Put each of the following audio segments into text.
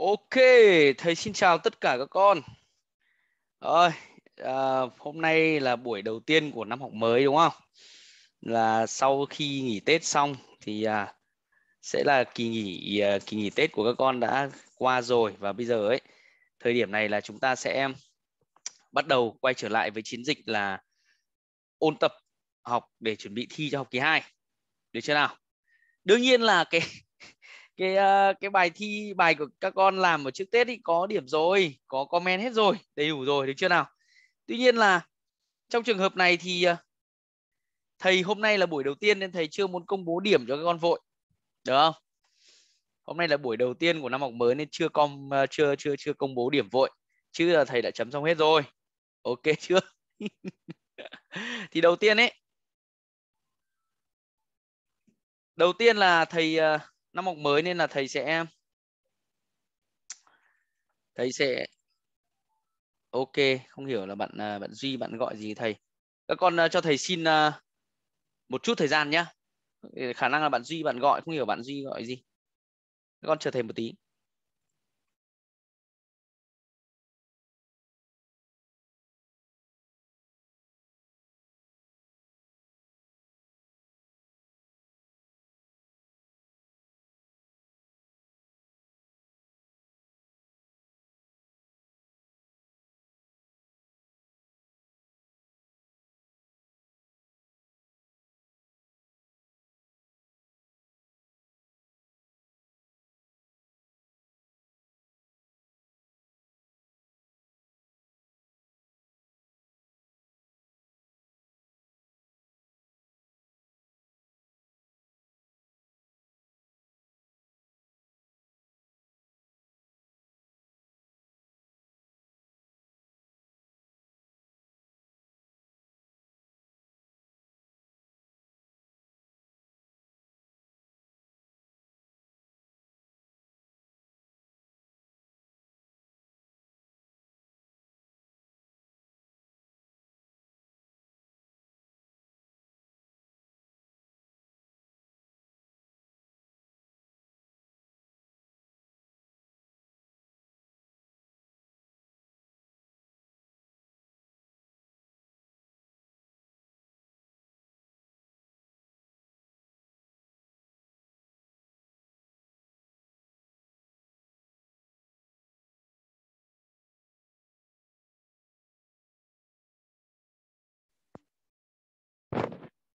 Ok, thầy xin chào tất cả các con. Rồi, à, hôm nay là buổi đầu tiên của năm học mới đúng không? Là sau khi nghỉ Tết xong thì à, sẽ là kỳ nghỉ à, kỳ nghỉ Tết của các con đã qua rồi và bây giờ ấy thời điểm này là chúng ta sẽ bắt đầu quay trở lại với chiến dịch là ôn tập học để chuẩn bị thi cho học kỳ 2. Được chưa nào? Đương nhiên là cái cái ờ, cái bài thi bài của các con làm ở trước tết thì có điểm rồi có comment hết rồi đầy đủ rồi được chưa nào tuy nhiên là trong trường hợp này thì ờ, thầy hôm nay là buổi đầu tiên nên thầy chưa muốn công bố điểm cho các con vội được không hôm nay là buổi đầu tiên của năm học mới nên chưa com ờ, chưa chưa chưa công bố điểm vội chứ là thầy đã chấm xong hết rồi ok chưa thì đầu tiên ấy đầu tiên là thầy năm học mới nên là thầy sẽ thầy sẽ ok không hiểu là bạn à, bạn duy bạn gọi gì thầy các con à, cho thầy xin à, một chút thời gian nhá khả năng là bạn duy bạn gọi không hiểu bạn duy gọi gì các con chờ thầy một tí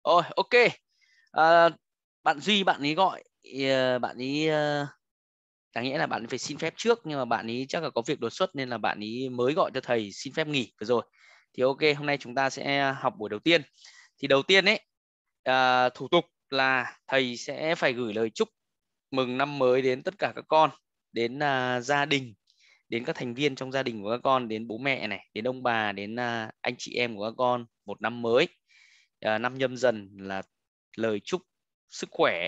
Rồi ok. À, bạn Duy bạn ấy gọi ờ, bạn ấy ờ, đáng nghĩa là bạn phải xin phép trước nhưng mà bạn ấy chắc là có việc đột xuất nên là bạn ấy mới gọi cho thầy xin phép nghỉ vừa rồi. Thì ok, hôm nay chúng ta sẽ học buổi đầu tiên. Thì đầu tiên ấy à, thủ tục là thầy sẽ phải gửi lời chúc mừng năm mới đến tất cả các con, đến à, gia đình, đến các thành viên trong gia đình của các con, đến bố mẹ này, đến ông bà, đến à, anh chị em của các con một năm mới uh, năm nhâm dần là lời chúc sức khỏe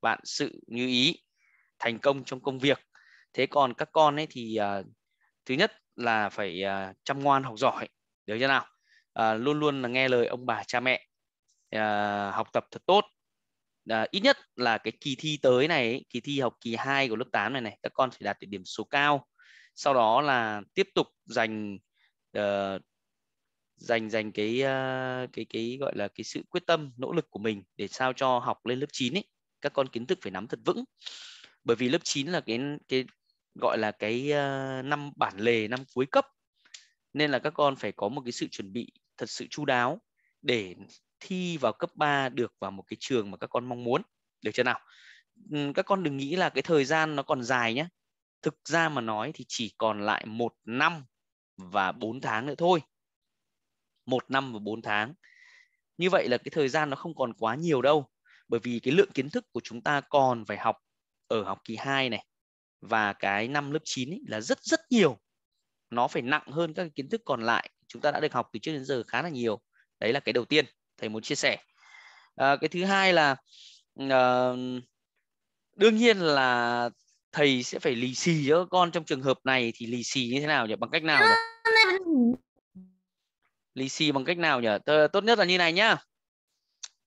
bạn sự như ý thành công trong công việc thế còn các con ấy thì uh, thứ nhất là phải uh, chăm ngoan học giỏi được chưa nào uh, luôn luôn là nghe lời ông bà cha mẹ uh, học tập thật tốt uh, ít nhất là cái kỳ thi tới này ấy, kỳ thi học kỳ 2 của lớp 8 này này các con phải đạt được điểm số cao sau đó là tiếp tục dành uh, dành dành cái ờ, cái cái gọi là cái sự quyết tâm nỗ lực của mình để sao cho học lên lớp 9 ấy các con kiến thức phải nắm thật vững bởi vì lớp 9 là cái cái gọi là cái ờ, năm bản lề năm cuối cấp nên là các con phải có một cái sự chuẩn bị thật sự chu đáo để thi vào cấp 3 được vào một cái trường mà các con mong muốn được chưa nào ừ, các con đừng nghĩ là cái thời gian nó còn dài nhé thực ra mà nói thì chỉ còn lại một năm và 4 tháng nữa thôi một năm và 4 tháng như vậy là cái thời gian nó không còn quá nhiều đâu bởi vì cái lượng kiến thức của chúng ta còn phải học ở học kỳ 2 này và cái năm lớp 9 ấy là rất rất nhiều nó phải nặng hơn các kiến thức còn lại chúng ta đã được học từ trước đến giờ khá là nhiều đấy là cái đầu tiên thầy muốn chia sẻ à, cái thứ hai là à, đương nhiên là thầy sẽ phải lì xì cho con trong trường hợp này thì lì xì như thế nào nhỉ bằng cách nào nhỉ? lì xì bằng cách nào nhỉ tốt nhất là như này nhá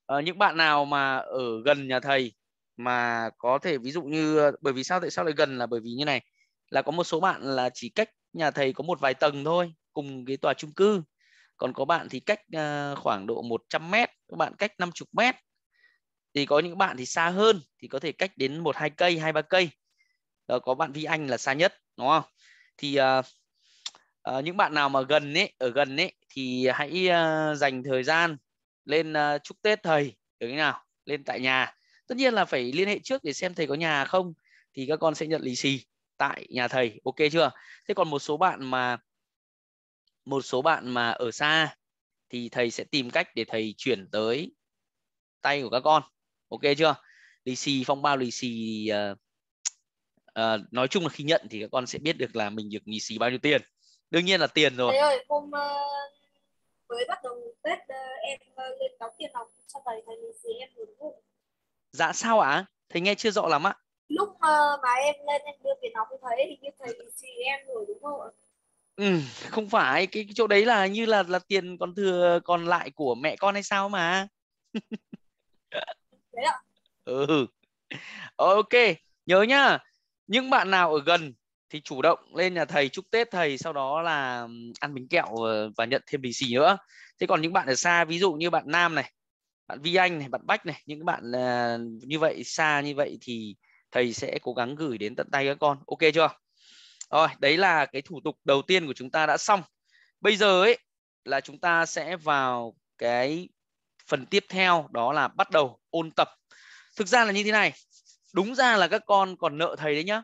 à, những bạn nào mà ở gần nhà thầy mà có thể ví dụ như bởi vì sao tại sao lại gần là bởi vì như này là có một số bạn là chỉ cách nhà thầy có một vài tầng thôi cùng cái tòa chung cư còn có bạn thì cách à, khoảng độ 100 mét các bạn cách 50 mét thì có những bạn thì xa hơn thì có thể cách đến một hai cây hai ba cây Đó, có bạn Vi Anh là xa nhất đúng không thì uh, uh, những bạn nào mà gần ấy ở gần ấy thì hãy uh, dành thời gian lên uh, chúc Tết thầy được thế nào lên tại nhà tất nhiên là phải liên hệ trước để xem thầy có nhà không thì các con sẽ nhận lì xì tại nhà thầy ok chưa thế còn một số bạn mà một số bạn mà ở xa thì thầy sẽ tìm cách để thầy chuyển tới tay của các con ok chưa lì xì phong bao lì xì uh, uh, nói chung là khi nhận thì các con sẽ biết được là mình được lì xì bao nhiêu tiền đương nhiên là tiền rồi thầy ơi hôm uh, mới bắt đầu Tết ờ, em ờ, lên đóng tiền học cho thầy thầy gì em muốn thụ. Dạ sao ạ? À? Thầy nghe chưa rõ lắm ạ. Lúc ờ, mà em lên em đưa tiền học cho thầy thì như thầy lì em rồi đúng không ạ? Ừ, không phải cái, cái chỗ đấy là như là là tiền còn thừa còn lại của mẹ con hay sao mà đấy ạ ừ ok nhớ nhá những bạn nào ở gần thì chủ động lên nhà thầy chúc tết thầy sau đó là ăn bánh kẹo và nhận thêm lì xì nữa thế còn những bạn ở xa ví dụ như bạn nam này bạn vi anh này bạn bách này những bạn à, như vậy xa như vậy thì thầy sẽ cố gắng gửi đến tận tay các con ok chưa rồi đấy là cái thủ tục đầu tiên của chúng ta đã xong bây giờ ấy là chúng ta sẽ vào cái phần tiếp theo đó là bắt đầu ôn tập thực ra là như thế này đúng ra là các con còn nợ thầy đấy nhá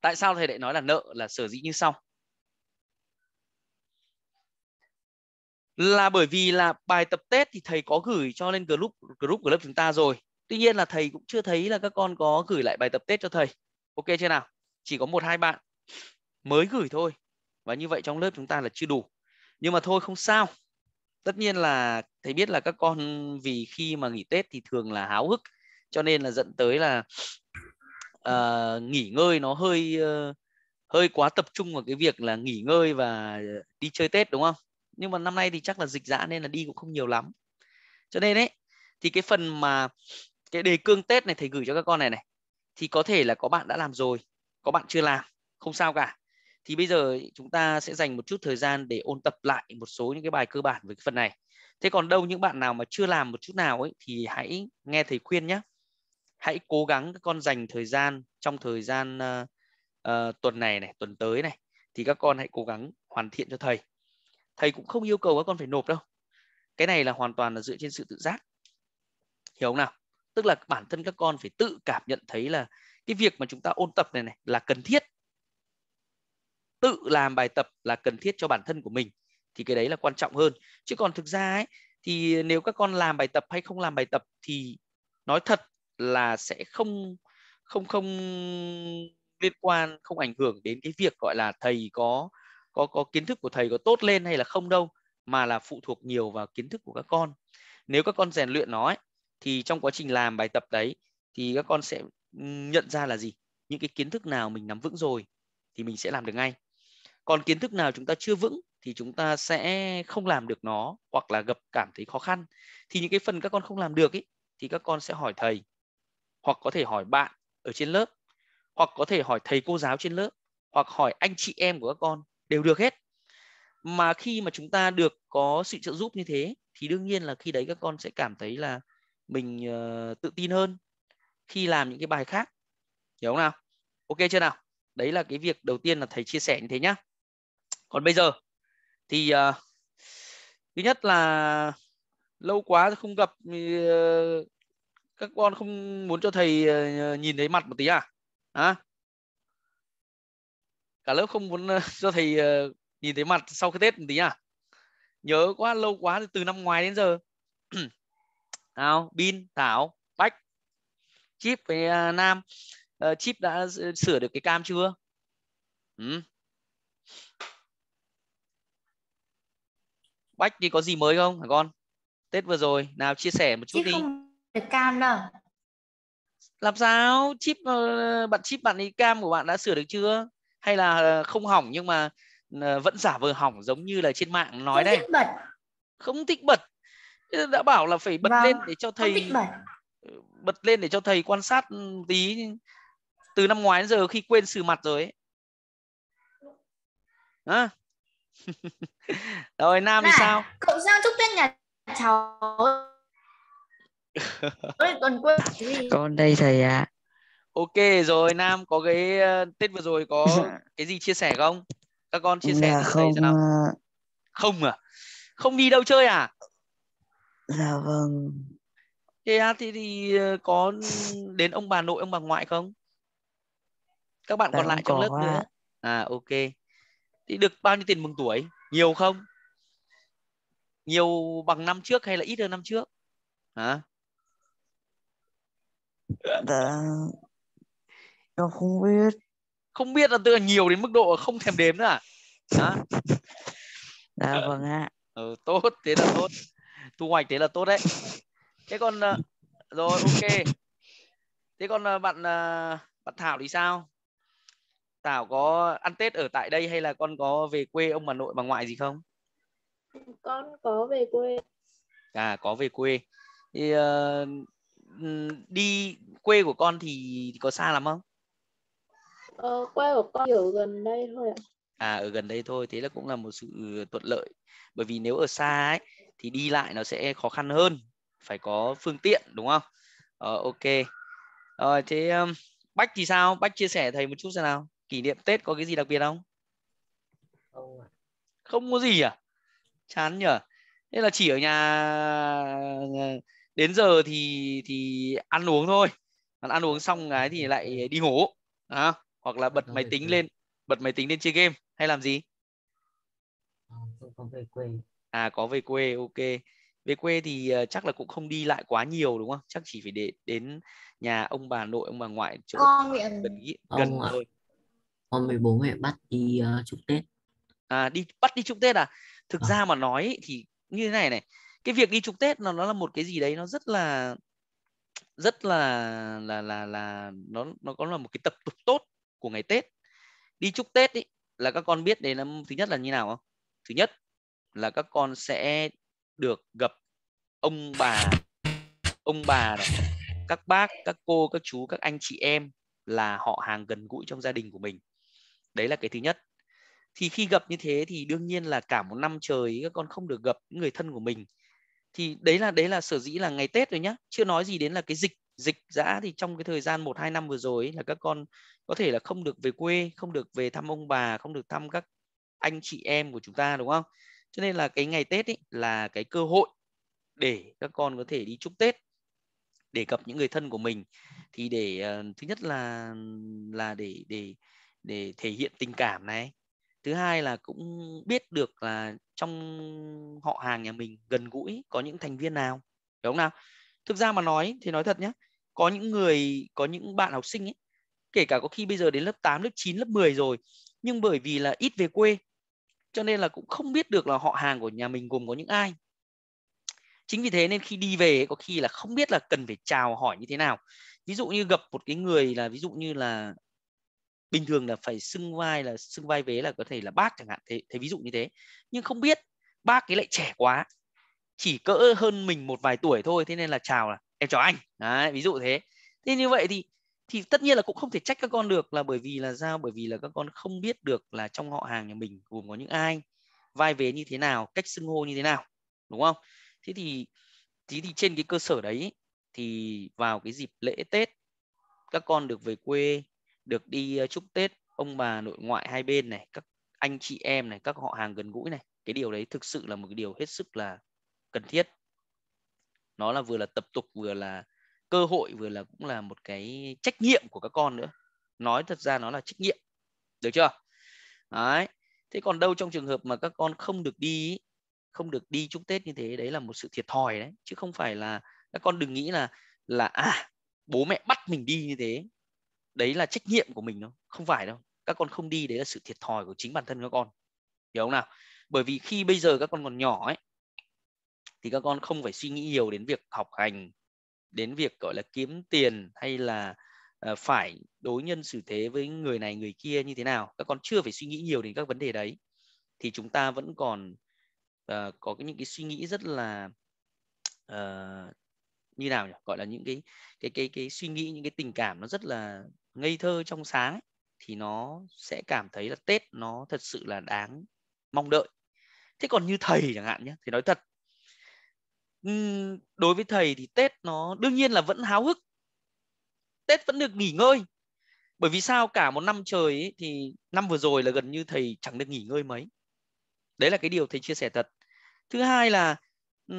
tại sao thầy lại nói là nợ là sở dĩ như sau là bởi vì là bài tập tết thì thầy có gửi cho lên group group của lớp chúng ta rồi tuy nhiên là thầy cũng chưa thấy là các con có gửi lại bài tập tết cho thầy ok chưa nào chỉ có một hai bạn mới gửi thôi và như vậy trong lớp chúng ta là chưa đủ nhưng mà thôi không sao tất nhiên là thầy biết là các con vì khi mà nghỉ tết thì thường là háo hức cho nên là dẫn tới là uh, nghỉ ngơi nó hơi uh, hơi quá tập trung vào cái việc là nghỉ ngơi và đi chơi Tết đúng không? Nhưng mà năm nay thì chắc là dịch dã nên là đi cũng không nhiều lắm. Cho nên ấy thì cái phần mà cái đề cương Tết này thầy gửi cho các con này này thì có thể là có bạn đã làm rồi, có bạn chưa làm, không sao cả. Thì bây giờ chúng ta sẽ dành một chút thời gian để ôn tập lại một số những cái bài cơ bản về cái phần này. Thế còn đâu những bạn nào mà chưa làm một chút nào ấy thì hãy nghe thầy khuyên nhé hãy cố gắng các con dành thời gian trong thời gian uh, uh, tuần này này tuần tới này thì các con hãy cố gắng hoàn thiện cho thầy thầy cũng không yêu cầu các con phải nộp đâu cái này là hoàn toàn là dựa trên sự tự giác hiểu không nào tức là bản thân các con phải tự cảm nhận thấy là cái việc mà chúng ta ôn tập này này là cần thiết tự làm bài tập là cần thiết cho bản thân của mình thì cái đấy là quan trọng hơn chứ còn thực ra ấy thì nếu các con làm bài tập hay không làm bài tập thì nói thật là sẽ không không không liên quan không ảnh hưởng đến cái việc gọi là thầy có có có kiến thức của thầy có tốt lên hay là không đâu mà là phụ thuộc nhiều vào kiến thức của các con nếu các con rèn luyện nó ấy, thì trong quá trình làm bài tập đấy thì các con sẽ nhận ra là gì những cái kiến thức nào mình nắm vững rồi thì mình sẽ làm được ngay còn kiến thức nào chúng ta chưa vững thì chúng ta sẽ không làm được nó hoặc là gặp cảm thấy khó khăn thì những cái phần các con không làm được ấy, thì các con sẽ hỏi thầy hoặc có thể hỏi bạn ở trên lớp hoặc có thể hỏi thầy cô giáo trên lớp hoặc hỏi anh chị em của các con đều được hết mà khi mà chúng ta được có sự trợ giúp như thế thì đương nhiên là khi đấy các con sẽ cảm thấy là mình ờ, tự tin hơn khi làm những cái bài khác hiểu không nào ok chưa nào đấy là cái việc đầu tiên là thầy chia sẻ như thế nhá còn bây giờ thì uh, thứ nhất là lâu quá không gặp uh, các con không muốn cho thầy ờ, nhìn thấy mặt một tí à hả cả lớp không muốn ờ, cho thầy ờ, nhìn thấy mặt sau cái tết một tí à nhớ quá lâu quá từ năm ngoài đến giờ nào bin thảo bách chip với nam chip đã sửa được cái cam chưa ừ. bách đi có gì mới không hả con tết vừa rồi nào chia sẻ một chút Chị đi không được cam đâu làm sao chip ờ, bạn chip bạn ấy cam của bạn đã sửa được chưa hay là ờ, không hỏng nhưng mà ờ, vẫn giả vờ hỏng giống như là trên mạng nói không đấy thích bật. không thích bật đã bảo là phải bật vâng, lên để cho thầy bật. bật lên để cho thầy quan sát tí từ năm ngoái đến giờ khi quên sửa mặt rồi ấy. À. rồi nam thì sao cậu sang chúc tết nhà cháu Ôi, quên Con đây thầy ạ. À. Ok rồi Nam có cái ờ, Tết vừa rồi có cái gì chia sẻ không? Các con chia sẻ dạ, không cho nào. Ờ, không à? Không đi đâu chơi à? Dạ vâng. Thế à, thì, thì ờ, có đến ông bà nội ông bà ngoại không? Các bạn dạ, còn lại trong lớp à. nữa. À ok. Thì được bao nhiêu tiền mừng tuổi? Nhiều không? Nhiều bằng năm trước hay là ít hơn năm trước? Hả? À? Đã... Dạ. Em không biết. Không biết là tức là nhiều đến mức độ không thèm đếm nữa à? Đó. Dạ à, vâng ạ. Ừ, tốt, thế là tốt. Thu hoạch thế là tốt đấy. Thế còn ờ, rồi ok. Thế còn ờ, bạn bạn Thảo thì sao? Thảo có ăn Tết ở tại đây hay là con có về quê ông bà nội bà ngoại gì không? Con có về quê. À có về quê. Thì uh, Ừ, đi quê của con thì có xa lắm không ờ, quê của con ở gần đây thôi ạ à ở gần đây thôi thế là cũng là một sự thuận lợi bởi vì nếu ở xa ấy thì đi lại nó sẽ khó khăn hơn phải có phương tiện đúng không ờ, ok rồi ờ, thế um, bách thì sao bách chia sẻ thầy một chút xem nào kỷ niệm tết có cái gì đặc biệt không không không có gì à chán nhở thế là chỉ ở nhà đến giờ thì thì ăn uống thôi còn ăn uống xong cái thì ừ. lại đi ngủ à, hoặc là bật máy tính lên bật máy tính lên chơi game hay làm gì à, về quê à có về quê ok về quê thì ờ, chắc là cũng không đi lại quá nhiều đúng không chắc chỉ phải để đến nhà ông bà nội ông bà ngoại chỗ con gần gần ông, thôi con mẹ bố mẹ bắt đi uh, ờ, chúc tết à đi bắt đi chúc tết à thực à. ra mà nói thì như thế này này cái việc đi chúc tết nó nó là một cái gì đấy nó rất là rất là là là là nó nó có là một cái tập tục tốt của ngày tết đi chúc tết ý, là các con biết đấy là thứ nhất là như nào không thứ nhất là các con sẽ được gặp ông bà ông bà này, các bác các cô các chú các anh chị em là họ hàng gần gũi trong gia đình của mình đấy là cái thứ nhất thì khi gặp như thế thì đương nhiên là cả một năm trời các con không được gặp những người thân của mình thì đấy là đấy là sở dĩ là ngày tết rồi nhá chưa nói gì đến là cái dịch dịch giã thì trong cái thời gian một hai năm vừa rồi ấy, là các con có thể là không được về quê không được về thăm ông bà không được thăm các anh chị em của chúng ta đúng không cho nên là cái ngày tết ấy là cái cơ hội để các con có thể đi chúc tết để gặp những người thân của mình thì để uh, thứ nhất là là để để để thể hiện tình cảm này thứ hai là cũng biết được là trong họ hàng nhà mình gần gũi có những thành viên nào đúng không nào thực ra mà nói thì nói thật nhé có những người có những bạn học sinh ấy kể cả có khi bây giờ đến lớp 8, lớp 9, lớp 10 rồi nhưng bởi vì là ít về quê cho nên là cũng không biết được là họ hàng của nhà mình gồm có những ai chính vì thế nên khi đi về có khi là không biết là cần phải chào hỏi như thế nào ví dụ như gặp một cái người là ví dụ như là bình thường là phải xưng vai là xưng vai vế là có thể là bác chẳng hạn thế, thế ví dụ như thế nhưng không biết bác ấy lại trẻ quá chỉ cỡ hơn mình một vài tuổi thôi thế nên là chào là em chào anh Đấy, ví dụ thế thế như vậy thì thì tất nhiên là cũng không thể trách các con được là bởi vì là sao bởi vì là các con không biết được là trong họ hàng nhà mình gồm có những ai vai vế như thế nào cách xưng hô như thế nào đúng không thế thì thế thì trên cái cơ sở đấy thì vào cái dịp lễ tết các con được về quê được đi ờ, chúc Tết ông bà nội ngoại hai bên này, các anh chị em này, các họ hàng gần gũi này. Cái điều đấy thực sự là một cái điều hết sức là cần thiết. Nó là vừa là tập tục vừa là cơ hội vừa là cũng là một cái trách nhiệm của các con nữa. Nói thật ra nó là trách nhiệm. Được chưa? Đấy. Thế còn đâu trong trường hợp mà các con không được đi không được đi chúc Tết như thế đấy là một sự thiệt thòi đấy chứ không phải là các con đừng nghĩ là là à bố mẹ bắt mình đi như thế đấy là trách nhiệm của mình đâu không phải đâu các con không đi đấy là sự thiệt thòi của chính bản thân các con hiểu không nào bởi vì khi bây giờ các con còn nhỏ ấy thì các con không phải suy nghĩ nhiều đến việc học hành đến việc gọi là kiếm tiền hay là ờ, phải đối nhân xử thế với người này người kia như thế nào các con chưa phải suy nghĩ nhiều đến các vấn đề đấy thì chúng ta vẫn còn uh, có những cái suy nghĩ rất là uh, như nào nhỉ gọi là những cái cái cái cái suy nghĩ những cái tình cảm nó rất là ngây thơ trong sáng thì nó sẽ cảm thấy là Tết nó thật sự là đáng mong đợi. Thế còn như thầy chẳng hạn nhé, thì nói thật đối với thầy thì Tết nó đương nhiên là vẫn háo hức. Tết vẫn được nghỉ ngơi. Bởi vì sao cả một năm trời ấy, thì năm vừa rồi là gần như thầy chẳng được nghỉ ngơi mấy. Đấy là cái điều thầy chia sẻ thật. Thứ hai là ờ,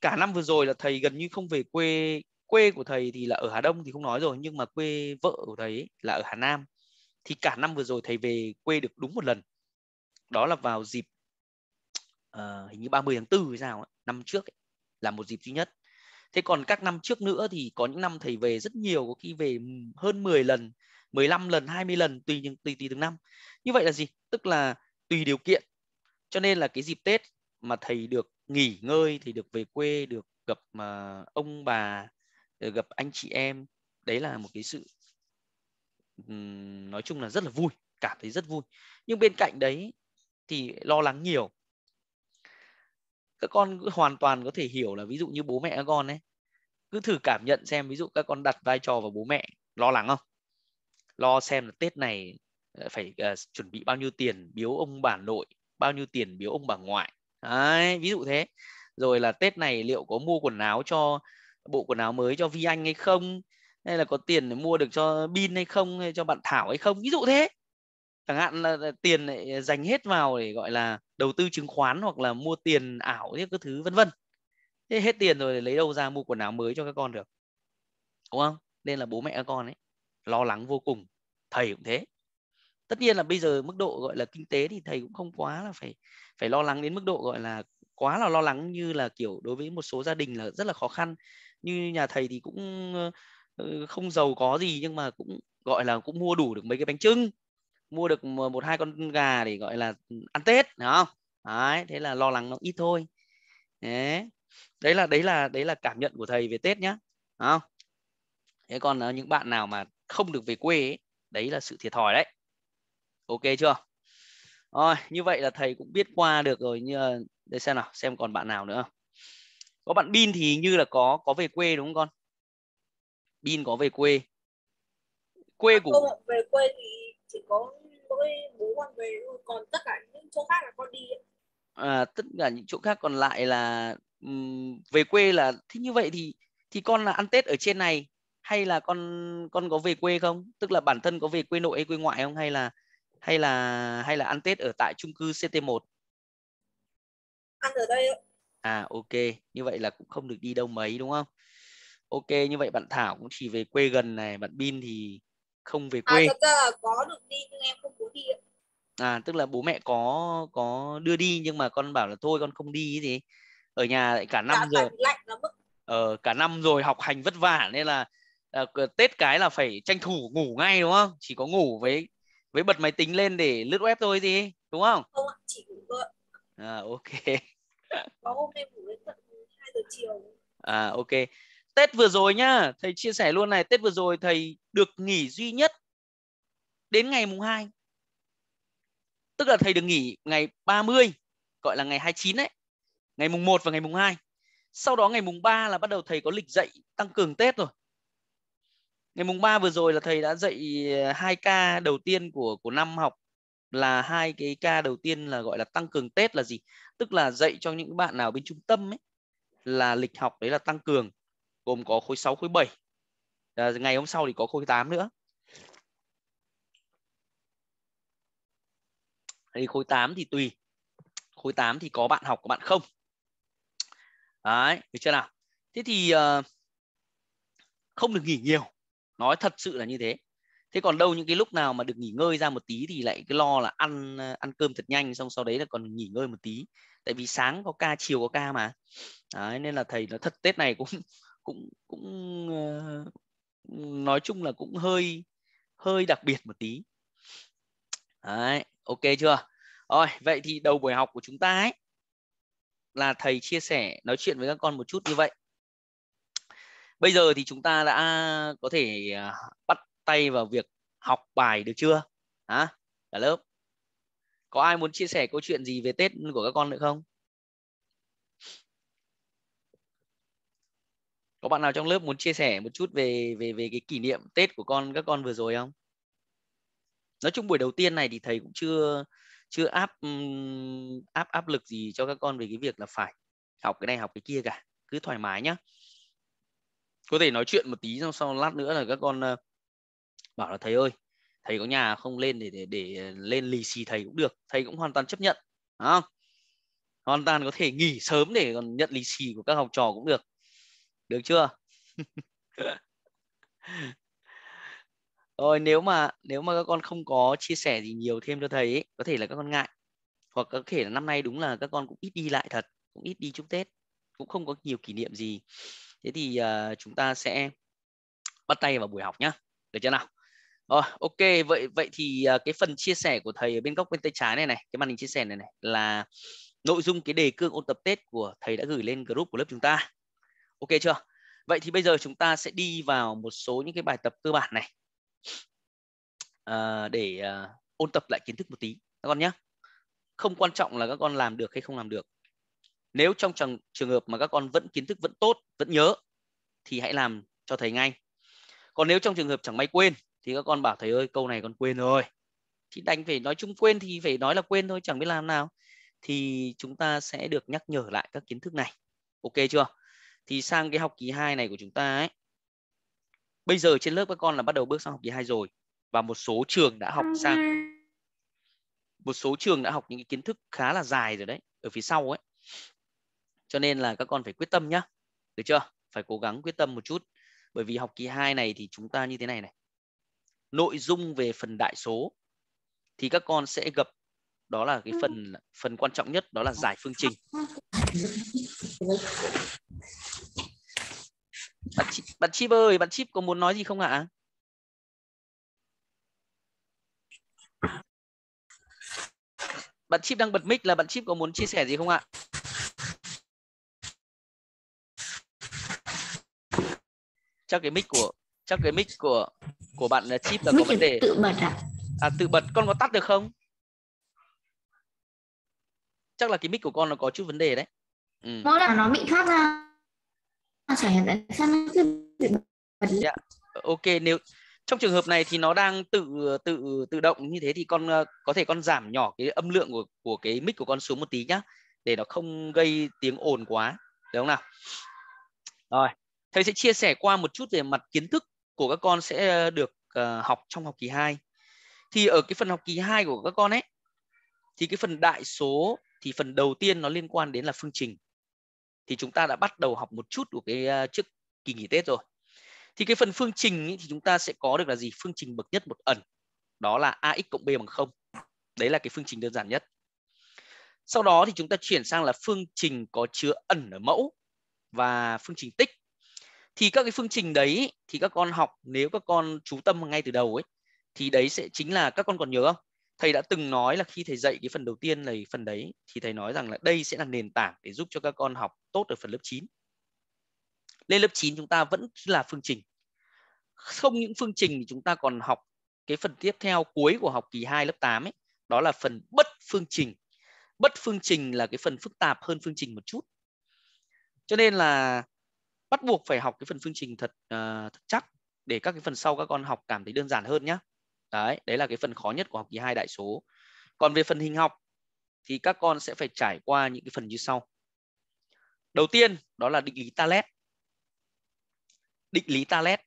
cả năm vừa rồi là thầy gần như không về quê quê của thầy thì là ở Hà Đông thì không nói rồi nhưng mà quê vợ của thầy là ở Hà Nam thì cả năm vừa rồi thầy về quê được đúng một lần đó là vào dịp uh, hình như 30 tháng 4 hay sao ấy, năm trước ấy, là một dịp duy nhất thế còn các năm trước nữa thì có những năm thầy về rất nhiều có khi về hơn 10 lần 15 lần 20 lần tùy từng tùy tùy từng năm như vậy là gì tức là tùy điều kiện cho nên là cái dịp Tết mà thầy được nghỉ ngơi thì được về quê được gặp mà ờ, ông bà Ờ, gặp anh chị em đấy là một cái sự nói chung là rất là vui cảm thấy rất vui nhưng bên cạnh đấy thì lo lắng nhiều các con hoàn toàn có thể hiểu là ví dụ như bố mẹ các con ấy cứ thử cảm nhận xem ví dụ các con đặt vai trò vào bố mẹ lo lắng không lo xem là tết này ờ, phải uh, chuẩn bị bao nhiêu tiền biếu ông bà nội bao nhiêu tiền biếu ông bà ngoại Đấy, ví dụ thế rồi là tết này liệu có mua quần áo cho bộ quần áo mới cho vi anh hay không hay là có tiền để mua được cho bin hay không hay cho bạn thảo hay không ví dụ thế chẳng hạn là tiền lại dành hết vào để gọi là đầu tư chứng khoán hoặc là mua tiền ảo những cái thứ vân vân thế hết tiền rồi lấy đâu ra mua quần áo mới cho các con được đúng không nên là bố mẹ các con ấy lo lắng vô cùng thầy cũng thế tất nhiên là bây giờ mức độ gọi là kinh tế thì thầy cũng không quá là phải phải lo lắng đến mức độ gọi là quá là lo lắng như là kiểu đối với một số gia đình là rất là khó khăn như nhà thầy thì cũng ờ, ờ, không giàu có gì nhưng mà cũng gọi là cũng mua đủ được mấy cái bánh trưng mua được một hai con gà để gọi là ăn tết đúng không đấy thế là lo lắng nó ít thôi đấy đấy là đấy là đấy là cảm nhận của thầy về tết nhá đúng không thế còn ờ, những bạn nào mà không được về quê ấy, đấy là sự thiệt thòi đấy ok chưa rồi như vậy là thầy cũng biết qua được rồi như để xem nào xem còn bạn nào nữa không có bạn bin thì như là có có về quê đúng không con bin có về quê quê à, của không, về quê thì chỉ có mỗi bố con về thôi còn tất cả những chỗ khác là con đi à, tất cả những chỗ khác còn lại là um, về quê là thế như vậy thì thì con là ăn tết ở trên này hay là con con có về quê không tức là bản thân có về quê nội hay quê ngoại không hay là hay là hay là ăn tết ở tại chung cư ct 1 ăn ở đây à ok như vậy là cũng không được đi đâu mấy đúng không ok như vậy bạn Thảo cũng chỉ về quê gần này bạn Bin thì không về quê à, thật ra là có được đi nhưng em không muốn đi ạ. à tức là bố mẹ có có đưa đi nhưng mà con bảo là thôi con không đi gì ở nhà lại cả năm Đã rồi lạnh lắm ờ, cả năm rồi học hành vất vả nên là à, tết cái là phải tranh thủ ngủ ngay đúng không chỉ có ngủ với với bật máy tính lên để lướt web thôi gì đúng không không chỉ ngủ thôi à ok có hôm em ngủ đến tận 2 giờ chiều à ok Tết vừa rồi nhá, thầy chia sẻ luôn này, Tết vừa rồi thầy được nghỉ duy nhất đến ngày mùng 2. Tức là thầy được nghỉ ngày 30, gọi là ngày 29 đấy. Ngày mùng 1 và ngày mùng 2. Sau đó ngày mùng 3 là bắt đầu thầy có lịch dạy tăng cường Tết rồi. Ngày mùng 3 vừa rồi là thầy đã dạy 2 à, ca đầu tiên của của năm học là hai cái ca đầu tiên là gọi là tăng cường tết là gì tức là dạy cho những bạn nào bên trung tâm ấy là lịch học đấy là tăng cường gồm có khối 6 khối 7 à, ngày hôm sau thì có khối 8 nữa thì khối 8 thì tùy khối 8 thì có bạn học có bạn không đấy được chưa nào thế thì uh, không được nghỉ nhiều nói thật sự là như thế thế còn đâu những cái lúc nào mà được nghỉ ngơi ra một tí thì lại cứ lo là ăn ờ, ăn cơm thật nhanh xong sau đấy là còn nghỉ ngơi một tí tại vì sáng có ca chiều có ca mà đấy, nên là thầy là thật tết này cũng cũng cũng ờ, nói chung là cũng hơi hơi đặc biệt một tí đấy ok chưa rồi vậy thì đầu buổi học của chúng ta ấy là thầy chia sẻ nói chuyện với các con một chút như vậy bây giờ thì chúng ta đã có thể ờ, bắt tay vào việc học bài được chưa hả cả lớp có ai muốn chia sẻ câu chuyện gì về tết của các con nữa không có bạn nào trong lớp muốn chia sẻ một chút về về về cái kỷ niệm tết của con các con vừa rồi không nói chung buổi đầu tiên này thì thầy cũng chưa chưa áp áp áp lực gì cho các con về cái việc là phải học cái này học cái kia cả cứ thoải mái nhá có thể nói chuyện một tí xong sau lát nữa là các con ờ, bảo là thầy ơi thầy có nhà không lên để để để lên lì xì thầy cũng được thầy cũng hoàn toàn chấp nhận đó hoàn toàn có thể nghỉ sớm để còn nhận lì xì của các học trò cũng được được chưa rồi nếu mà nếu mà các con không có chia sẻ gì nhiều thêm cho thầy ấy, có thể là các con ngại hoặc có thể là năm nay đúng là các con cũng ít đi lại thật cũng ít đi chúc tết cũng không có nhiều kỷ niệm gì thế thì uh, chúng ta sẽ bắt tay vào buổi học nhá được chưa nào rồi, ờ, ok, vậy vậy thì à, cái phần chia sẻ của thầy ở bên góc bên tay trái này này, cái màn hình chia sẻ này này là nội dung cái đề cương ôn tập Tết của thầy đã gửi lên group của lớp chúng ta. Ok chưa? Vậy thì bây giờ chúng ta sẽ đi vào một số những cái bài tập cơ bản này à, để à, ôn tập lại kiến thức một tí các con nhé. Không quan trọng là các con làm được hay không làm được. Nếu trong trường, trường hợp mà các con vẫn kiến thức vẫn tốt, vẫn nhớ thì hãy làm cho thầy ngay. Còn nếu trong trường hợp chẳng may quên thì các con bảo thầy ơi câu này con quên rồi thì đành phải nói chung quên thì phải nói là quên thôi chẳng biết làm nào thì chúng ta sẽ được nhắc nhở lại các kiến thức này ok chưa thì sang cái học kỳ 2 này của chúng ta ấy bây giờ trên lớp các con là bắt đầu bước sang học kỳ 2 rồi và một số trường đã học sang một số trường đã học những cái kiến thức khá là dài rồi đấy ở phía sau ấy cho nên là các con phải quyết tâm nhá được chưa phải cố gắng quyết tâm một chút bởi vì học kỳ 2 này thì chúng ta như thế này này nội dung về phần đại số thì các con sẽ gặp đó là cái phần phần quan trọng nhất đó là giải phương trình bạn, chị, bạn chip ơi bạn chip có muốn nói gì không ạ bạn chip đang bật mic là bạn chip có muốn chia sẻ gì không ạ chắc cái mic của chắc cái mic của của bạn là chip là có vấn đề tự bật à? à tự bật con có tắt được không chắc là cái mic của con nó có chút vấn đề đấy ừ. nó là nó bị thoát ra à, chả hiểu tại sao nó cứ bật yeah. Dạ. ok nếu trong trường hợp này thì nó đang tự tự tự động như thế thì con ờ, có thể con giảm nhỏ cái âm lượng của của cái mic của con xuống một tí nhá để nó không gây tiếng ồn quá được không nào rồi thầy sẽ chia sẻ qua một chút về mặt kiến thức của các con sẽ ờ, được ờ, học trong học kỳ 2. Thì ở cái phần học kỳ 2 của các con ấy thì cái phần đại số thì phần đầu tiên nó liên quan đến là phương trình. Thì chúng ta đã bắt đầu học một chút của cái ờ, trước kỳ nghỉ Tết rồi. Thì cái phần phương trình ấy, thì chúng ta sẽ có được là gì? Phương trình bậc nhất một ẩn. Đó là AX cộng B bằng 0. Đấy là cái phương trình đơn giản nhất. Sau đó thì chúng ta chuyển sang là phương trình có chứa ẩn ở mẫu và phương trình tích thì các cái phương trình đấy thì các con học nếu các con chú tâm ngay từ đầu ấy thì đấy sẽ chính là các con còn nhớ không thầy đã từng nói là khi thầy dạy cái phần đầu tiên này phần đấy thì thầy nói rằng là đây sẽ là nền tảng để giúp cho các con học tốt ở phần lớp 9 lên lớp 9 chúng ta vẫn là phương trình không những phương trình thì chúng ta còn học cái phần tiếp theo cuối của học kỳ 2 lớp 8 ấy đó là phần bất phương trình bất phương trình là cái phần phức tạp hơn phương trình một chút cho nên là bắt buộc phải học cái phần phương trình thật uh, thật chắc để các cái phần sau các con học cảm thấy đơn giản hơn nhá đấy đấy là cái phần khó nhất của học kỳ hai đại số còn về phần hình học thì các con sẽ phải trải qua những cái phần như sau đầu tiên đó là định lý Talet định lý Talet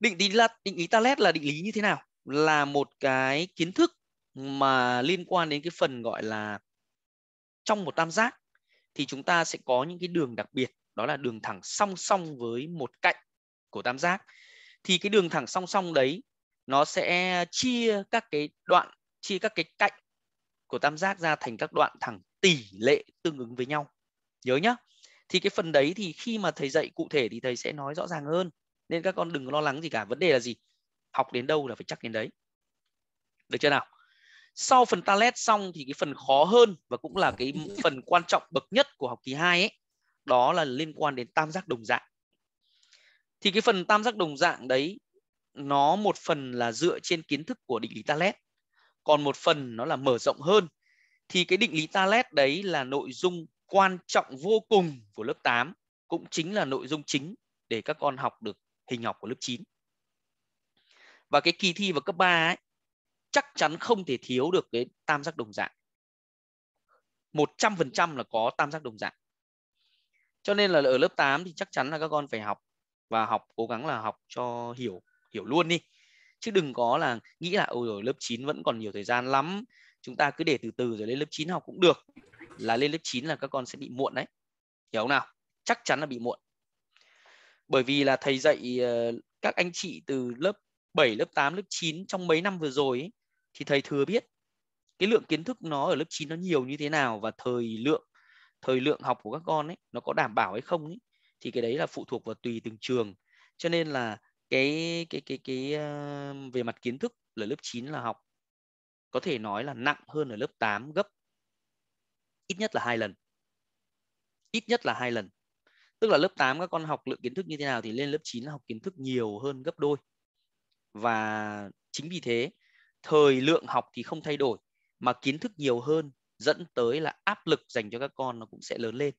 định lý là định lý Talet là định lý như thế nào là một cái kiến thức mà liên quan đến cái phần gọi là trong một tam giác thì chúng ta sẽ có những cái đường đặc biệt đó là đường thẳng song song với một cạnh của tam giác thì cái đường thẳng song song đấy nó sẽ chia các cái đoạn chia các cái cạnh của tam giác ra thành các đoạn thẳng tỷ lệ tương ứng với nhau nhớ nhá thì cái phần đấy thì khi mà thầy dạy cụ thể thì thầy sẽ nói rõ ràng hơn nên các con đừng lo lắng gì cả vấn đề là gì học đến đâu là phải chắc đến đấy được chưa nào sau phần talet xong thì cái phần khó hơn và cũng là cái phần quan trọng bậc nhất của học kỳ 2 ấy đó là liên quan đến tam giác đồng dạng thì cái phần tam giác đồng dạng đấy nó một phần là dựa trên kiến thức của định lý Talet còn một phần nó là mở rộng hơn thì cái định lý Talet đấy là nội dung quan trọng vô cùng của lớp 8 cũng chính là nội dung chính để các con học được hình học của lớp 9 và cái kỳ thi vào cấp 3 ấy chắc chắn không thể thiếu được cái tam giác đồng dạng 100% là có tam giác đồng dạng cho nên là ở lớp 8 thì chắc chắn là các con phải học và học cố gắng là học cho hiểu hiểu luôn đi chứ đừng có là nghĩ là ôi rồi lớp 9 vẫn còn nhiều thời gian lắm chúng ta cứ để từ từ rồi lên lớp 9 học cũng được là lên lớp 9 là các con sẽ bị muộn đấy hiểu không nào chắc chắn là bị muộn bởi vì là thầy dạy ờ, các anh chị từ lớp 7, lớp 8, lớp 9 trong mấy năm vừa rồi ấy, thì thầy thừa biết cái lượng kiến thức nó ở lớp 9 nó nhiều như thế nào và thời lượng thời lượng học của các con ấy nó có đảm bảo hay không ấy thì cái đấy là phụ thuộc vào tùy từng trường cho nên là cái cái cái cái ờ, về mặt kiến thức là lớp 9 là học có thể nói là nặng hơn ở lớp 8 gấp ít nhất là hai lần ít nhất là hai lần tức là lớp 8 các con học lượng kiến thức như thế nào thì lên lớp 9 là học kiến thức nhiều hơn gấp đôi và chính vì thế thời lượng học thì không thay đổi mà kiến thức nhiều hơn dẫn tới là áp lực dành cho các con nó cũng sẽ lớn lên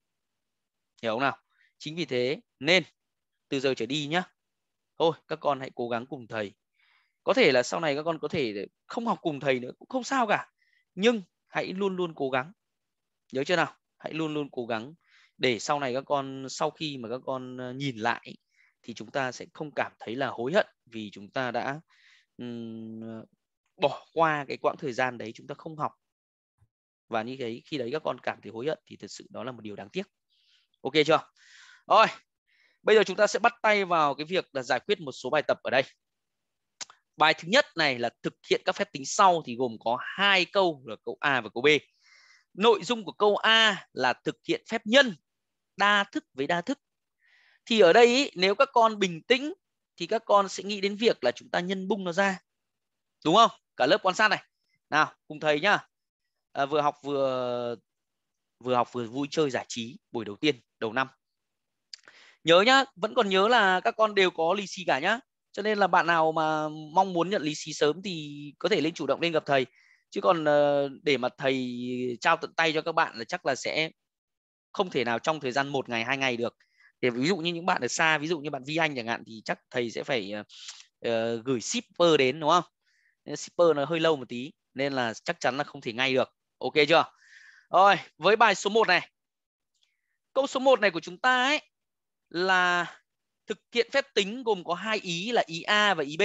hiểu không nào chính vì thế nên từ giờ trở đi nhá thôi các con hãy cố gắng cùng thầy có thể là sau này các con có thể không học cùng thầy nữa cũng không sao cả nhưng hãy luôn luôn cố gắng nhớ chưa nào hãy luôn luôn cố gắng để sau này các con sau khi mà các con ờ, nhìn lại thì chúng ta sẽ không cảm thấy là hối hận vì chúng ta đã um, bỏ qua cái quãng thời gian đấy chúng ta không học và như thế khi đấy các con cảm thấy hối hận thì thật sự đó là một điều đáng tiếc ok chưa rồi bây giờ chúng ta sẽ bắt tay vào cái việc là giải quyết một số bài tập ở đây bài thứ nhất này là thực hiện các phép tính sau thì gồm có hai câu là câu a và câu b nội dung của câu a là thực hiện phép nhân đa thức với đa thức thì ở đây nếu các con bình tĩnh thì các con sẽ nghĩ đến việc là chúng ta nhân bung nó ra đúng không cả lớp quan sát này nào cùng thầy nhá à, vừa học vừa vừa học vừa vui chơi giải trí buổi đầu tiên đầu năm nhớ nhá vẫn còn nhớ là các con đều có lì xì cả nhá cho nên là bạn nào mà mong muốn nhận lì xì sớm thì có thể lên chủ động lên gặp thầy chứ còn ờ, để mà thầy trao tận tay cho các bạn là chắc là sẽ không thể nào trong thời gian một ngày hai ngày được thì ví dụ như những bạn ở xa ví dụ như bạn vi anh chẳng hạn thì chắc thầy sẽ phải ờ, ờ, gửi shipper đến đúng không shipper nó hơi lâu một tí nên là chắc chắn là không thể ngay được Ok chưa? Rồi, với bài số 1 này. Câu số 1 này của chúng ta ấy là thực hiện phép tính gồm có hai ý là ý A và ý B.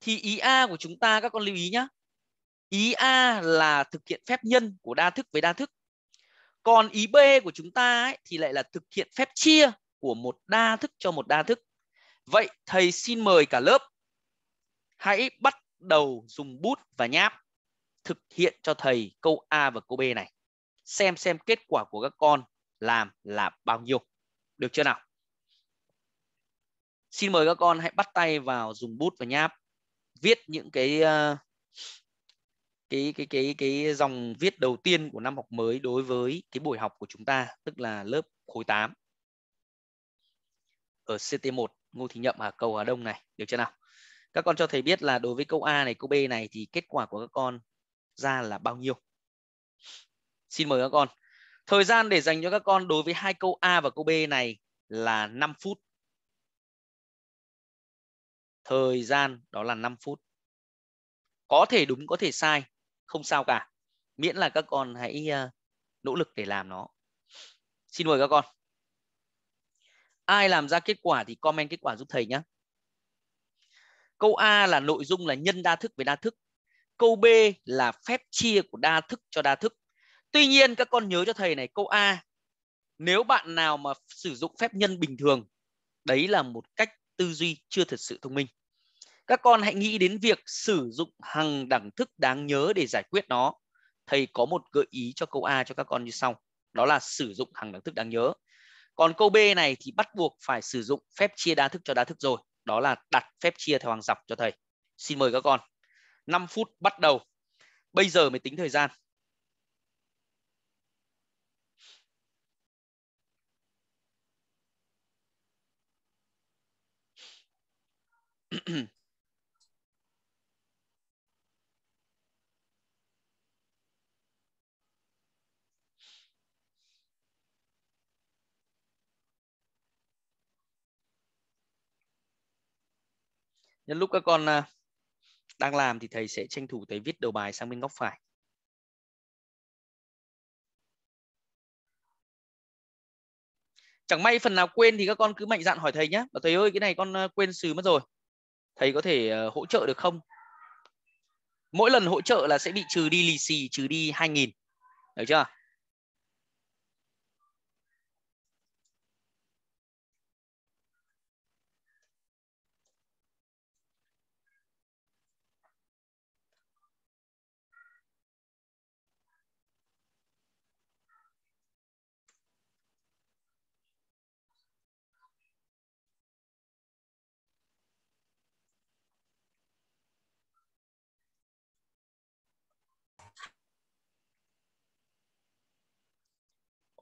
Thì ý A của chúng ta các con lưu ý nhé. Ý A là thực hiện phép nhân của đa thức với đa thức. Còn ý B của chúng ta ấy, thì lại là thực hiện phép chia của một đa thức cho một đa thức. Vậy thầy xin mời cả lớp hãy bắt đầu dùng bút và nháp thực hiện cho thầy câu A và câu B này. Xem xem kết quả của các con làm là bao nhiêu. Được chưa nào? Xin mời các con hãy bắt tay vào dùng bút và nháp viết những cái ờ, cái cái cái cái dòng viết đầu tiên của năm học mới đối với cái buổi học của chúng ta, tức là lớp khối 8 ở CT1 Ngô Thị Nhậm ở à, Cầu Hà Đông này, được chưa nào? Các con cho thầy biết là đối với câu A này, câu B này thì kết quả của các con ra là bao nhiêu. Xin mời các con. Thời gian để dành cho các con đối với hai câu A và câu B này là 5 phút. Thời gian đó là 5 phút. Có thể đúng, có thể sai. Không sao cả. Miễn là các con hãy ờ, nỗ lực để làm nó. Xin mời các con. Ai làm ra kết quả thì comment kết quả giúp thầy nhé. Câu A là nội dung là nhân đa thức với đa thức. Câu B là phép chia của đa thức cho đa thức. Tuy nhiên các con nhớ cho thầy này câu A. Nếu bạn nào mà sử dụng phép nhân bình thường, đấy là một cách tư duy chưa thật sự thông minh. Các con hãy nghĩ đến việc sử dụng hằng đẳng thức đáng nhớ để giải quyết nó. Thầy có một gợi ý cho câu A cho các con như sau. Đó là sử dụng hằng đẳng thức đáng nhớ. Còn câu B này thì bắt buộc phải sử dụng phép chia đa thức cho đa thức rồi. Đó là đặt phép chia theo hàng dọc cho thầy. Xin mời các con. 5 phút bắt đầu. Bây giờ mới tính thời gian. nhân lúc các con à, đang làm thì thầy sẽ tranh thủ thầy viết đầu bài sang bên góc phải chẳng may phần nào quên thì các con cứ mạnh dạn hỏi thầy nhé bảo thầy ơi cái này con ờ, quên sừ mất rồi thầy có thể ờ, hỗ trợ được không mỗi lần hỗ trợ là sẽ bị trừ đi lì xì trừ đi 2.000 được chưa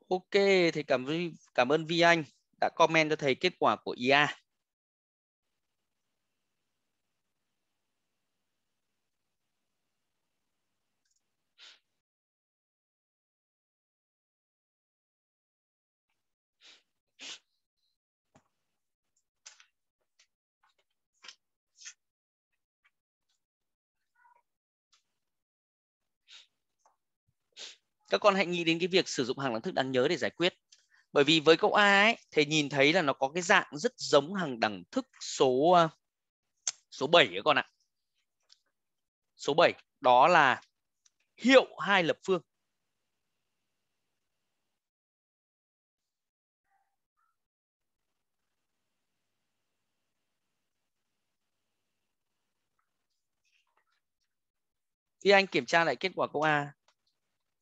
Ok, thì cảm cảm ơn Vi Anh đã comment cho thầy kết quả của IA. các con hãy nghĩ đến cái việc sử dụng hàng đẳng thức đáng nhớ để giải quyết bởi vì với câu a ấy thầy nhìn thấy là nó có cái dạng rất giống hàng đẳng thức số ờ, số 7 các con ạ số 7 đó là hiệu hai lập phương Khi anh kiểm tra lại kết quả câu A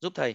giúp thầy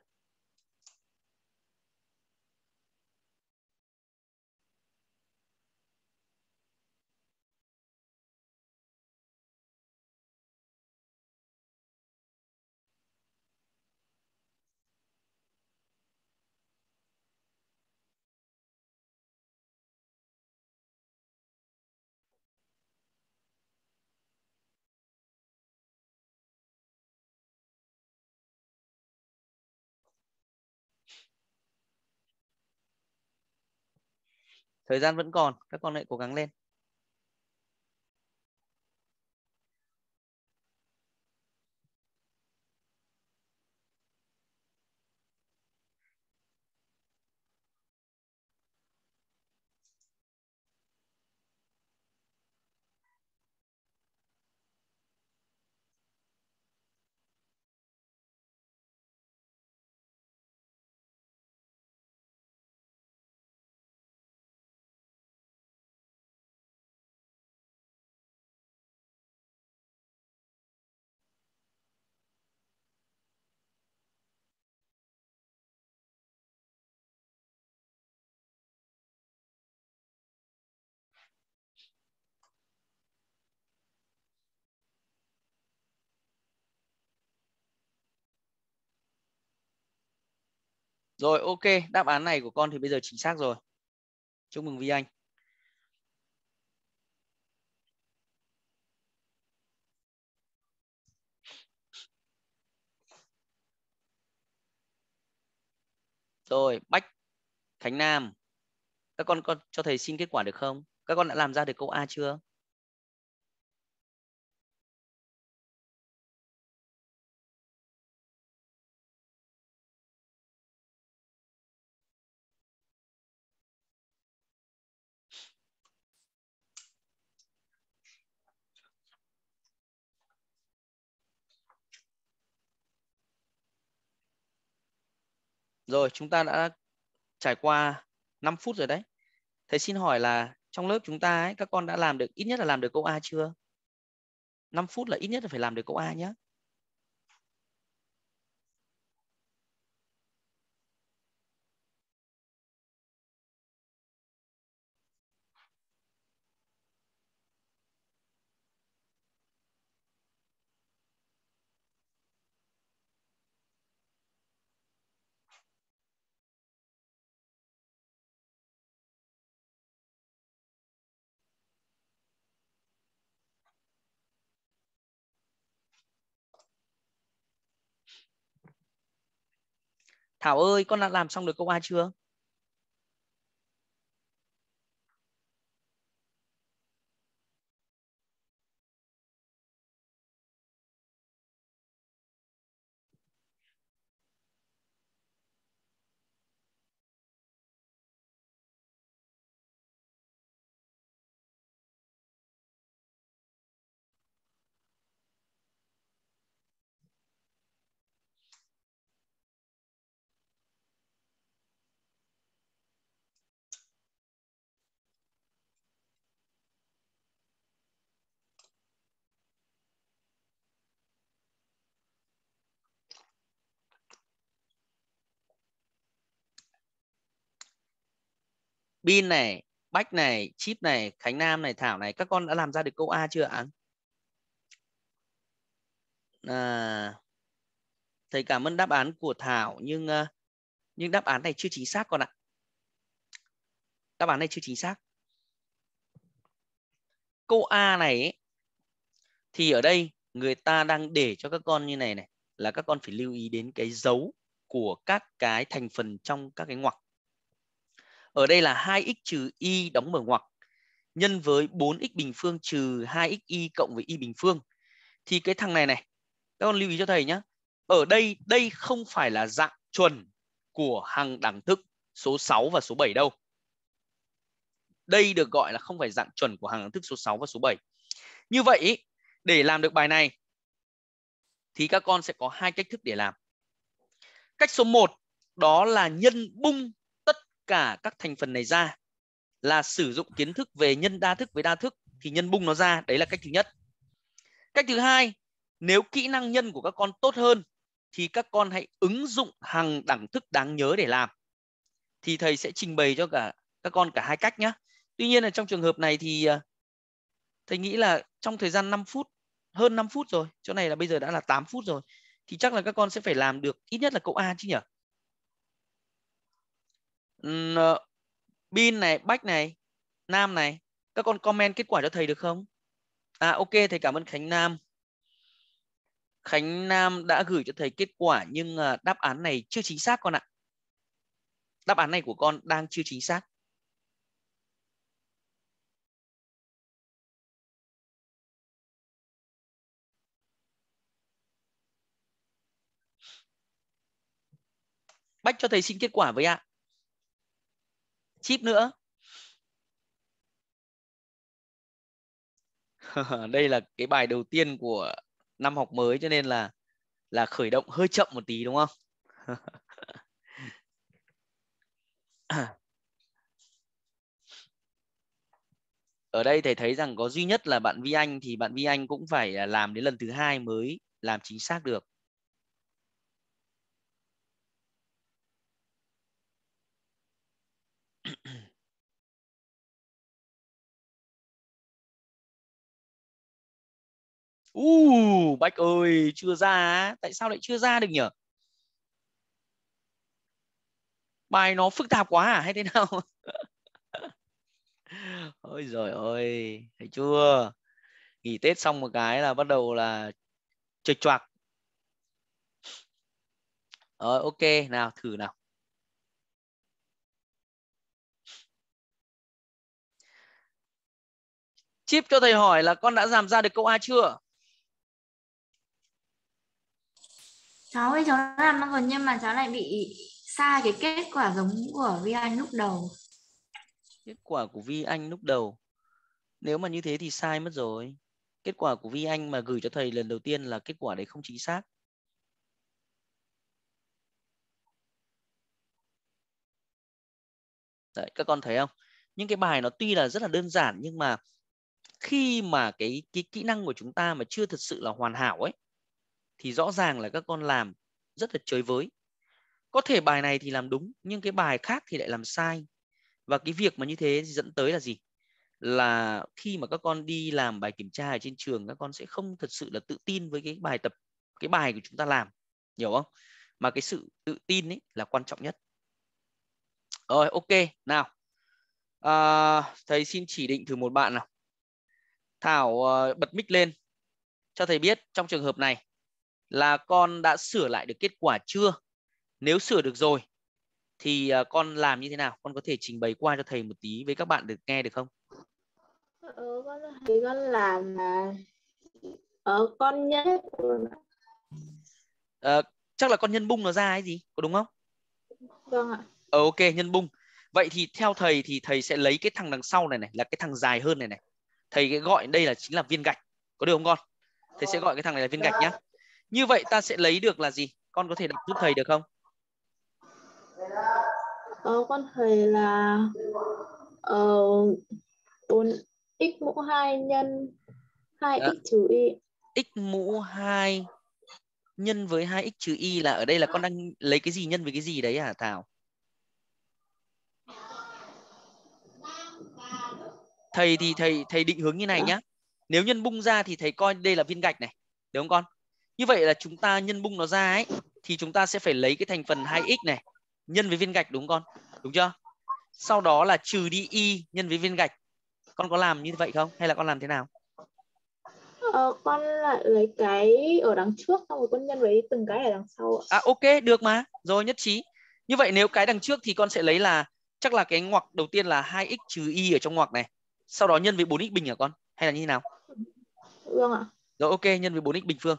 thời gian vẫn còn các con hãy cố gắng lên Rồi ok, đáp án này của con thì bây giờ chính xác rồi. Chúc mừng Vi Anh. Rồi, Bách Khánh Nam. Các con con cho thầy xin kết quả được không? Các con đã làm ra được câu A chưa? Rồi chúng ta đã trải qua 5 phút rồi đấy. Thầy xin hỏi là trong lớp chúng ta ấy, các con đã làm được ít nhất là làm được câu A chưa? 5 phút là ít nhất là phải làm được câu A nhé. Thảo ơi con đã làm xong được câu A chưa Pin này, Bách này, Chip này, Khánh Nam này, Thảo này, các con đã làm ra được câu A chưa ạ? À, thầy cảm ơn đáp án của Thảo nhưng ờ, nhưng đáp án này chưa chính xác con ạ. Đáp án này chưa chính xác. Câu A này thì ở đây người ta đang để cho các con như này này là các con phải lưu ý đến cái dấu của các cái thành phần trong các cái ngoặc ở đây là 2x trừ y đóng mở ngoặc nhân với 4x bình phương trừ 2xy cộng với y bình phương. Thì cái thằng này này, các con lưu ý cho thầy nhé. Ở đây, đây không phải là dạng chuẩn của hàng đẳng thức số 6 và số 7 đâu. Đây được gọi là không phải dạng chuẩn của hàng đẳng thức số 6 và số 7. Như vậy, để làm được bài này, thì các con sẽ có hai cách thức để làm. Cách số 1 đó là nhân bung cả các thành phần này ra là sử dụng kiến thức về nhân đa thức với đa thức thì nhân bung nó ra đấy là cách thứ nhất cách thứ hai nếu kỹ năng nhân của các con tốt hơn thì các con hãy ứng dụng hàng đẳng thức đáng nhớ để làm thì thầy sẽ trình bày cho cả các con cả hai cách nhé tuy nhiên là trong trường hợp này thì à, thầy nghĩ là trong thời gian 5 phút hơn 5 phút rồi chỗ này là bây giờ đã là 8 phút rồi thì chắc là các con sẽ phải làm được ít nhất là câu A chứ nhỉ Pin này, Bách này, Nam này, các con comment kết quả cho thầy được không? À ok, thầy cảm ơn Khánh Nam. Khánh Nam đã gửi cho thầy kết quả nhưng à, đáp án này chưa chính xác con ạ. Đáp án này của con đang chưa chính xác. Bách cho thầy xin kết quả với ạ chip nữa đây là cái bài đầu tiên của năm học mới cho nên là là khởi động hơi chậm một tí đúng không ở đây thầy thấy rằng có duy nhất là bạn Vi Anh thì bạn Vi Anh cũng phải à, làm đến lần thứ hai mới làm chính xác được u uh, bách ơi chưa ra tại sao lại chưa ra được nhỉ bài nó phức tạp quá à hay thế nào ôi giời ơi thấy chưa nghỉ tết xong một cái là bắt đầu là chệch choạc ờ, ok nào thử nào chip cho thầy hỏi là con đã làm ra được câu a chưa cháu ơi cháu làm nó còn nhưng mà cháu lại bị sai cái kết quả giống của vi anh lúc đầu kết quả của vi anh lúc đầu nếu mà như thế thì sai mất rồi kết quả của vi anh mà gửi cho thầy lần đầu tiên là kết quả đấy không chính xác đấy các con thấy không những cái bài nó tuy là rất là đơn giản nhưng mà khi mà cái cái kỹ năng của chúng ta mà chưa thật sự là hoàn hảo ấy thì rõ ràng là các con làm rất là chơi với có thể bài này thì làm đúng nhưng cái bài khác thì lại làm sai và cái việc mà như thế dẫn tới là gì là khi mà các con đi làm bài kiểm tra ở trên trường các con sẽ không thật sự là tự tin với cái bài tập cái bài của chúng ta làm hiểu không mà cái sự tự tin ấy là quan trọng nhất rồi ok nào à, thầy xin chỉ định thử một bạn nào Thảo ờ, bật mic lên cho thầy biết trong trường hợp này là con đã sửa lại được kết quả chưa? Nếu sửa được rồi thì ờ, con làm như thế nào? Con có thể trình bày qua cho thầy một tí với các bạn được nghe được không? Ừ, con thì con làm mà ở ờ, con nhân à, chắc là con nhân bung nó ra hay gì có đúng không vâng ạ ờ, ok nhân bung vậy thì theo thầy thì thầy sẽ lấy cái thằng đằng sau này này là cái thằng dài hơn này này thầy gọi đây là chính là viên gạch có được không con thầy sẽ gọi cái thằng này là viên gạch nhá như vậy ta sẽ lấy được là gì con có thể đọc giúp thầy được không ờ, con thầy là ờ, 4x mũ 2 nhân 2x dạ. trừ y x mũ 2 nhân với 2x trừ y là ở đây là con đang lấy cái gì nhân với cái gì đấy hả Thảo? thầy thì thầy thầy định hướng như này nhá nếu nhân bung ra thì thầy coi đây là viên gạch này đúng không con như vậy là chúng ta nhân bung nó ra ấy thì chúng ta sẽ phải lấy cái thành phần 2x này nhân với viên gạch đúng không con đúng chưa sau đó là trừ đi y nhân với viên gạch con có làm như vậy không hay là con làm thế nào ờ, con lại lấy cái ở đằng trước xong rồi con nhân với từng cái ở đằng sau à ok được mà rồi nhất trí như vậy nếu cái đằng trước thì con sẽ lấy là chắc là cái ngoặc đầu tiên là 2x trừ y ở trong ngoặc này sau đó nhân với 4x bình hả con hay là như thế nào vâng ạ rồi ok nhân với 4x bình phương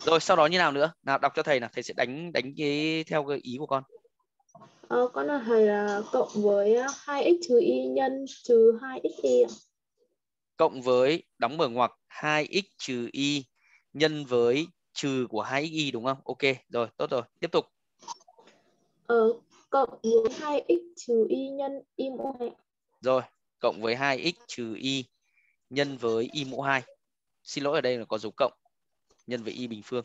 rồi sau đó như nào nữa nào đọc cho thầy nào thầy sẽ đánh đánh cái theo cái ý của con ờ, con là thầy là cộng với 2x à, trừ y nhân trừ 2x y ạ cộng với đóng mở ngoặc 2x trừ y nhân với trừ của 2xy đúng không? Ok, rồi, tốt rồi. Tiếp tục. Ờ, cộng với 2x trừ y nhân y mũ 2. Rồi, cộng với 2x trừ y nhân với y mũ 2. Xin lỗi ở đây là có dấu cộng nhân với y bình phương.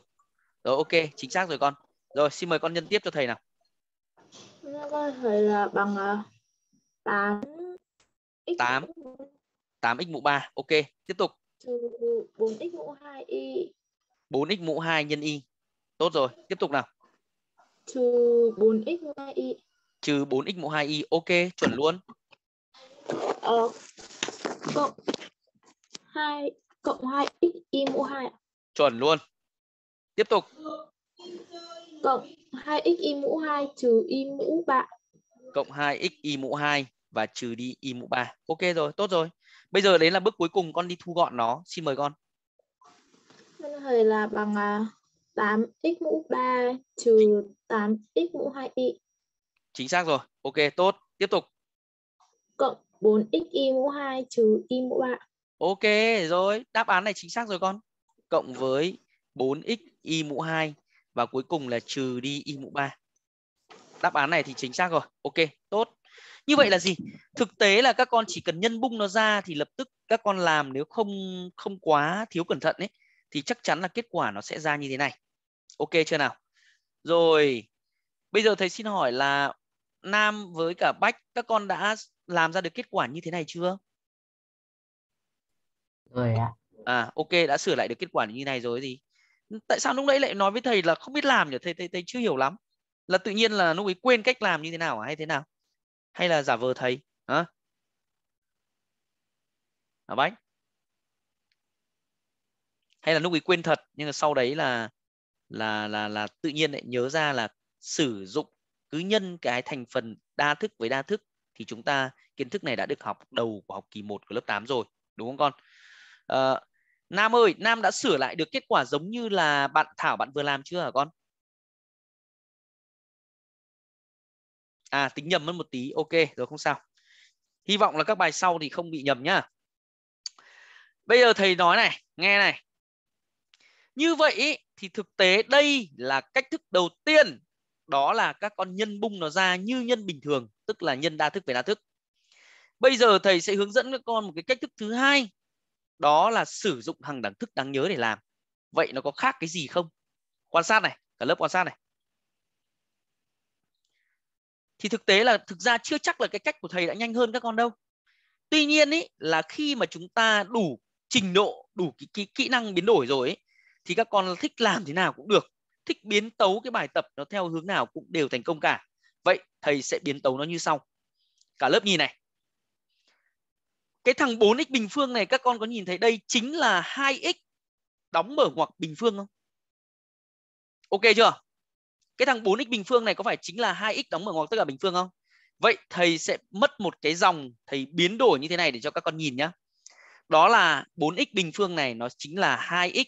Rồi ok, chính xác rồi con. Rồi xin mời con nhân tiếp cho thầy nào. Con phải là bằng 8 à, x 8 8 x mũ 3. Ok, tiếp tục. 4x mũ 2y 4x mũ 2 nhân y. Tốt rồi, tiếp tục nào. Trừ 4x mũ 2y. Trừ 4x mũ 2y. Ok, chuẩn luôn. Ờ, cộng 2 cộng 2x y mũ 2 Chuẩn luôn. Tiếp tục. Cộng 2x y mũ 2 trừ y mũ 3. Cộng 2x y mũ 2 và trừ đi y mũ 3. Ok rồi, tốt rồi. Bây giờ đến là bước cuối cùng con đi thu gọn nó. Xin mời con. Con là bằng uh, à, 8x mũ 3 trừ 8x mũ 2y. Chính xác rồi. Ok, tốt. Tiếp tục. Cộng 4x y mũ 2 trừ y mũ 3. Ok rồi, đáp án này chính xác rồi con. Cộng với 4x y mũ 2 và cuối cùng là trừ đi y mũ 3. Đáp án này thì chính xác rồi. Ok, tốt. Như vậy là gì? Thực tế là các con chỉ cần nhân bung nó ra thì lập tức các con làm nếu không không quá thiếu cẩn thận ấy thì chắc chắn là kết quả nó sẽ ra như thế này. Ok chưa nào? Rồi, bây giờ thầy xin hỏi là Nam với cả Bách các con đã làm ra được kết quả như thế này chưa? Rồi ạ. À ok đã sửa lại được kết quả như này rồi gì? Tại sao lúc nãy lại nói với thầy là không biết làm nhỉ? Thầy thầy thầy chưa hiểu lắm. Là tự nhiên là lúc ấy quên cách làm như thế nào hay thế nào? Hay là giả vờ thầy? Hả? à bánh? Hay là lúc ấy quên thật nhưng mà sau đấy là là là là tự nhiên lại nhớ ra là sử dụng cứ nhân cái thành phần đa thức với đa thức thì chúng ta kiến thức này đã được học đầu của học kỳ 1 của lớp 8 rồi đúng không con à, Nam ơi Nam đã sửa lại được kết quả giống như là bạn Thảo bạn vừa làm chưa hả con à tính nhầm mất một tí ok rồi không sao hy vọng là các bài sau thì không bị nhầm nhá bây giờ thầy nói này nghe này như vậy thì thực tế đây là cách thức đầu tiên đó là các con nhân bung nó ra như nhân bình thường tức là nhân đa thức về đa thức. Bây giờ thầy sẽ hướng dẫn các con một cái cách thức thứ hai, đó là sử dụng hằng đẳng thức đáng nhớ để làm. Vậy nó có khác cái gì không? Quan sát này, cả lớp quan sát này. Thì thực tế là thực ra chưa chắc là cái cách của thầy đã nhanh hơn các con đâu. Tuy nhiên ý, là khi mà chúng ta đủ trình độ, đủ kỹ cái kỹ năng biến đổi rồi ý, thì các con thích làm thế nào cũng được thích biến tấu cái bài tập nó theo hướng nào cũng đều thành công cả Vậy thầy sẽ biến tấu nó như sau. Cả lớp nhìn này. Cái thằng 4x bình phương này các con có nhìn thấy đây chính là 2x đóng mở ngoặc bình phương không? Ok chưa? Cái thằng 4x bình phương này có phải chính là 2x đóng mở ngoặc tất cả bình phương không? Vậy thầy sẽ mất một cái dòng thầy biến đổi như thế này để cho các con nhìn nhá. Đó là 4x bình phương này nó chính là 2x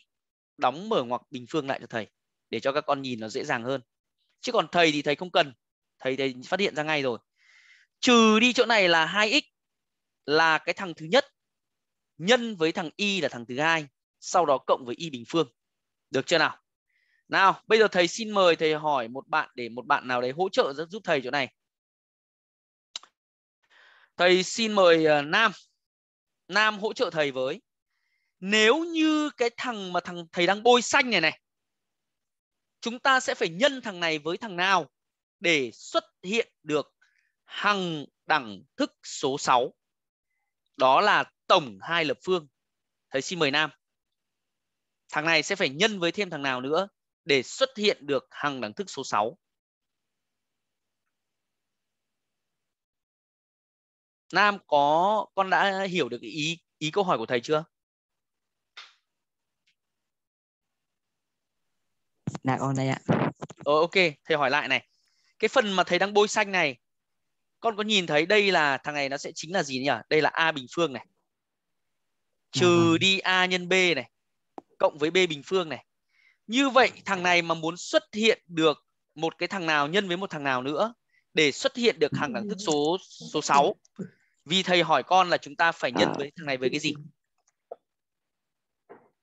đóng mở ngoặc bình phương lại cho thầy để cho các con nhìn nó dễ dàng hơn. Chứ còn thầy thì thầy không cần, thầy thầy phát hiện ra ngay rồi trừ đi chỗ này là 2x là cái thằng thứ nhất nhân với thằng y là thằng thứ hai sau đó cộng với y bình phương được chưa nào nào bây giờ thầy xin mời thầy hỏi một bạn để một bạn nào đấy hỗ trợ giúp thầy chỗ này thầy xin mời ờ, nam nam hỗ trợ thầy với nếu như cái thằng mà thằng thầy đang bôi xanh này này chúng ta sẽ phải nhân thằng này với thằng nào để xuất hiện được hằng đẳng thức số 6. Đó là tổng hai lập phương. Thầy xin mời Nam. Thằng này sẽ phải nhân với thêm thằng nào nữa để xuất hiện được hằng đẳng thức số 6. Nam có con đã hiểu được ý ý câu hỏi của thầy chưa? Dạ con đây ạ. Ờ, ok, thầy hỏi lại này cái phần mà thầy đang bôi xanh này con có nhìn thấy đây là thằng này nó sẽ chính là gì nhỉ đây là a bình phương này trừ dạ vâng. đi a nhân b này cộng với b bình phương này như vậy thằng này mà muốn xuất hiện được một cái thằng nào nhân với một thằng nào nữa để xuất hiện được hàng đẳng thức số số 6 vì thầy hỏi con là chúng ta phải nhân với thằng này với cái gì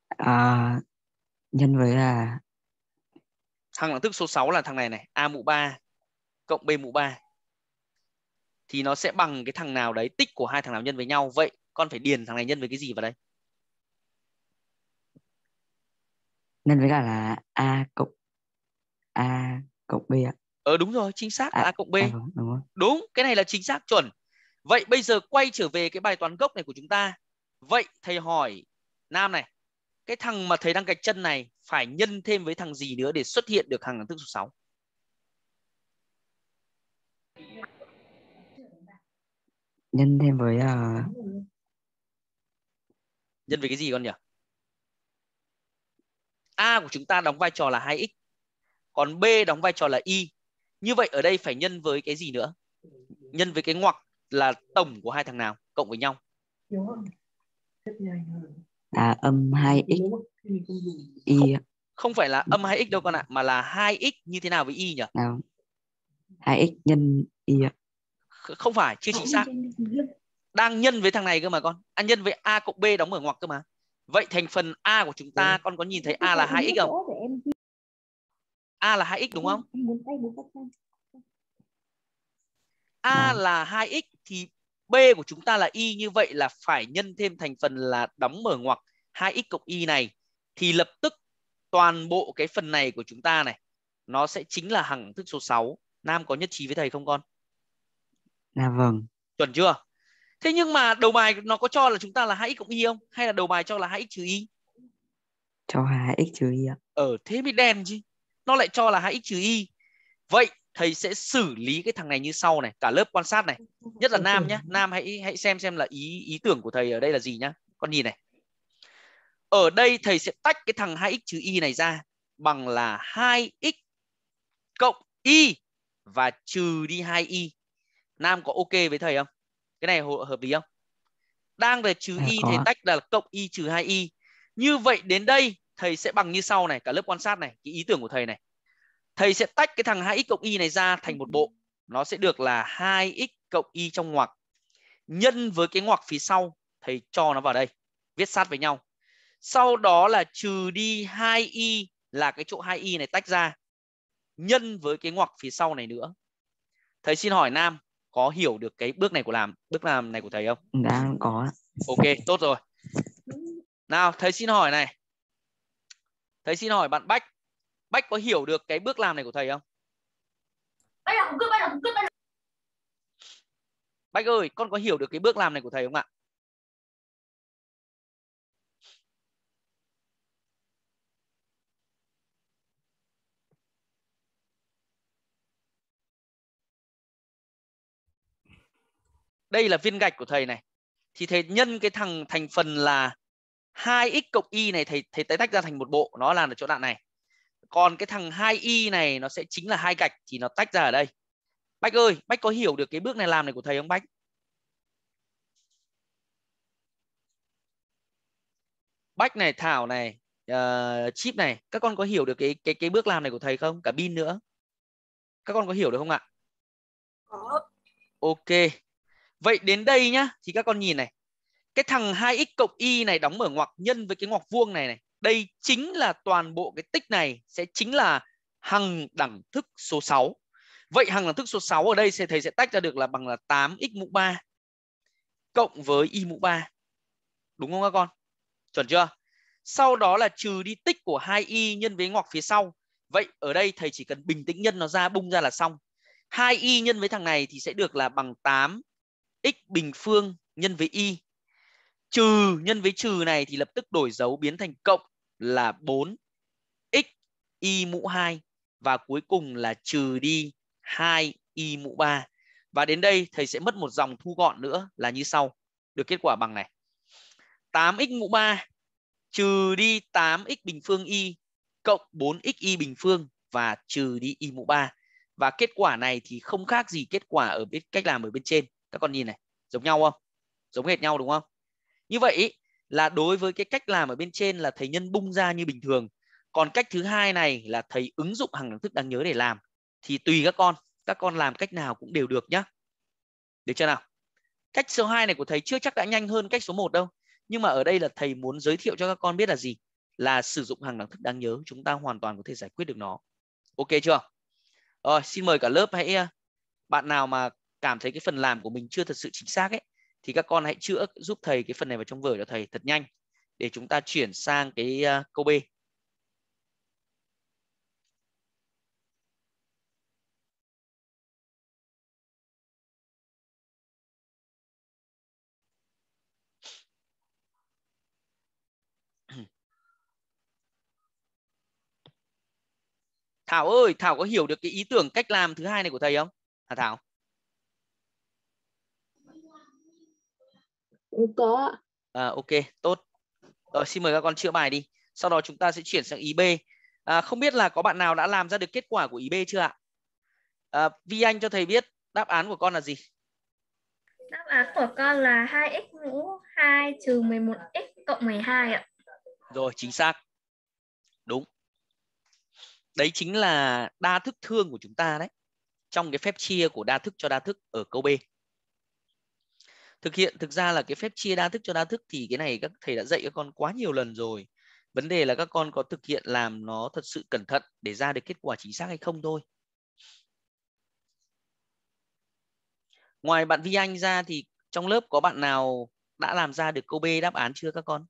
à, nhân với là thằng đẳng thức số 6 là thằng này này a mũ 3 cộng b mũ 3 thì nó sẽ bằng cái thằng nào đấy tích của hai thằng nào nhân với nhau vậy con phải điền thằng này nhân với cái gì vào đây nên với cả là a cộng a cộng b ạ ờ đúng rồi chính xác a, à, a cộng b à, vâng, đúng, đúng, đúng cái này là chính xác chuẩn vậy bây giờ quay trở về cái bài toán gốc này của chúng ta vậy thầy hỏi nam này cái thằng mà thầy đang gạch chân này phải nhân thêm với thằng gì nữa để xuất hiện được hàng đẳng thức số 6 nhân thêm với uh... nhân với cái gì con nhỉ a của chúng ta đóng vai trò là 2x còn b đóng vai trò là y như vậy ở đây phải nhân với cái gì nữa nhân với cái ngoặc là tổng của hai thằng nào cộng với nhau à âm 2x y không, phải là âm 2x đâu con ạ mà là 2x như thế nào với y nhỉ? Nào, 2x nhân y ạ. Không phải, chưa chính xác. Đang nhân với thằng này cơ mà con. À, nhân với a cộng b đóng ở ngoặc cơ mà. Vậy thành phần a của chúng ta dạ. con có nhìn thấy a là 2x không? a là 2x đúng không? a dạ. là 2x thì b của chúng ta là y như vậy là phải nhân thêm thành phần là đóng mở ngoặc 2x cộng y này thì lập tức toàn bộ cái phần này của chúng ta này nó sẽ chính là hằng thức số 6 Nam có nhất trí với thầy không con? Dạ vâng. Chuẩn chưa? Thế nhưng mà đầu bài nó có cho là chúng ta là 2x cộng y không? Hay là đầu bài cho là 2x trừ y? Cho 2x trừ y ạ. Ờ thế mới đen chứ. Nó lại cho là 2x trừ y. Vậy thầy sẽ xử lý cái thằng này như sau này, cả lớp quan sát này, nhất là Nam nhá. Nam hãy hãy xem xem là ý ý tưởng của thầy ở đây là gì nhá. Con nhìn này. Ở đây thầy sẽ tách cái thằng 2x trừ y này ra bằng là 2x cộng y và trừ đi 2y. Nam có ok với thầy không? Cái này hợp lý không? Đang về trừ à, y thầy tách là cộng y trừ 2y. Như vậy đến đây thầy sẽ bằng như sau này, cả lớp quan sát này, cái ý tưởng của thầy này. Thầy sẽ tách cái thằng 2x cộng y này ra thành một bộ. Nó sẽ được là 2x cộng y trong ngoặc nhân với cái ngoặc phía sau thầy cho nó vào đây, viết sát với nhau. Sau đó là trừ đi 2y là cái chỗ 2y này tách ra nhân với cái ngoặc phía sau này nữa thầy xin hỏi nam có hiểu được cái bước này của làm bước làm này của thầy không đã dạ, có ok tốt rồi nào thầy xin hỏi này thầy xin hỏi bạn bách bách có hiểu được cái bước làm này của thầy không bách ơi con có hiểu được cái bước làm này của thầy không ạ đây là viên gạch của thầy này thì thầy nhân cái thằng thành phần là 2x cộng y này thầy thầy tách ra thành một bộ nó là ở chỗ đoạn này còn cái thằng 2y này nó sẽ chính là hai gạch thì nó tách ra ở đây bách ơi bách có hiểu được cái bước này làm này của thầy không bách bách này thảo này uh, chip này các con có hiểu được cái cái cái bước làm này của thầy không cả pin nữa các con có hiểu được không ạ có ok Vậy đến đây nhá, thì các con nhìn này. Cái thằng 2x cộng y này đóng mở ngoặc nhân với cái ngoặc vuông này này. Đây chính là toàn bộ cái tích này sẽ chính là hằng đẳng thức số 6. Vậy hằng đẳng thức số 6 ở đây sẽ thầy sẽ tách ra được là bằng là 8x mũ 3 cộng với y mũ 3. Đúng không các con? Chuẩn chưa? Sau đó là trừ đi tích của 2y nhân với ngoặc phía sau. Vậy ở đây thầy chỉ cần bình tĩnh nhân nó ra bung ra là xong. 2y nhân với thằng này thì sẽ được là bằng 8 x bình phương nhân với y trừ nhân với trừ này thì lập tức đổi dấu biến thành cộng là 4 x y mũ 2 và cuối cùng là trừ đi 2 y mũ 3. Và đến đây thầy sẽ mất một dòng thu gọn nữa là như sau. Được kết quả bằng này. 8x mũ 3 trừ đi 8x bình phương y cộng 4x y bình phương và trừ đi y mũ 3. Và kết quả này thì không khác gì kết quả ở bên cách làm ở bên trên các con nhìn này giống nhau không giống hệt nhau đúng không như vậy là đối với cái cách làm ở bên trên là thầy nhân bung ra như bình thường còn cách thứ hai này là thầy ứng dụng hàng đẳng thức đáng nhớ để làm thì tùy các con các con làm cách nào cũng đều được nhá được chưa nào cách số 2 này của thầy chưa chắc đã nhanh hơn cách số 1 đâu nhưng mà ở đây là thầy muốn giới thiệu cho các con biết là gì là sử dụng hàng đẳng thức đáng nhớ chúng ta hoàn toàn có thể giải quyết được nó ok chưa rồi xin mời cả lớp hãy à, bạn nào mà cảm thấy cái phần làm của mình chưa thật sự chính xác ấy thì các con hãy chữa giúp thầy cái phần này vào trong vở cho thầy thật nhanh để chúng ta chuyển sang cái à, câu B. Thảo ơi, Thảo có hiểu được cái ý tưởng cách làm thứ hai này của thầy không? Hả Thảo? cũng có à, ok tốt rồi xin mời các con chữa bài đi sau đó chúng ta sẽ chuyển sang ý B à, không biết là có bạn nào đã làm ra được kết quả của ý B chưa ạ à, Vi Anh cho thầy biết đáp án của con là gì đáp án của con là 2x mũ 2 trừ 11x cộng 12 ạ rồi chính xác đúng đấy chính là đa thức thương của chúng ta đấy trong cái phép chia của đa thức cho đa thức ở câu B thực hiện thực ra là cái phép chia đa thức cho đa thức thì cái này các thầy đã dạy các con quá nhiều lần rồi vấn đề là các con có thực hiện làm nó thật sự cẩn thận để ra được kết quả chính xác hay không thôi ngoài bạn Vi Anh ra thì trong lớp có bạn nào đã làm ra được câu B đáp án chưa các con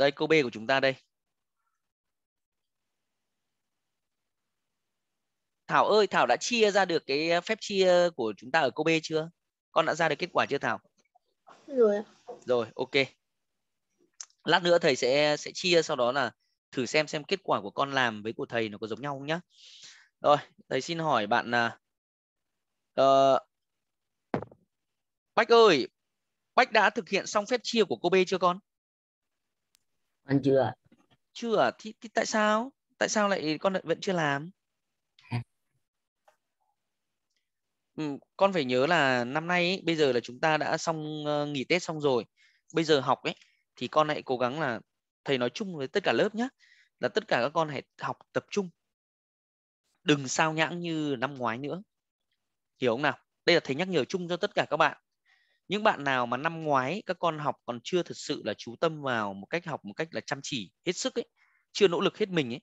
đây câu B của chúng ta đây Thảo ơi Thảo đã chia ra được cái ờ, phép chia của chúng ta ở câu B chưa con đã ra được kết quả chưa Thảo rồi rồi ok lát nữa thầy sẽ sẽ chia sau đó là thử xem xem kết quả của con làm với của thầy nó có giống nhau không nhá rồi thầy xin hỏi bạn là uh, ờ, Bách ơi Bách đã thực hiện xong phép chia của cô B chưa con anh chưa. Chưa thì, thì tại sao? Tại sao lại con lại vẫn chưa làm? Ừ, con phải nhớ là năm nay ấy, bây giờ là chúng ta đã xong ờ, nghỉ Tết xong rồi. Bây giờ học ấy thì con hãy cố gắng là thầy nói chung với tất cả lớp nhé là tất cả các con hãy học tập trung đừng sao nhãng như năm ngoái nữa hiểu không nào đây là thầy nhắc nhở chung cho tất cả các bạn những bạn nào mà năm ngoái các con học còn chưa thực sự là chú tâm vào một cách học một cách là chăm chỉ hết sức ấy chưa nỗ lực hết mình ấy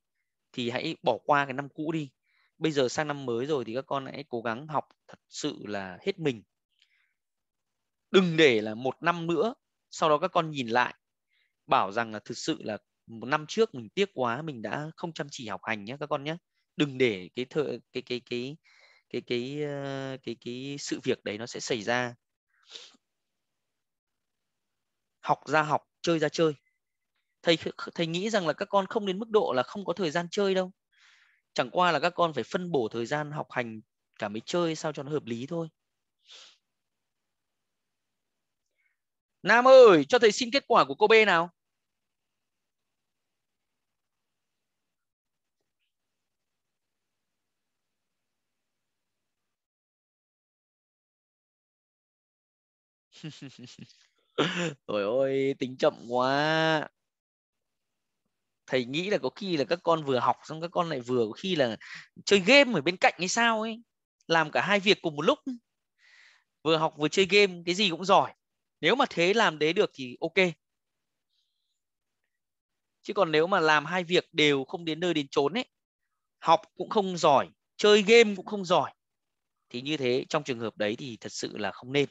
thì hãy bỏ qua cái năm cũ đi bây giờ sang năm mới rồi thì các con hãy cố gắng học thật sự là hết mình đừng để là một năm nữa sau đó các con nhìn lại bảo rằng là thực sự là một năm trước mình tiếc quá mình đã không chăm chỉ học hành nhé các con nhé đừng để cái thợ cái cái cái cái cái cái ờ, cái, cái sự việc đấy nó sẽ xảy ra học ra học chơi ra chơi thầy thầy nghĩ rằng là các con không đến mức độ là không có thời gian chơi đâu chẳng qua là các con phải phân bổ thời gian học hành cả mấy chơi sao cho nó hợp lý thôi Nam ơi cho thầy xin kết quả của cô B nào Trời ơi, tính chậm quá. Thầy nghĩ là có khi là các con vừa học xong các con lại vừa có khi là chơi game ở bên cạnh hay sao ấy. Làm cả hai việc cùng một lúc. Vừa học vừa chơi game, cái gì cũng giỏi. Nếu mà thế làm đấy được thì ok. Chứ còn nếu mà làm hai việc đều không đến nơi đến chốn ấy, học cũng không giỏi, chơi game cũng không giỏi thì như thế trong trường hợp đấy thì thật sự là không nên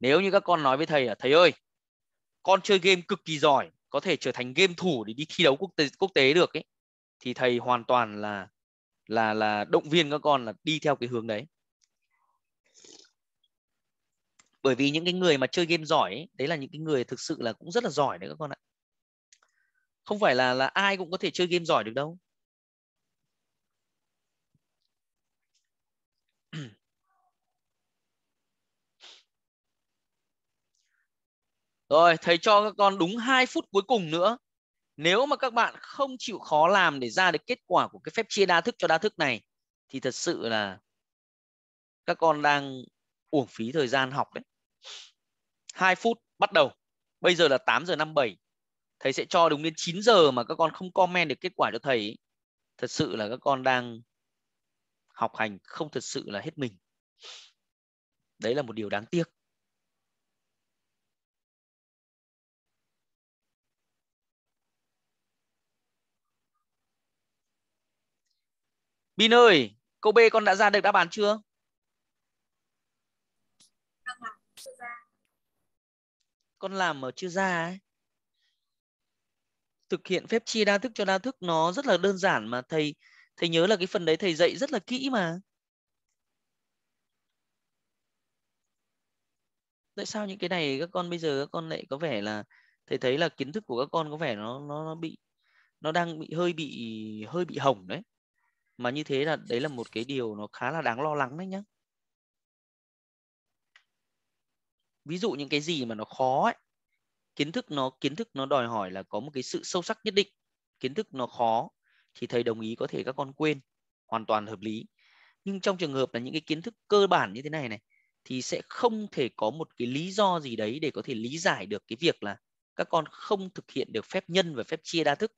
nếu như các con nói với thầy là thầy ơi con chơi game cực kỳ giỏi có thể trở thành game thủ để đi thi đấu quốc tế quốc tế được ấy thì thầy hoàn toàn là là là động viên các con là đi theo cái hướng đấy bởi vì những cái người mà chơi game giỏi ấy, đấy là những cái người thực sự là cũng rất là giỏi đấy các con ạ không phải là là ai cũng có thể chơi game giỏi được đâu Rồi, thầy cho các con đúng 2 phút cuối cùng nữa. Nếu mà các bạn không chịu khó làm để ra được kết quả của cái phép chia đa thức cho đa thức này thì thật sự là các con đang uổng phí thời gian học đấy. 2 phút bắt đầu. Bây giờ là 8 giờ 57. Thầy sẽ cho đúng đến 9 giờ mà các con không comment được kết quả cho thầy. Thật sự là các con đang học hành không thật sự là hết mình. Đấy là một điều đáng tiếc. Bin ơi, câu B con đã ra được đáp án chưa? Con làm mà chưa ra ấy. Thực hiện phép chia đa thức cho đa thức nó rất là đơn giản mà thầy thầy nhớ là cái phần đấy thầy dạy rất là kỹ mà. Tại sao những cái này các con bây giờ các con lại có vẻ là thầy thấy là kiến thức của các con có vẻ nó nó, nó bị nó đang bị hơi bị hơi bị hỏng đấy mà như thế là đấy là một cái điều nó khá là đáng lo lắng đấy nhá ví dụ những cái gì mà nó khó ấy, kiến thức nó kiến thức nó đòi hỏi là có một cái sự sâu sắc nhất định kiến thức nó khó thì thầy đồng ý có thể các con quên hoàn toàn hợp lý nhưng trong trường hợp là những cái kiến thức cơ bản như thế này này thì sẽ không thể có một cái lý do gì đấy để có thể lý giải được cái việc là các con không thực hiện được phép nhân và phép chia đa thức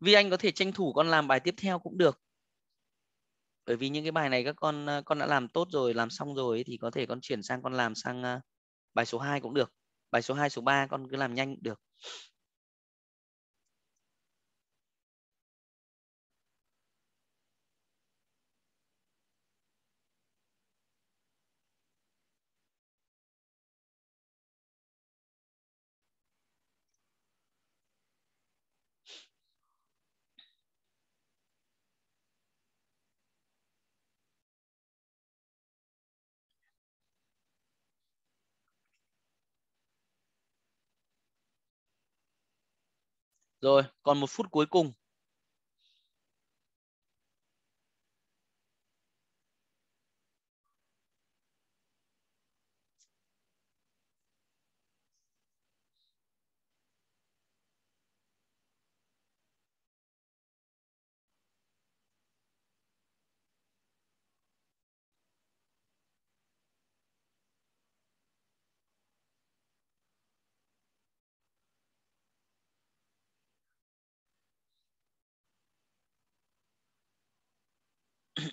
vì anh có thể tranh thủ con làm bài tiếp theo cũng được bởi vì những cái bài này các con ờ, con đã làm tốt rồi làm xong rồi thì có thể con chuyển sang con làm sang ờ, bài số 2 cũng được bài số 2 số 3 con cứ làm nhanh được Rồi, còn một phút cuối cùng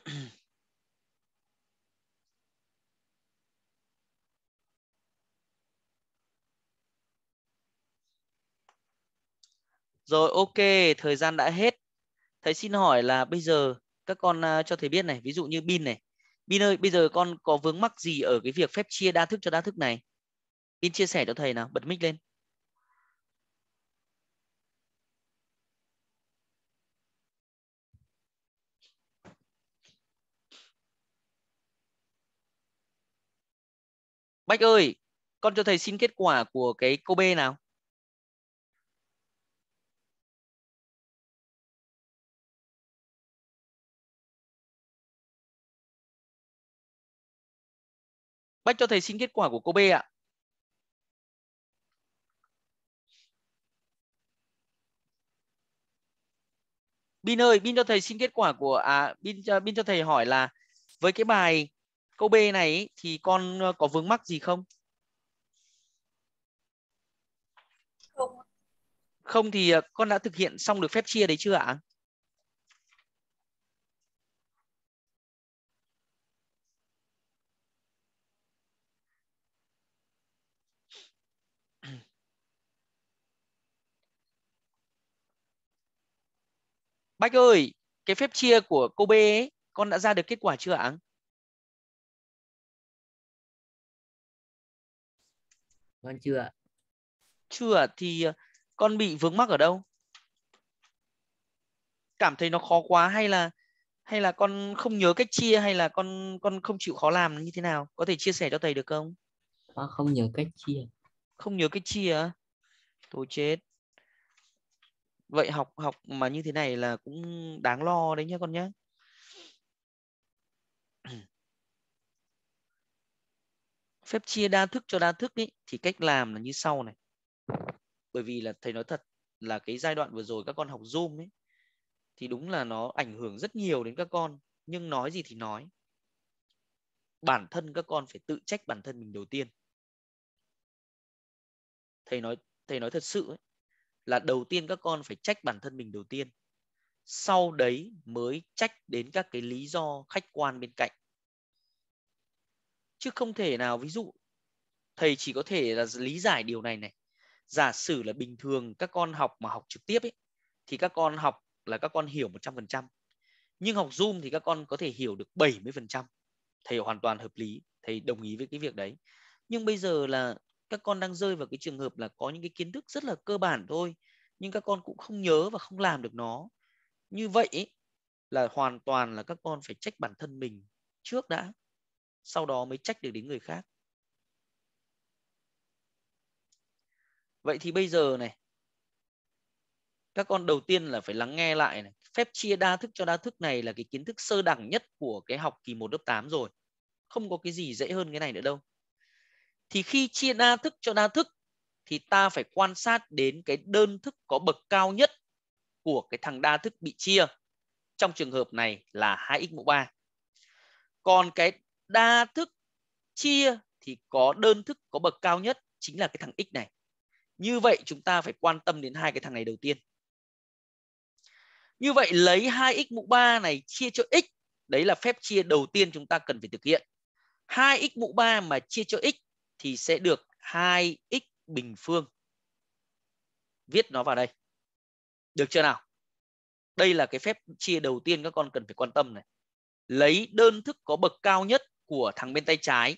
Rồi ok, thời gian đã hết. Thầy xin hỏi là bây giờ các con à, cho thầy biết này, ví dụ như pin này. pin ơi, bây giờ con có vướng mắc gì ở cái việc phép chia đa thức cho đa thức này? Pin chia sẻ cho thầy nào, bật mic lên. Bách ơi, con cho thầy xin kết quả của cái câu B nào. Bách cho thầy xin kết quả của câu B ạ. Bin ơi, Bin cho thầy xin kết quả của à Bin cho Bin cho thầy hỏi là với cái bài câu B này thì con ờ, có vướng mắc gì không? Không. Không thì ờ, con đã thực hiện xong được phép chia đấy chưa ạ? Bách ơi, cái phép chia của cô B ấy, con đã ra được kết quả chưa ạ? Con chưa Chưa thì ờ, con bị vướng mắc ở đâu? Cảm thấy nó khó quá hay là hay là con không nhớ cách chia hay là con con không chịu khó làm như thế nào? Có thể chia sẻ cho thầy được không? Con không nhớ cách chia. Không nhớ cách chia Tôi chết. Vậy học học mà như thế này là cũng đáng lo đấy nhá con nhé. phép chia đa thức cho đa thức ấy, thì cách làm là như sau này bởi vì là thầy nói thật là cái giai đoạn vừa rồi các con học zoom ấy thì đúng là nó ảnh hưởng rất nhiều đến các con nhưng nói gì thì nói bản thân các con phải tự trách bản thân mình đầu tiên thầy nói thầy nói thật sự ấy, là đầu tiên các con phải trách bản thân mình đầu tiên sau đấy mới trách đến các cái lý do khách quan bên cạnh chứ không thể nào ví dụ thầy chỉ có thể là lý giải điều này này giả sử là bình thường các con học mà học trực tiếp ấy, thì các con học là các con hiểu 100%. Nhưng học Zoom thì các con có thể hiểu được 70%. Thầy hoàn toàn hợp lý, thầy đồng ý với cái việc đấy. Nhưng bây giờ là các con đang rơi vào cái trường hợp là có những cái kiến thức rất là cơ bản thôi, nhưng các con cũng không nhớ và không làm được nó. Như vậy ấy, là hoàn toàn là các con phải trách bản thân mình trước đã sau đó mới trách được đến người khác vậy thì bây giờ này các con đầu tiên là phải lắng nghe lại này. phép chia đa thức cho đa thức này là cái kiến thức sơ đẳng nhất của cái học kỳ 1 lớp 8 rồi không có cái gì dễ hơn cái này nữa đâu thì khi chia đa thức cho đa thức thì ta phải quan sát đến cái đơn thức có bậc cao nhất của cái thằng đa thức bị chia trong trường hợp này là 2x mũ 3 còn cái đa thức chia thì có đơn thức có bậc cao nhất chính là cái thằng x này. Như vậy chúng ta phải quan tâm đến hai cái thằng này đầu tiên. Như vậy lấy 2x mũ 3 này chia cho x, đấy là phép chia đầu tiên chúng ta cần phải thực hiện. 2x mũ 3 mà chia cho x thì sẽ được 2x bình phương. Viết nó vào đây. Được chưa nào? Đây là cái phép chia đầu tiên các con cần phải quan tâm này. Lấy đơn thức có bậc cao nhất của thằng bên tay trái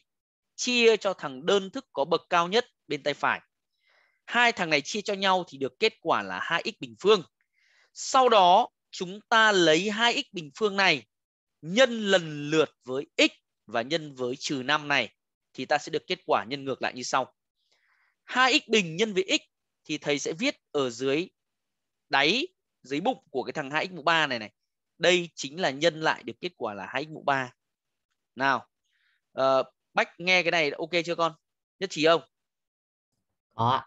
chia cho thằng đơn thức có bậc cao nhất bên tay phải. Hai thằng này chia cho nhau thì được kết quả là 2x bình phương. Sau đó chúng ta lấy 2x bình phương này nhân lần lượt với x và nhân với trừ 5 này thì ta sẽ được kết quả nhân ngược lại như sau. 2x bình nhân với x thì thầy sẽ viết ở dưới đáy dưới bụng của cái thằng 2x mũ 3 này này. Đây chính là nhân lại được kết quả là 2x mũ 3. Nào, uh, bách nghe cái này ok chưa con nhất trí không có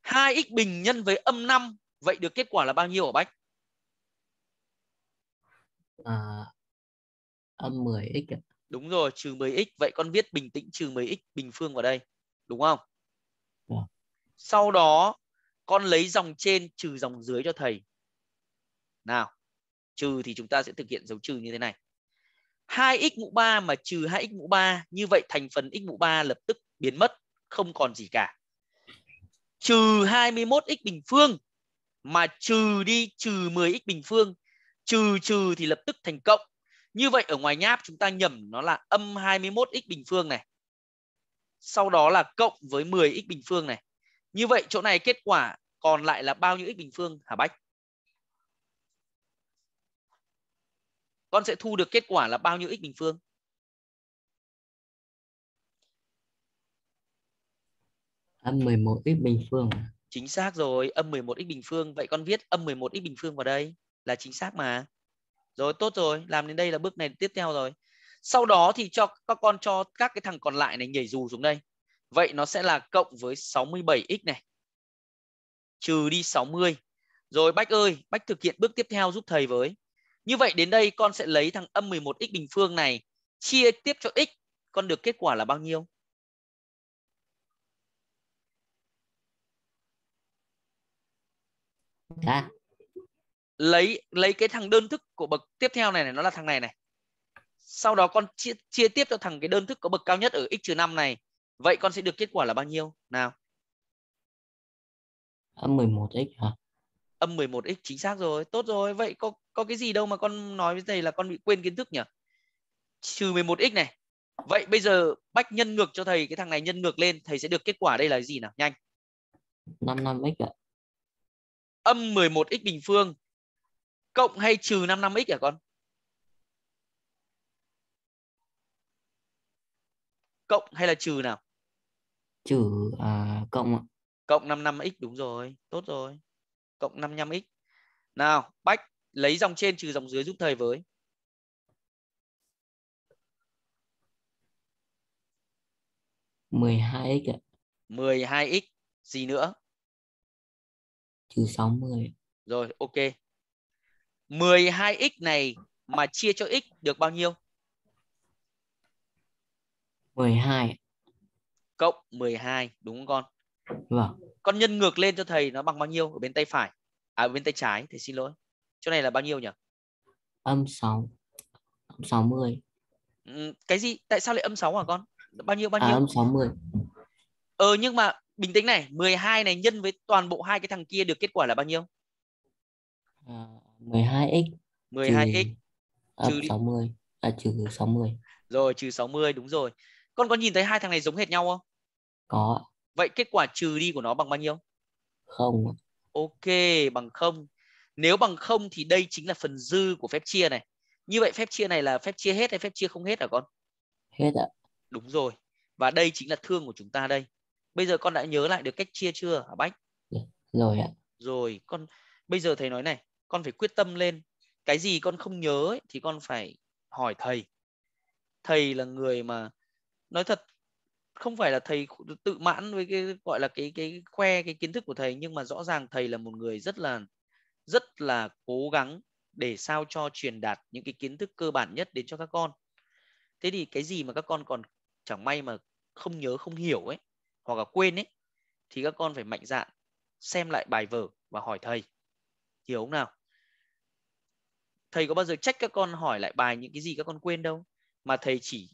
Hai x bình nhân với âm 5 vậy được kết quả là bao nhiêu ở bách à, âm 10x đúng rồi trừ 10x vậy con viết bình tĩnh trừ 10x bình phương vào đây đúng không yeah. Dạ. sau đó con lấy dòng trên trừ dòng dưới cho thầy nào trừ thì chúng ta sẽ thực hiện dấu trừ như thế này 2x mũ 3 mà trừ 2x mũ 3 như vậy thành phần x mũ 3 lập tức biến mất không còn gì cả trừ 21x bình phương mà trừ đi trừ 10x bình phương trừ trừ thì lập tức thành cộng như vậy ở ngoài nháp chúng ta nhầm nó là âm 21x bình phương này sau đó là cộng với 10x bình phương này như vậy chỗ này kết quả còn lại là bao nhiêu x bình phương hả Bách con sẽ thu được kết quả là bao nhiêu x bình phương âm 11 x bình phương à? chính xác rồi âm 11 x bình phương vậy con viết âm 11 x bình phương vào đây là chính xác mà rồi tốt rồi làm đến đây là bước này tiếp theo rồi sau đó thì cho các con cho các cái thằng còn lại này nhảy dù xuống đây vậy nó sẽ là cộng với 67 x này trừ đi 60 rồi Bách ơi Bách thực hiện bước tiếp theo giúp thầy với như vậy đến đây con sẽ lấy thằng âm 11x bình phương này chia tiếp cho x, con được kết quả là bao nhiêu? Dạ. Lấy lấy cái thằng đơn thức của bậc tiếp theo này này nó là thằng này này. Sau đó con chia, chia tiếp cho thằng cái đơn thức có bậc cao nhất ở x-5 này. Vậy con sẽ được kết quả là bao nhiêu? Nào. âm 11x hả? âm 11x chính xác rồi tốt rồi vậy có có cái gì đâu mà con nói với thầy là con bị quên kiến thức nhỉ trừ 11x này vậy bây giờ bách nhân ngược cho thầy cái thằng này nhân ngược lên thầy sẽ được kết quả đây là gì nào nhanh 55x ạ âm 11x bình phương cộng hay trừ 55x hả con cộng hay là trừ nào trừ à, cộng ạ cộng 55x đúng rồi tốt rồi cộng 55x. Nào, Bách lấy dòng trên trừ dòng dưới giúp thầy với. mười hai x ạ. mười hai x gì nữa? Trừ sáu mươi Rồi, ok. mười hai x này mà chia cho x được bao nhiêu? mười hai Cộng mười hai đúng không con? Vâng con nhân ngược lên cho thầy nó bằng bao nhiêu ở bên tay phải à ở bên tay trái thì xin lỗi chỗ này là bao nhiêu nhỉ âm sáu, âm sáu mươi. Ừ, cái gì tại sao lại âm sáu hả con bao nhiêu bao à, nhiêu à, âm mươi. ờ nhưng mà bình tĩnh này 12 này nhân với toàn bộ hai cái thằng kia được kết quả là bao nhiêu à, mười hai x 12x trừ sáu mươi, à trừ mươi. rồi trừ sáu mươi đúng rồi con có nhìn thấy hai thằng này giống hệt nhau không có Vậy kết quả trừ đi của nó bằng bao nhiêu? Không. Ok, bằng không. Nếu bằng không thì đây chính là phần dư của phép chia này. Như vậy phép chia này là phép chia hết hay phép chia không hết hả con? Hết ạ. Đúng rồi. Và đây chính là thương của chúng ta đây. Bây giờ con đã nhớ lại được cách chia chưa hả Bách? Rồi ạ. Rồi, con bây giờ thầy nói này, con phải quyết tâm lên. Cái gì con không nhớ ấy, thì con phải hỏi thầy. Thầy là người mà nói thật không phải là thầy tự mãn với cái gọi là cái cái khoe cái kiến thức của thầy nhưng mà rõ ràng thầy là một người rất là rất là cố gắng để sao cho truyền đạt những cái kiến thức cơ bản nhất đến cho các con thế thì cái gì mà các con còn chẳng may mà không nhớ không hiểu ấy hoặc là quên ấy thì các con phải mạnh dạn xem lại bài vở và hỏi thầy hiểu không nào thầy có bao giờ trách các con hỏi lại bài những cái gì các con quên đâu mà thầy chỉ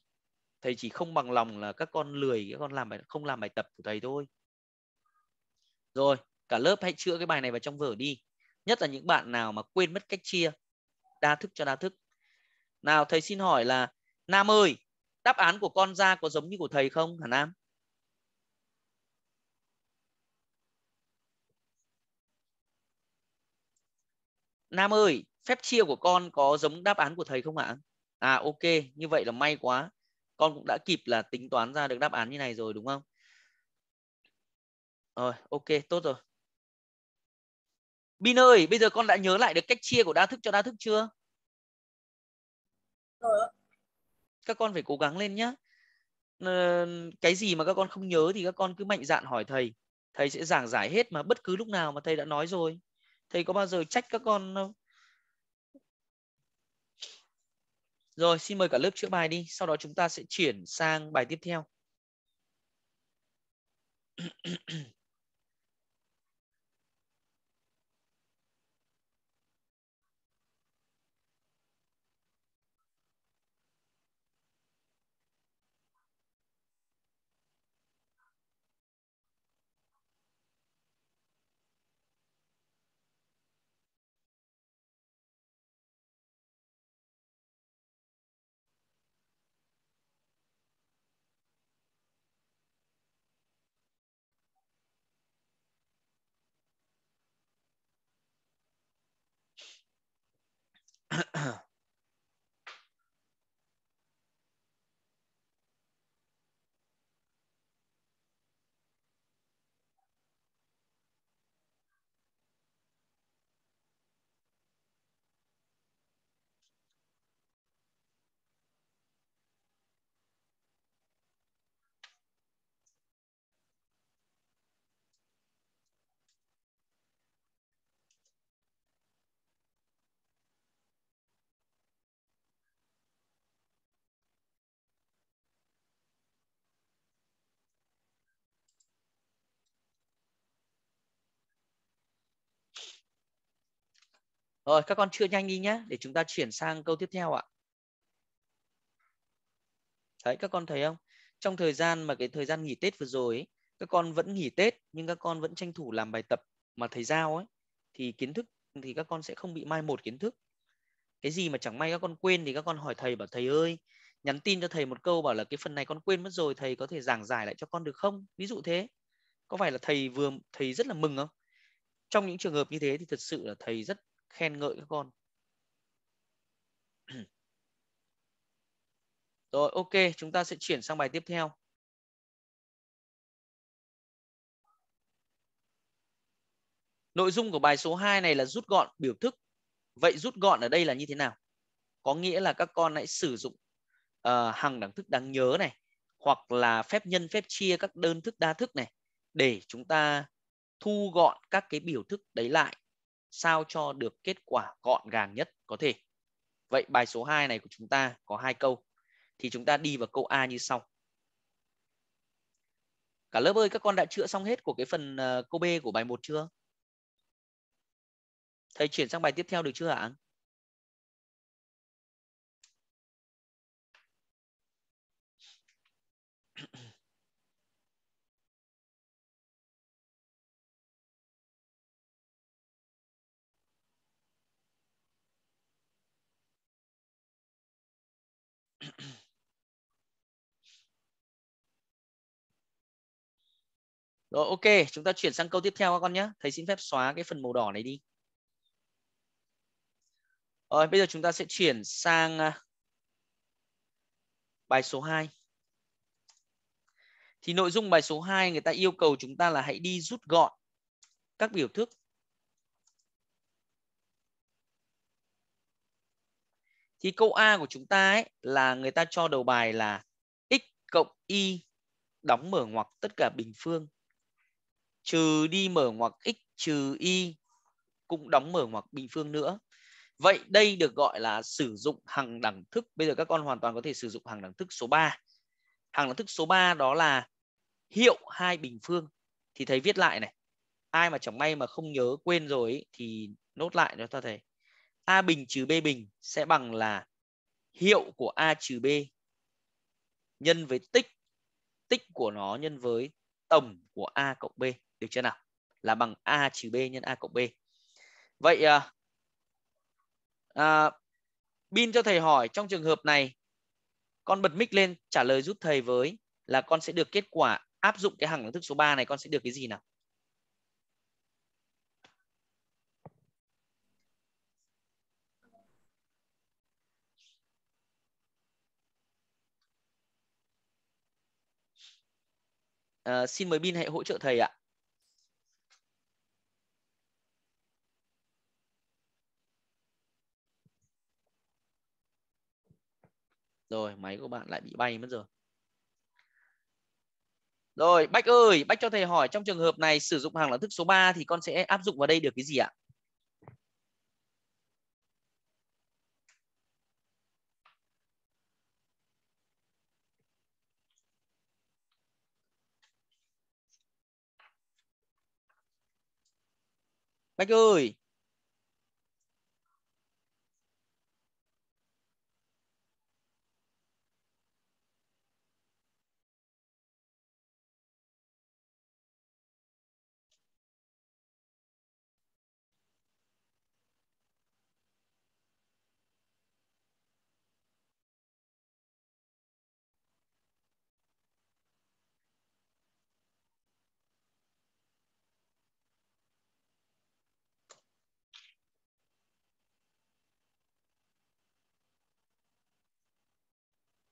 thầy chỉ không bằng lòng là các con lười các con làm bài không làm bài tập của thầy thôi rồi cả lớp hãy chữa cái bài này vào trong vở đi nhất là những bạn nào mà quên mất cách chia đa thức cho đa thức nào thầy xin hỏi là nam ơi đáp án của con ra có giống như của thầy không hả nam Nam ơi, phép chia của con có giống đáp án của thầy không ạ? À ok, như vậy là may quá con cũng đã kịp là tính toán ra được đáp án như này rồi đúng không rồi ok tốt rồi Bin ơi, bây giờ con đã nhớ lại được cách chia của đa thức cho đa thức chưa? Ừ. Các con phải cố gắng lên nhé. Ờ, cái gì mà các con không nhớ thì các con cứ mạnh dạn hỏi thầy. Thầy sẽ giảng giải hết mà bất cứ lúc nào mà thầy đã nói rồi. Thầy có bao giờ trách các con không? Rồi, xin mời cả lớp chữa bài đi. Sau đó chúng ta sẽ chuyển sang bài tiếp theo. Rồi các con chưa nhanh đi nhé để chúng ta chuyển sang câu tiếp theo ạ. Đấy các con thấy không? Trong thời gian mà cái thời gian nghỉ Tết vừa rồi ấy, các con vẫn nghỉ Tết nhưng các con vẫn tranh thủ làm bài tập mà thầy giao ấy thì kiến thức thì các con sẽ không bị mai một kiến thức. Cái gì mà chẳng may các con quên thì các con hỏi thầy bảo thầy ơi, nhắn tin cho thầy một câu bảo là cái phần này con quên mất rồi thầy có thể giảng giải lại cho con được không? Ví dụ thế. Có phải là thầy vừa thầy rất là mừng không? Trong những trường hợp như thế thì thật sự là thầy rất khen ngợi các con rồi ok chúng ta sẽ chuyển sang bài tiếp theo Nội dung của bài số 2 này là rút gọn biểu thức. Vậy rút gọn ở đây là như thế nào? Có nghĩa là các con hãy sử dụng uh, hằng đẳng thức đáng nhớ này hoặc là phép nhân, phép chia các đơn thức đa thức này để chúng ta thu gọn các cái biểu thức đấy lại sao cho được kết quả gọn gàng nhất có thể. Vậy bài số 2 này của chúng ta có hai câu. Thì chúng ta đi vào câu A như sau. Cả lớp ơi, các con đã chữa xong hết của cái phần ờ, câu B của bài 1 chưa? Thầy chuyển sang bài tiếp theo được chưa ạ? Rồi ok, chúng ta chuyển sang câu tiếp theo các con nhé. Thầy xin phép xóa cái phần màu đỏ này đi. Rồi bây giờ chúng ta sẽ chuyển sang à, bài số 2. Thì nội dung bài số 2 người ta yêu cầu chúng ta là hãy đi rút gọn các biểu thức Thì câu A của chúng ta ấy là người ta cho đầu bài là x cộng y đóng mở ngoặc tất cả bình phương trừ đi mở ngoặc x trừ y cũng đóng mở ngoặc bình phương nữa. Vậy đây được gọi là sử dụng hằng đẳng thức. Bây giờ các con hoàn toàn có thể sử dụng hằng đẳng thức số 3. Hằng đẳng thức số 3 đó là hiệu hai bình phương. Thì thầy viết lại này. Ai mà chẳng may mà không nhớ quên rồi ấy, thì nốt lại cho ta thầy. A bình trừ B bình sẽ bằng là hiệu của A trừ B nhân với tích tích của nó nhân với tổng của A cộng B. Được chưa nào? Là bằng A trừ B nhân A cộng B. Vậy à, à, Bin cho thầy hỏi trong trường hợp này con bật mic lên trả lời giúp thầy với là con sẽ được kết quả áp dụng cái hằng đẳng thức số 3 này con sẽ được cái gì nào? À, xin mời Bin hãy hỗ trợ thầy ạ. rồi máy của bạn lại bị bay mất rồi rồi bách ơi bách cho thầy hỏi trong trường hợp này sử dụng hàng loạt thức số 3 thì con sẽ áp dụng vào đây được cái gì ạ Bách ơi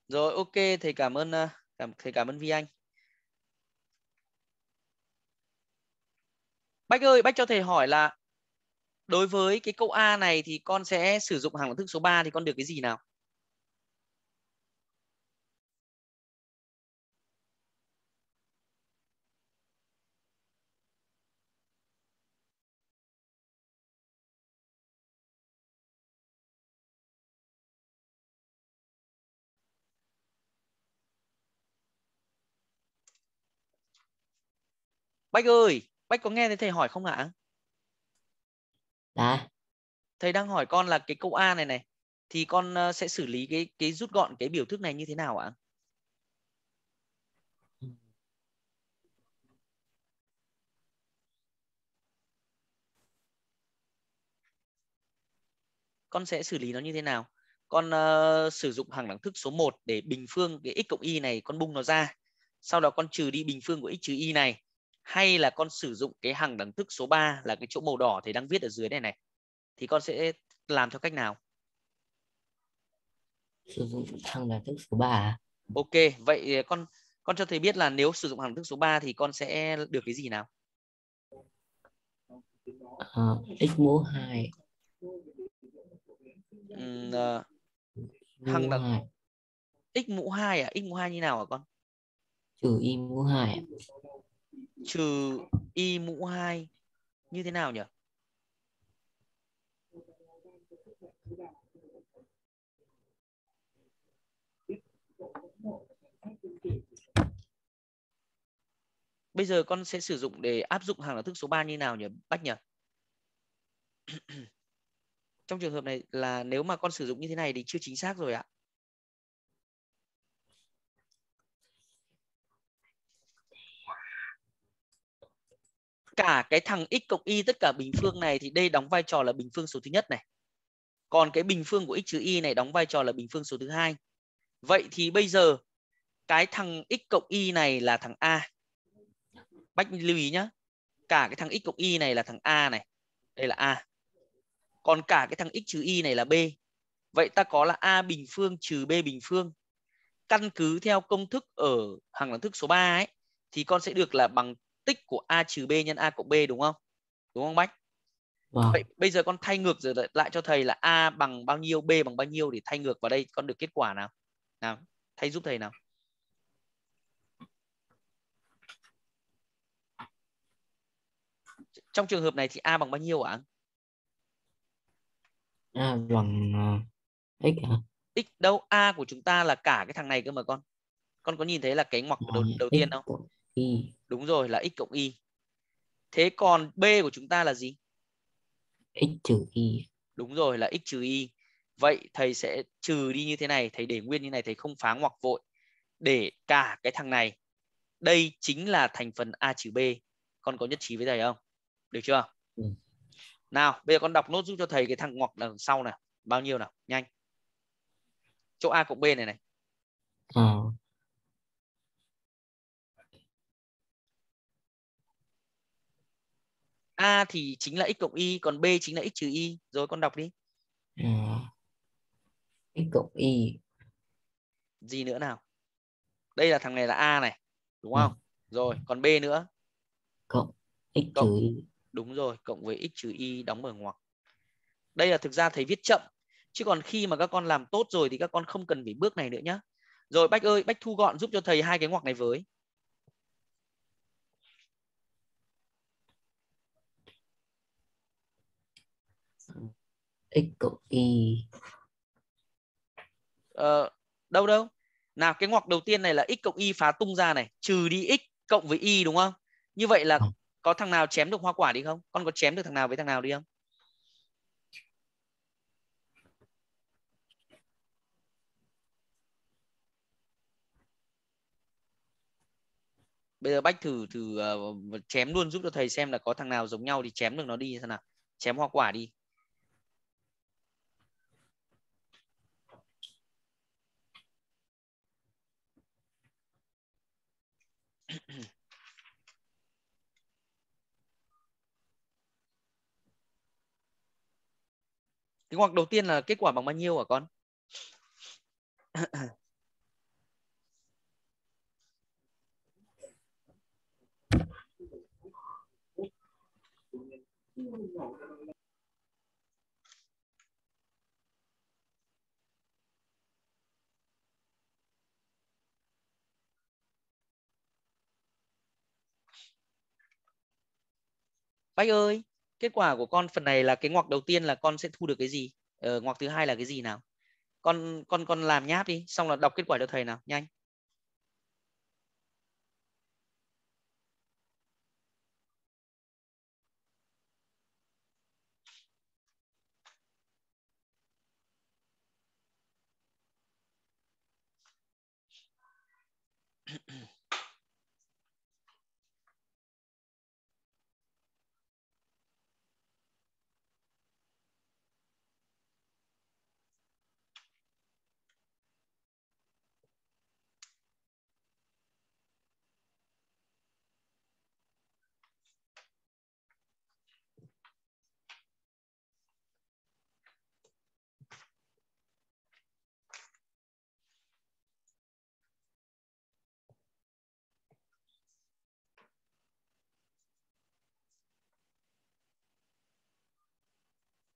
Rồi ok thầy cảm ơn à, cảm thầy cảm ơn Vi Anh. Bách ơi, Bách cho thầy hỏi là đối với cái câu A này thì con sẽ sử dụng hàng loạt thức số 3 thì con được cái gì nào? Bách ơi, Bách có nghe thấy thầy hỏi không ạ? Đã. Thầy đang hỏi con là cái câu A này này thì con ờ, sẽ xử lý cái cái rút gọn cái biểu thức này như thế nào ạ? Con sẽ xử lý nó như thế nào? Con uh, sử dụng hàng đẳng thức số 1 để bình phương cái x cộng y này con bung nó ra. Sau đó con trừ đi bình phương của x trừ y này hay là con sử dụng cái hàng đẳng thức số 3 là cái chỗ màu đỏ thì đang viết ở dưới này này thì con sẽ làm theo cách nào sử dụng hàng đẳng thức số 3 à? ok vậy con con cho thầy biết là nếu sử dụng hàng đẳng thức số 3 thì con sẽ được cái gì nào à, x mũ 2 ừ, uh, hằng là x mũ 2 à x mũ 2 như nào hả con trừ y mũ 2 trừ y mũ 2 như thế nào nhỉ? Bây giờ con sẽ sử dụng để áp dụng hàng là thức số 3 như nào nhỉ? Bách nhỉ? Trong trường hợp này là nếu mà con sử dụng như thế này thì chưa chính xác rồi ạ. cả cái thằng x cộng y tất cả bình phương này thì đây đóng vai trò là bình phương số thứ nhất này còn cái bình phương của x trừ y này đóng vai trò là bình phương số thứ hai vậy thì bây giờ cái thằng x cộng y này là thằng a bách lưu ý nhá cả cái thằng x cộng y này là thằng a này đây là a còn cả cái thằng x trừ y này là b vậy ta có là a bình phương trừ b bình phương căn cứ theo công thức ở hằng đẳng thức số 3 ấy thì con sẽ được là bằng tích của a trừ b nhân a cộng b đúng không đúng không bách wow. Vâng. vậy bây giờ con thay ngược rồi lại cho thầy là a bằng bao nhiêu b bằng bao nhiêu để thay ngược vào đây con được kết quả nào nào thay giúp thầy nào trong trường hợp này thì a bằng bao nhiêu ạ a bằng ờ, x hả? x đâu a của chúng ta là cả cái thằng này cơ mà con con có nhìn thấy là cái ngoặc đầu, vâng, đầu tiên không y. Ừ. Đúng rồi là x cộng y. Thế còn b của chúng ta là gì? x trừ y. Đúng rồi là x trừ y. Vậy thầy sẽ trừ đi như thế này, thầy để nguyên như này thầy không phá ngoặc vội để cả cái thằng này. Đây chính là thành phần a trừ b. Con có nhất trí với thầy không? Được chưa? Ừ. Nào, bây giờ con đọc nốt giúp cho thầy cái thằng ngoặc đằng sau này, bao nhiêu nào, nhanh. Chỗ a cộng b này này. À, a thì chính là x cộng y còn b chính là x trừ y rồi con đọc đi ừ. x cộng y gì nữa nào đây là thằng này là a này đúng không ừ. rồi còn b nữa cộng x cộng, trừ y đúng rồi cộng với x trừ y đóng mở ngoặc đây là thực ra thầy viết chậm chứ còn khi mà các con làm tốt rồi thì các con không cần phải bước này nữa nhá rồi bách ơi bách thu gọn giúp cho thầy hai cái ngoặc này với x cộng y ờ, đâu đâu nào cái ngoặc đầu tiên này là x cộng y phá tung ra này trừ đi x cộng với y đúng không như vậy là có thằng nào chém được hoa quả đi không con có chém được thằng nào với thằng nào đi không bây giờ bách thử thử uh, chém luôn giúp cho thầy xem là có thằng nào giống nhau thì chém được nó đi như thế nào chém hoa quả đi cái ngoặc đầu tiên là kết quả bằng bao nhiêu hả con Bách ơi kết quả của con phần này là cái ngoặc đầu tiên là con sẽ thu được cái gì ờ, ngoặc thứ hai là cái gì nào con con con làm nháp đi xong là đọc kết quả cho thầy nào nhanh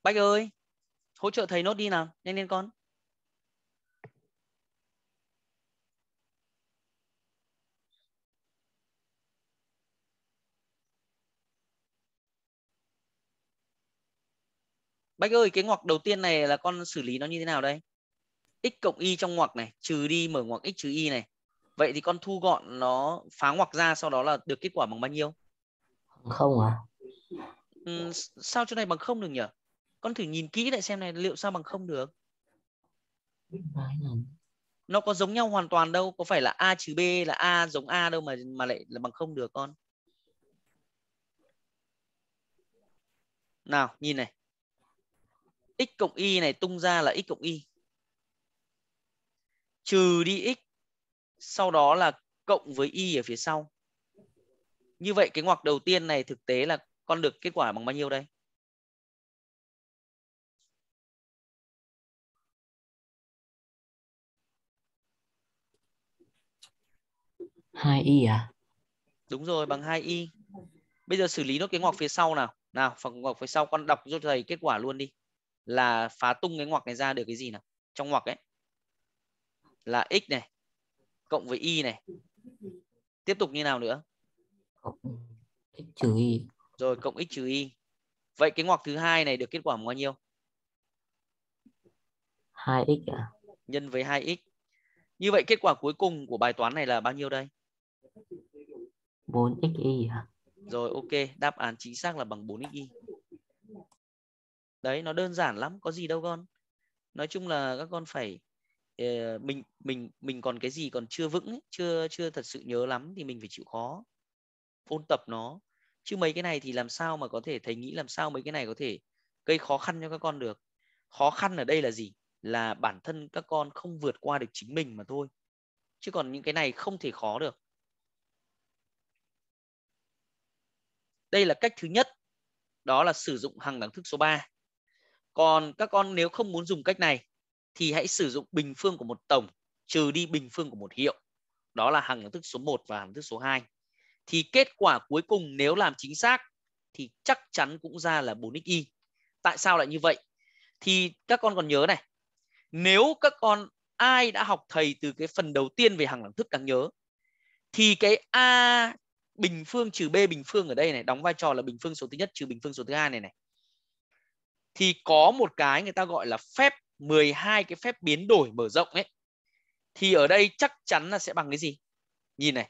Bách ơi, hỗ trợ thầy nốt đi nào, nhanh lên con. Bách ơi, cái ngoặc đầu tiên này là con xử lý nó như thế nào đây? x cộng y trong ngoặc này, trừ đi mở ngoặc x trừ y này. Vậy thì con thu gọn nó phá ngoặc ra sau đó là được kết quả bằng bao nhiêu? Không à? Ừ, sao chỗ này bằng không được nhỉ? con thử nhìn kỹ lại xem này liệu sao bằng không được nó có giống nhau hoàn toàn đâu có phải là a trừ b là a giống a đâu mà mà lại là bằng không được con nào nhìn này x cộng y này tung ra là x cộng y trừ đi x sau đó là cộng với y ở phía sau như vậy cái ngoặc đầu tiên này thực tế là con được kết quả bằng bao nhiêu đây 2y à? Đúng rồi, bằng 2y. Bây giờ xử lý nó cái ngoặc phía sau nào. Nào, phần ngoặc phía sau con đọc cho thầy kết quả luôn đi. Là phá tung cái ngoặc này ra được cái gì nào? Trong ngoặc ấy là x này cộng với y này. Tiếp tục như nào nữa? x trừ y. Rồi cộng x trừ y. Vậy cái ngoặc thứ hai này được kết quả bao nhiêu? 2x à? Nhân với 2x. Như vậy kết quả cuối cùng của bài toán này là bao nhiêu đây? 4xy hả? Rồi ok, đáp án chính xác là bằng 4xy. Đấy, nó đơn giản lắm, có gì đâu con. Nói chung là các con phải ờ, mình mình mình còn cái gì còn chưa vững ấy, chưa chưa thật sự nhớ lắm thì mình phải chịu khó ôn tập nó chứ mấy cái này thì làm sao mà có thể thầy nghĩ làm sao mấy cái này có thể gây khó khăn cho các con được khó khăn ở đây là gì là bản thân các con không vượt qua được chính mình mà thôi chứ còn những cái này không thể khó được Đây là cách thứ nhất, đó là sử dụng hằng đẳng thức số 3. Còn các con nếu không muốn dùng cách này thì hãy sử dụng bình phương của một tổng trừ đi bình phương của một hiệu. Đó là hằng đẳng thức số 1 và hằng thức số 2. Thì kết quả cuối cùng nếu làm chính xác thì chắc chắn cũng ra là 4xy. Tại sao lại như vậy? Thì các con còn nhớ này, nếu các con ai đã học thầy từ cái phần đầu tiên về hằng đẳng thức đáng nhớ thì cái a bình phương trừ b bình phương ở đây này đóng vai trò là bình phương số thứ nhất trừ bình phương số thứ hai này này thì có một cái người ta gọi là phép 12 cái phép biến đổi mở rộng ấy thì ở đây chắc chắn là sẽ bằng cái gì nhìn này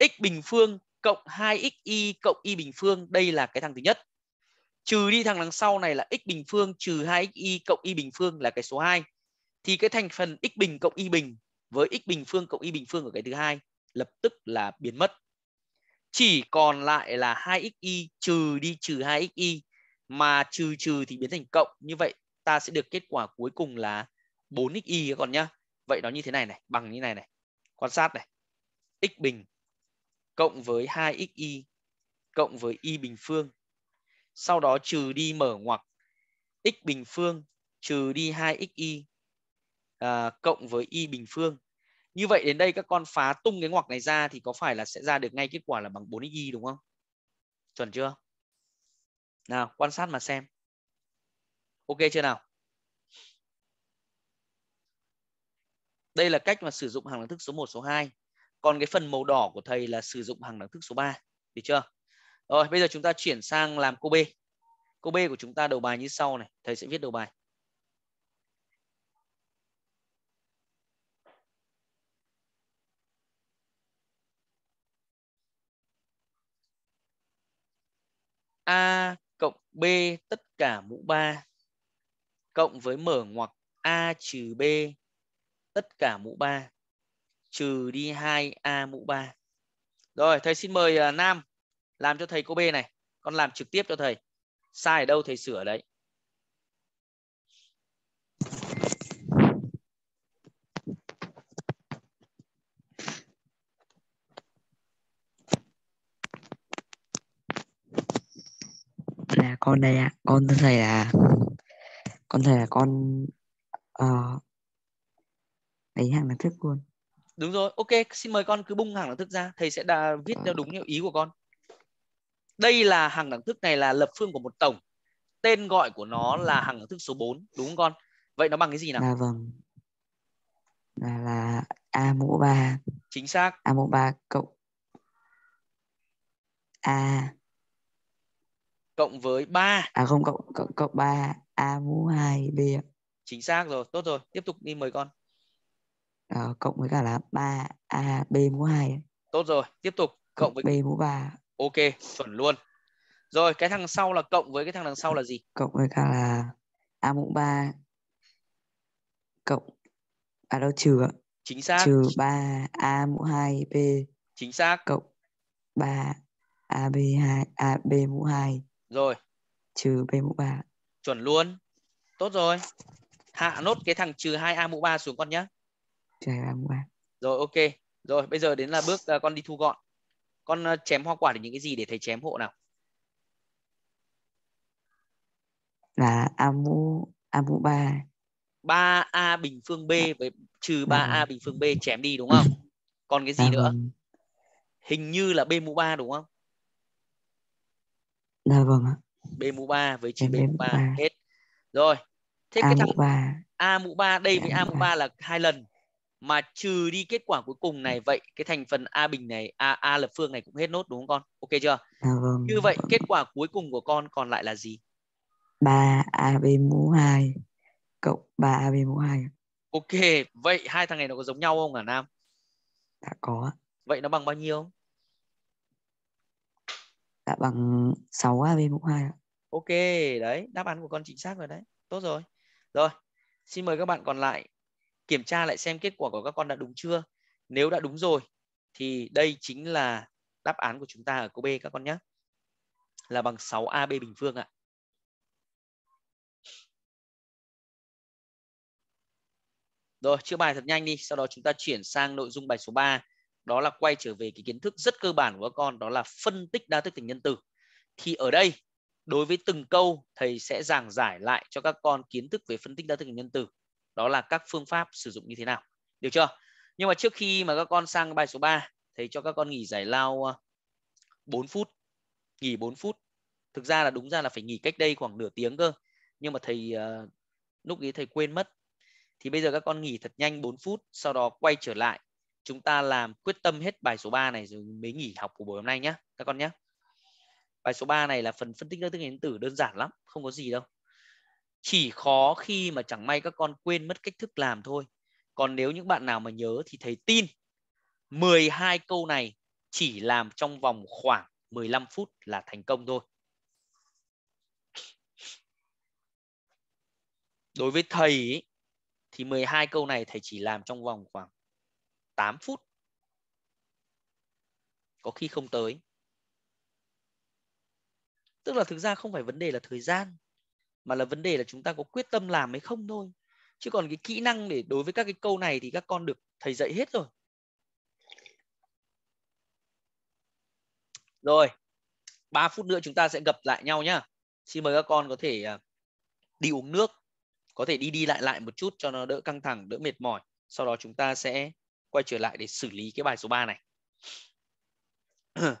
x bình phương cộng 2xy cộng y bình phương đây là cái thằng thứ nhất trừ đi thằng đằng sau này là x bình phương trừ 2xy cộng y bình phương là cái số 2 thì cái thành phần x bình cộng y bình với x bình phương cộng y bình phương ở cái thứ hai lập tức là biến mất chỉ còn lại là 2xy trừ đi trừ 2xy mà trừ trừ thì biến thành cộng như vậy ta sẽ được kết quả cuối cùng là 4xy các con nhá vậy nó như thế này này bằng như này này quan sát này x bình cộng với 2xy cộng với y bình phương sau đó trừ đi mở ngoặc x bình phương trừ đi 2xy à, cộng với y bình phương như vậy đến đây các con phá tung cái ngoặc này ra thì có phải là sẽ ra được ngay kết quả là bằng 4 y đúng không chuẩn chưa nào quan sát mà xem ok chưa nào đây là cách mà sử dụng hàng đẳng thức số 1 số 2 còn cái phần màu đỏ của thầy là sử dụng hàng đẳng thức số 3 được chưa rồi bây giờ chúng ta chuyển sang làm cô B cô B của chúng ta đầu bài như sau này thầy sẽ viết đầu bài A cộng B tất cả mũ 3 cộng với mở ngoặc A trừ B tất cả mũ 3 trừ đi 2A mũ 3. Rồi, thầy xin mời à, Nam làm cho thầy cô B này. Con làm trực tiếp cho thầy. Sai ở đâu thầy sửa đấy. là con đây ạ à. con thưa thầy là con thầy là con uh, ờ, lấy hàng là thức luôn đúng rồi ok xin mời con cứ bung hàng đẳng thức ra thầy sẽ đà, viết theo ờ. đúng theo ý của con đây là hàng đẳng thức này là lập phương của một tổng tên gọi của nó là hàng đẳng thức số 4 đúng không con vậy nó bằng cái gì nào à, vâng là, là a mũ 3 chính xác a mũ 3 cộng a cộng với 3. À không cộng cộng cộng 3 A mũ 2 B. Chính xác rồi, tốt rồi, tiếp tục đi mời con. À, cộng với cả là 3 A B mũ 2. Tốt rồi, tiếp tục cộng, cộng với B mũ 3. Ok, chuẩn luôn. Rồi, cái thằng sau là cộng với cái thằng đằng sau là gì? Cộng với cả là A mũ 3 cộng à đâu trừ ạ. Chính xác. Trừ 3 A mũ 2 B. Chính xác. Cộng 3 AB2 AB à, mũ 2 rồi. Trừ B mũ 3. Chuẩn luôn. Tốt rồi. Hạ nốt cái thằng trừ 2A mũ 3 xuống con nhé. Trừ 2A mũ 3. Rồi ok. Rồi bây giờ đến là bước ờ, con đi thu gọn. Con ờ, chém hoa quả được những cái gì để thầy chém hộ nào? Là A mũ A mũ 3. 3A bình phương B với trừ 3A vâng. bình phương B chém đi đúng không? Còn cái gì vâng. nữa? Hình như là B mũ 3 đúng không? Dạ vâng ạ. B mũ 3 với chữ B, mũ 3. hết. Rồi. Thế A cái thằng mũ 3. A mũ 3 đây với dạ, dạ. A mũ 3. 3 là hai lần mà trừ đi kết quả cuối cùng này vậy cái thành phần A bình này A A lập phương này cũng hết nốt đúng không con? Ok chưa? Dạ vâng. Như vậy kết quả cuối cùng của con còn lại là gì? 3 AB mũ 2 cộng 3 AB mũ 2. Ok, vậy hai thằng này nó có giống nhau không hả Nam? Đã dạ, có. Vậy nó bằng bao nhiêu? Dạ bằng 6 AB mũ 2 ạ. Ok, đấy, đáp án của con chính xác rồi đấy. Tốt rồi. Rồi, xin mời các bạn còn lại kiểm tra lại xem kết quả của các con đã đúng chưa. Nếu đã đúng rồi thì đây chính là đáp án của chúng ta ở câu B các con nhé. Là bằng 6AB bình phương ạ. Rồi, chữa bài thật nhanh đi, sau đó chúng ta chuyển sang nội dung bài số 3 đó là quay trở về cái kiến thức rất cơ bản của các con đó là phân tích đa thức tính nhân từ thì ở đây đối với từng câu thầy sẽ giảng giải lại cho các con kiến thức về phân tích đa thức tính nhân từ đó là các phương pháp sử dụng như thế nào được chưa nhưng mà trước khi mà các con sang bài số 3 thầy cho các con nghỉ giải lao 4 à, phút nghỉ 4 phút thực ra là đúng ra là phải nghỉ cách đây khoảng nửa tiếng cơ nhưng mà thầy à, lúc ấy thầy quên mất thì bây giờ các con nghỉ thật nhanh 4 phút sau đó quay trở lại chúng ta làm quyết tâm hết bài số 3 này rồi mới nghỉ học của buổi hôm nay nhé các con nhé bài số 3 này là phần phân tích các thức điện tử đơn giản lắm không có gì đâu chỉ khó khi mà chẳng may các con quên mất cách thức làm thôi còn nếu những bạn nào mà nhớ thì thầy tin 12 câu này chỉ làm trong vòng khoảng 15 phút là thành công thôi đối với thầy ý, thì 12 câu này thầy chỉ làm trong vòng khoảng 8 phút. Có khi không tới. Tức là thực ra không phải vấn đề là thời gian mà là vấn đề là chúng ta có quyết tâm làm hay không thôi. Chứ còn cái kỹ năng để đối với các cái câu này thì các con được thầy dạy hết rồi. Rồi, 3 phút nữa chúng ta sẽ gặp lại nhau nhá. Xin mời các con có thể à, đi uống nước, có thể đi đi lại lại một chút cho nó đỡ căng thẳng, đỡ mệt mỏi. Sau đó chúng ta sẽ quay trở lại để xử lý cái bài số 3 này ừ.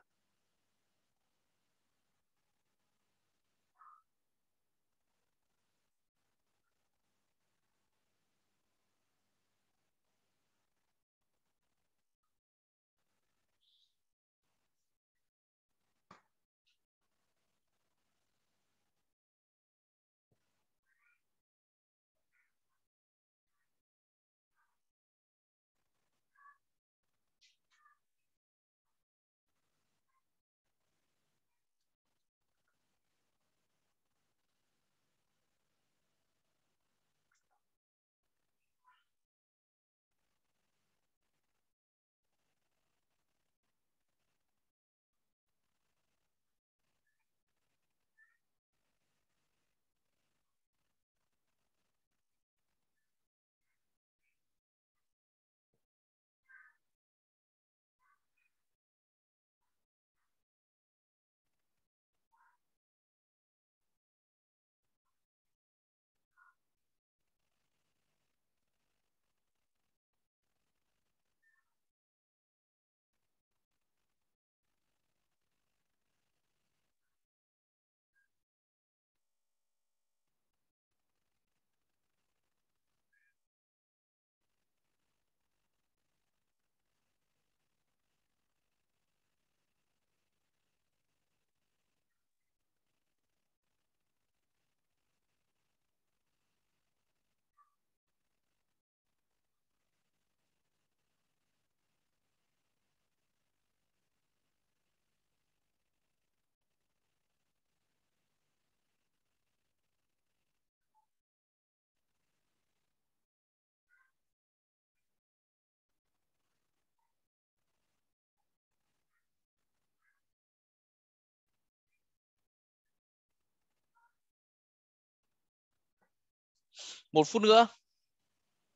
một phút nữa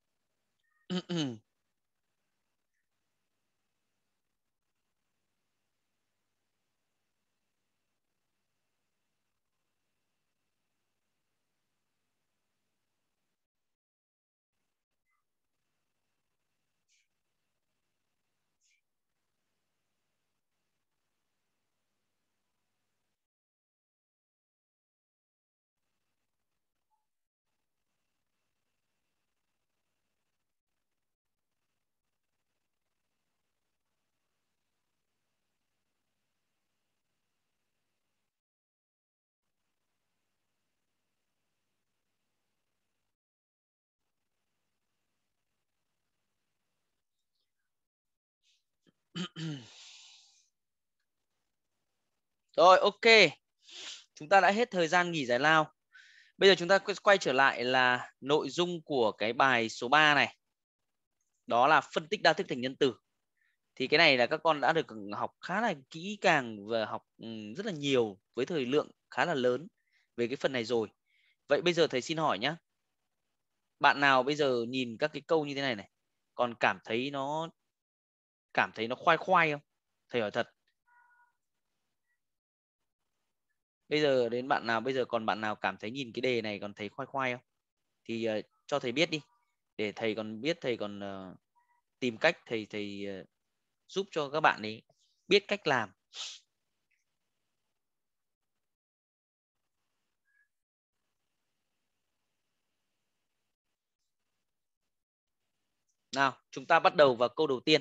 ừ, ừ. Rồi ok. Chúng ta đã hết thời gian nghỉ giải lao. Bây giờ chúng ta quay trở lại là nội dung của cái bài số 3 này. Đó là phân tích đa thức thành nhân tử. Thì cái này là các con đã được học khá là kỹ càng và học ừ, rất là nhiều với thời lượng khá là lớn về cái phần này rồi. Vậy bây giờ thầy xin hỏi nhé. Bạn nào bây giờ nhìn các cái câu như thế này này còn cảm thấy nó cảm thấy nó khoai khoai không thầy hỏi thật bây giờ đến bạn nào bây giờ còn bạn nào cảm thấy nhìn cái đề này còn thấy khoai khoai không thì uh, cho thầy biết đi để thầy còn biết thầy còn uh, tìm cách thầy thầy uh, giúp cho các bạn ấy biết cách làm nào chúng ta bắt đầu vào câu đầu tiên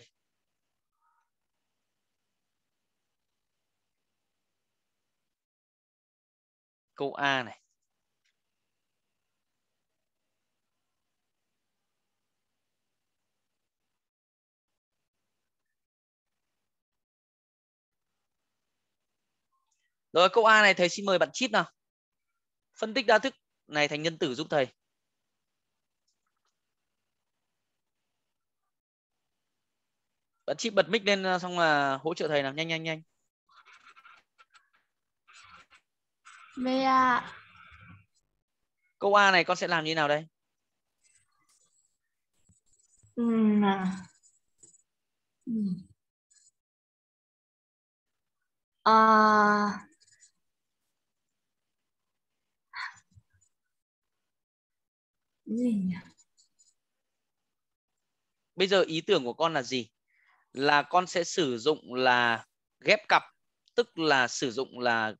câu A này Rồi câu A này thầy xin mời bạn chít nào. Phân tích đa thức này thành nhân tử giúp thầy. Bạn chít bật mic lên ờ, xong là hỗ trợ thầy nào nhanh nhanh nhanh. B ạ. Câu A này con sẽ làm như nào đây? Ừ. Ừ. À... Ờ. gì Bây giờ ý tưởng của con là gì? Là con sẽ sử dụng là ghép cặp, tức là sử dụng là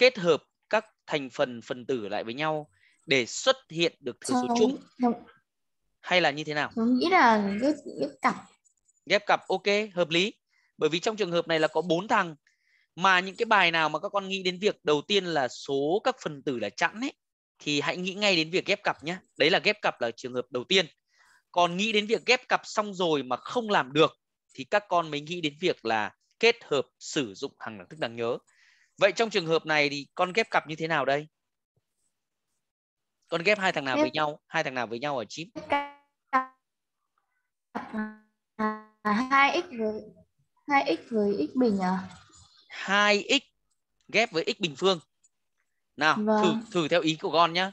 kết hợp các thành phần phần tử lại với nhau để xuất hiện được thử số chung hay là như thế nào? Tôi nghĩ là ghép, cặp. Ghép cặp ok, hợp lý. Bởi vì trong trường hợp này là có bốn thằng mà những cái bài nào mà các con nghĩ đến việc đầu tiên là số các phần tử là chẵn ấy thì hãy nghĩ ngay đến việc ghép cặp nhé. Đấy là ghép cặp là trường hợp đầu tiên. Còn nghĩ đến việc ghép cặp xong rồi mà không làm được thì các con mới nghĩ đến việc là kết hợp sử dụng hàng đẳng thức đáng nhớ vậy trong trường hợp này thì con ghép cặp như thế nào đây con ghép hai thằng nào với nhau hai thằng nào với nhau ở chip à, hai x với hai x với x bình à hai x ghép với x bình phương nào vâng. thử thử theo ý của con nhá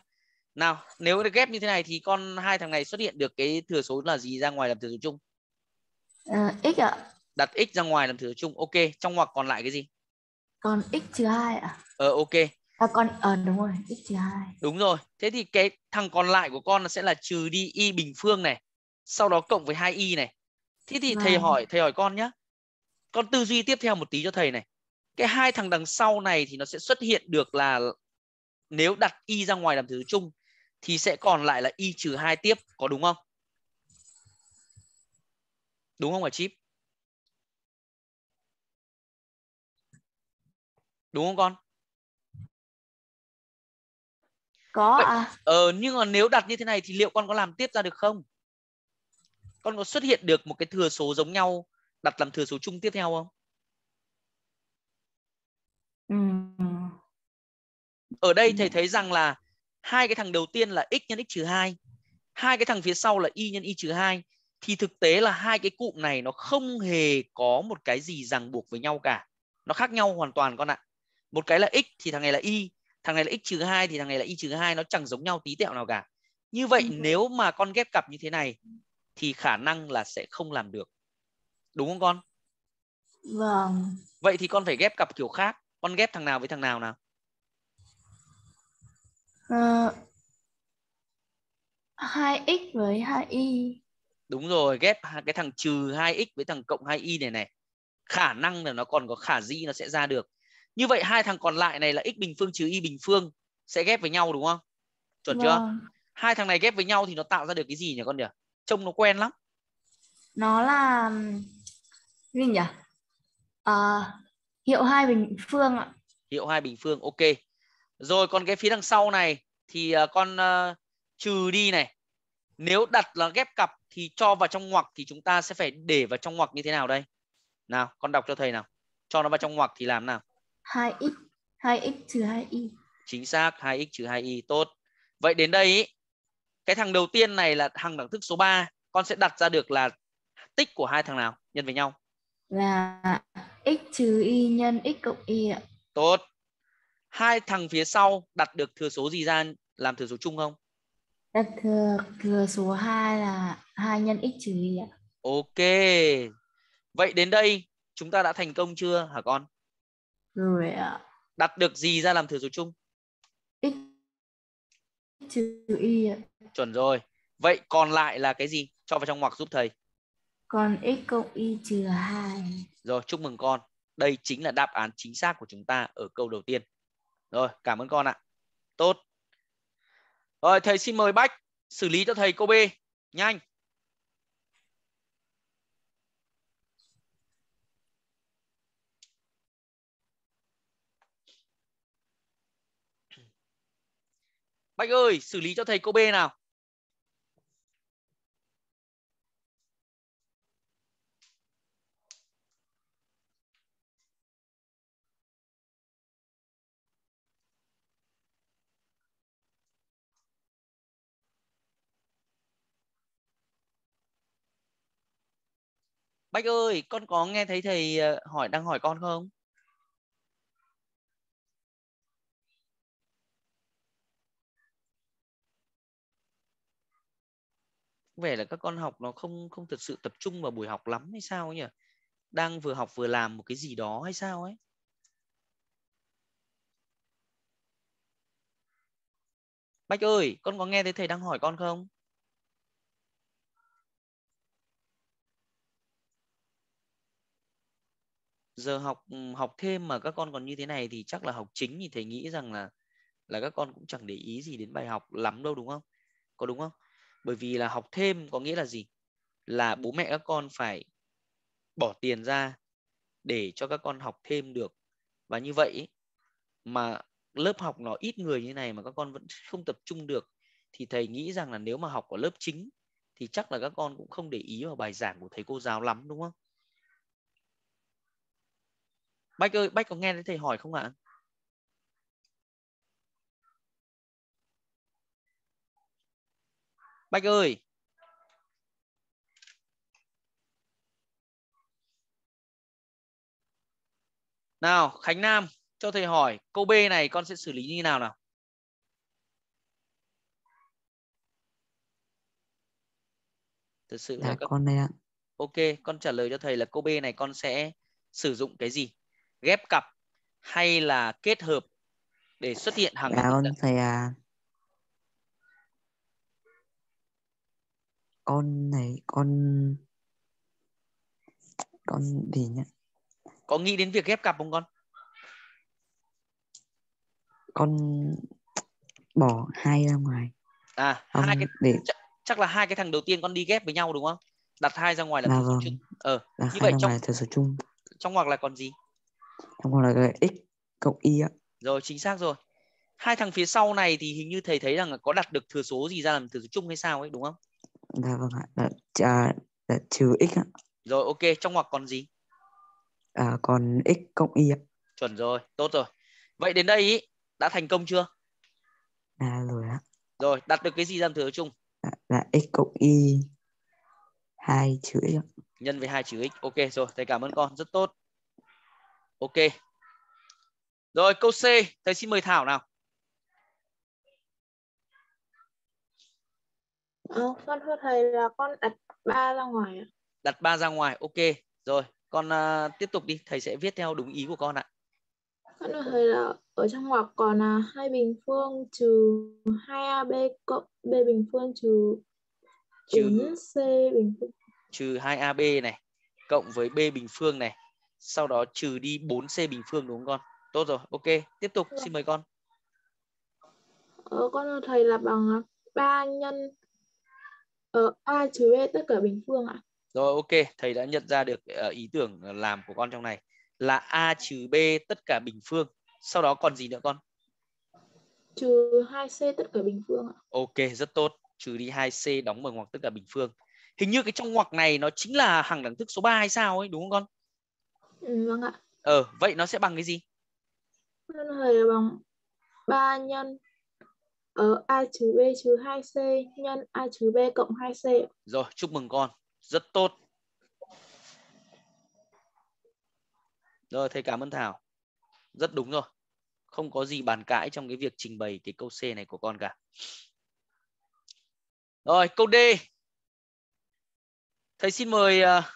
nào nếu được ghép như thế này thì con hai thằng này xuất hiện được cái thừa số là gì ra ngoài làm thừa số chung à, x ạ đặt x ra ngoài làm thừa số chung ok trong ngoặc còn lại cái gì còn x trừ 2 ạ à? ờ ok à, con ờ à, đúng rồi x trừ 2 đúng rồi thế thì cái thằng còn lại của con nó sẽ là trừ đi y bình phương này sau đó cộng với 2 y này thế thì vâng. thầy hỏi thầy hỏi con nhé con tư duy tiếp theo một tí cho thầy này cái hai thằng đằng sau này thì nó sẽ xuất hiện được là nếu đặt y ra ngoài làm thứ chung thì sẽ còn lại là y trừ 2 tiếp có đúng không? Đúng không hả chip? đúng không con có à ờ nhưng mà nếu đặt như thế này thì liệu con có làm tiếp ra được không con có xuất hiện được một cái thừa số giống nhau đặt làm thừa số chung tiếp theo không ừ. ở đây thầy thấy rằng là hai cái thằng đầu tiên là x nhân x trừ hai hai cái thằng phía sau là y nhân y trừ hai thì thực tế là hai cái cụm này nó không hề có một cái gì ràng buộc với nhau cả nó khác nhau hoàn toàn con ạ một cái là x thì thằng này là y thằng này là x trừ 2 thì thằng này là y trừ 2 nó chẳng giống nhau tí tẹo nào cả như vậy ừ. nếu mà con ghép cặp như thế này thì khả năng là sẽ không làm được đúng không con vâng vậy thì con phải ghép cặp kiểu khác con ghép thằng nào với thằng nào nào ờ, hai 2x với 2y đúng rồi ghép cái thằng trừ 2x với thằng cộng 2y này này khả năng là nó còn có khả di nó sẽ ra được như vậy hai thằng còn lại này là x bình phương trừ y bình phương sẽ ghép với nhau đúng không chuẩn vâng. chưa hai thằng này ghép với nhau thì nó tạo ra được cái gì nhỉ con nhỉ trông nó quen lắm nó là gì nhỉ à, hiệu hai bình phương ạ hiệu hai bình phương ok rồi còn cái phía đằng sau này thì ờ, con uh, trừ đi này nếu đặt là ghép cặp thì cho vào trong ngoặc thì chúng ta sẽ phải để vào trong ngoặc như thế nào đây nào con đọc cho thầy nào cho nó vào trong ngoặc thì làm nào 2x 2x trừ 2y. Chính xác, 2x trừ 2y tốt. Vậy đến đây cái thằng đầu tiên này là thằng đẳng thức số 3, con sẽ đặt ra được là tích của hai thằng nào nhân với nhau? Là x trừ y nhân x cộng y ạ. Tốt. Hai thằng phía sau đặt được thừa số gì ra làm thừa số chung không? Đặt thừa thừa số 2 là 2 nhân x trừ y ạ. Ok. Vậy đến đây chúng ta đã thành công chưa hả con? Rồi ạ. Đặt được gì ra làm thừa số chung? X trừ y ạ. Chuẩn rồi. Vậy còn lại là cái gì? Cho vào trong ngoặc giúp thầy. Còn x cộng y trừ 2. Rồi, chúc mừng con. Đây chính là đáp án chính xác của chúng ta ở câu đầu tiên. Rồi, cảm ơn con ạ. Tốt. Rồi, thầy xin mời Bách xử lý cho thầy cô B. Nhanh. Bách ơi, xử lý cho thầy cô B nào. Bách ơi, con có nghe thấy thầy ờ, hỏi đang hỏi con không? vẻ là các con học nó không không thật sự tập trung vào buổi học lắm hay sao nhỉ đang vừa học vừa làm một cái gì đó hay sao ấy Bách ơi, con có nghe thấy thầy đang hỏi con không? Giờ học ừ, học thêm mà các con còn như thế này thì chắc là học chính thì thầy nghĩ rằng là là các con cũng chẳng để ý gì đến bài học lắm đâu đúng không? Có đúng không? bởi vì là học thêm có nghĩa là gì là bố mẹ các con phải bỏ tiền ra để cho các con học thêm được và như vậy mà lớp học nó ít người như này mà các con vẫn không tập trung được thì thầy nghĩ rằng là nếu mà học ở lớp chính thì chắc là các con cũng không để ý vào bài giảng của thầy cô giáo lắm đúng không? Bách ơi, Bách có nghe thấy thầy hỏi không ạ? À? Bách ơi Nào Khánh Nam cho thầy hỏi câu B này con sẽ xử lý như nào nào Thực sự dạ, là con này ạ. Ok, con trả lời cho thầy là câu B này con sẽ sử dụng cái gì? Ghép cặp hay là kết hợp để xuất hiện hàng dạ, con thầy à. con này con con gì nhá có nghĩ đến việc ghép cặp không con con bỏ hai ra ngoài à không hai cái để... chắc, chắc là hai cái thằng đầu tiên con đi ghép với nhau đúng không đặt hai ra ngoài là, là vâng. chung ờ là như vậy trong là thừa số chung trong ngoặc là còn gì trong ngoặc là x cộng y ạ rồi chính xác rồi hai thằng phía sau này thì hình như thầy thấy rằng là có đặt được thừa số gì ra làm thừa số chung hay sao ấy đúng không Dạ vâng ạ. Đã, à, đã trừ x ạ. Rồi ok, trong ngoặc còn gì? À, còn x cộng y ạ. Chuẩn rồi, tốt rồi. Vậy đến đây ý, đã thành công chưa? À rồi ạ. Rồi, đặt được cái gì ra thừa chung? À, dạ, là dạ, x cộng y 2 chữ x ạ. Nhân với 2 chữ x. Ok rồi, thầy cảm ơn con, rất tốt. Ok. Rồi câu C, thầy xin mời Thảo nào. Ờ, con thưa thầy là con đặt ba ra ngoài ạ. Đặt ba ra ngoài, ok. Rồi, con uh, tiếp tục đi, thầy sẽ viết theo đúng ý của con ạ. Con thưa thầy là ở trong ngoặc còn là hai bình phương trừ 2AB cộng B bình phương trừ 9C bình phương. Trừ 2AB này, cộng với B bình phương này. Sau đó trừ đi 4C bình phương đúng không con? Tốt rồi, ok. Tiếp tục, dạ. xin mời con. Ờ, con thầy là bằng 3 nhân Ờ, A trừ b tất cả bình phương ạ. Rồi ok, thầy đã nhận ra được ờ, ý tưởng làm của con trong này là A trừ B tất cả bình phương. Sau đó còn gì nữa con? Trừ 2C tất cả bình phương ạ. Ok, rất tốt. Trừ đi 2C đóng mở ngoặc tất cả bình phương. Hình như cái trong ngoặc này nó chính là hằng đẳng thức số 3 hay sao ấy, đúng không con? Ừ, vâng ạ. Ờ, vậy nó sẽ bằng cái gì? Nó là bằng 3 nhân ở ờ, A trừ B trừ 2C nhân A trừ B cộng 2C. Rồi, chúc mừng con. Rất tốt. Rồi, thầy cảm ơn Thảo. Rất đúng rồi. Không có gì bàn cãi trong cái việc trình bày cái câu C này của con cả. Rồi, câu D. Thầy xin mời, à,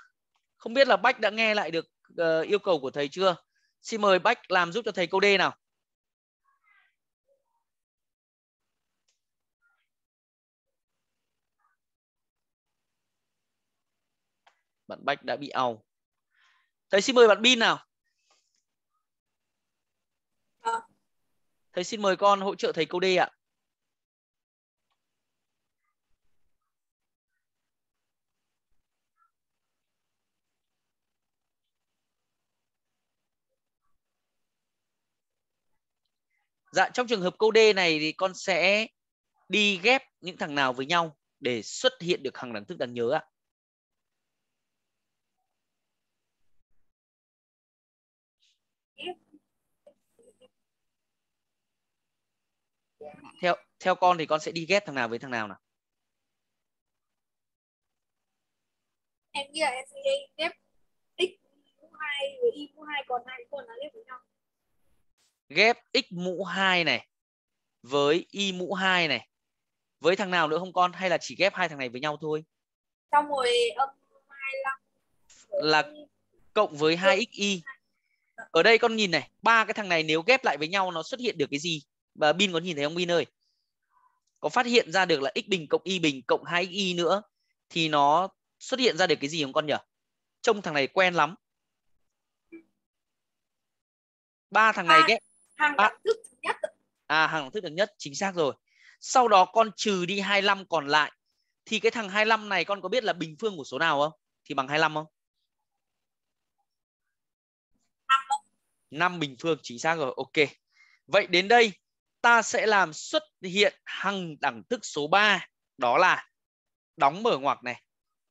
không biết là Bách đã nghe lại được ờ, yêu cầu của thầy chưa? Xin mời Bách làm giúp cho thầy câu D nào. bạn Bách đã bị ao thầy xin mời bạn Bin nào ờ. thầy xin mời con hỗ trợ thầy câu D ạ Dạ trong trường hợp câu D này thì con sẽ đi ghép những thằng nào với nhau để xuất hiện được hàng đẳng thức đáng nhớ ạ. theo theo con thì con sẽ đi ghép thằng nào với thằng nào nào em nghĩ là em sẽ ghép x mũ hai với y mũ hai còn hai còn là ghép với nhau ghép x mũ 2 này với y mũ 2 này với thằng nào nữa không con hay là chỉ ghép hai thằng này với nhau thôi xong rồi âm 25 là cộng với 2xy dạ. ở đây con nhìn này ba cái thằng này nếu ghép lại với nhau nó xuất hiện được cái gì và Bin có nhìn thấy không Bin ơi có phát hiện ra được là x bình cộng y bình cộng 2y nữa thì nó xuất hiện ra được cái gì không con nhỉ trông thằng này quen lắm ba thằng này ghép hàng đẳng thức thứ nhất à hàng đẳng thức thứ nhất chính xác rồi sau đó con trừ đi 25 còn lại thì cái thằng 25 này con có biết là bình phương của số nào không thì bằng 25 không 5 bình phương chính xác rồi ok vậy đến đây ta sẽ làm xuất hiện hằng đẳng thức số 3 đó là đóng mở ngoặc này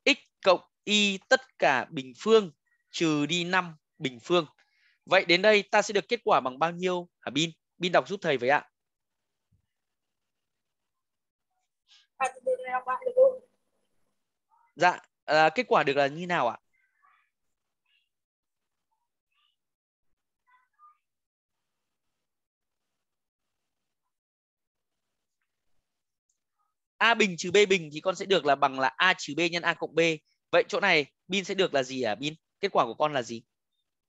x cộng y tất cả bình phương trừ đi 5 bình phương. Vậy đến đây ta sẽ được kết quả bằng bao nhiêu hả Bin? Bin đọc giúp thầy với ạ. Dạ, à, kết quả được là như nào ạ? a bình trừ b bình thì con sẽ được là bằng là a trừ b nhân a cộng b vậy chỗ này bin sẽ được là gì à bin kết quả của con là gì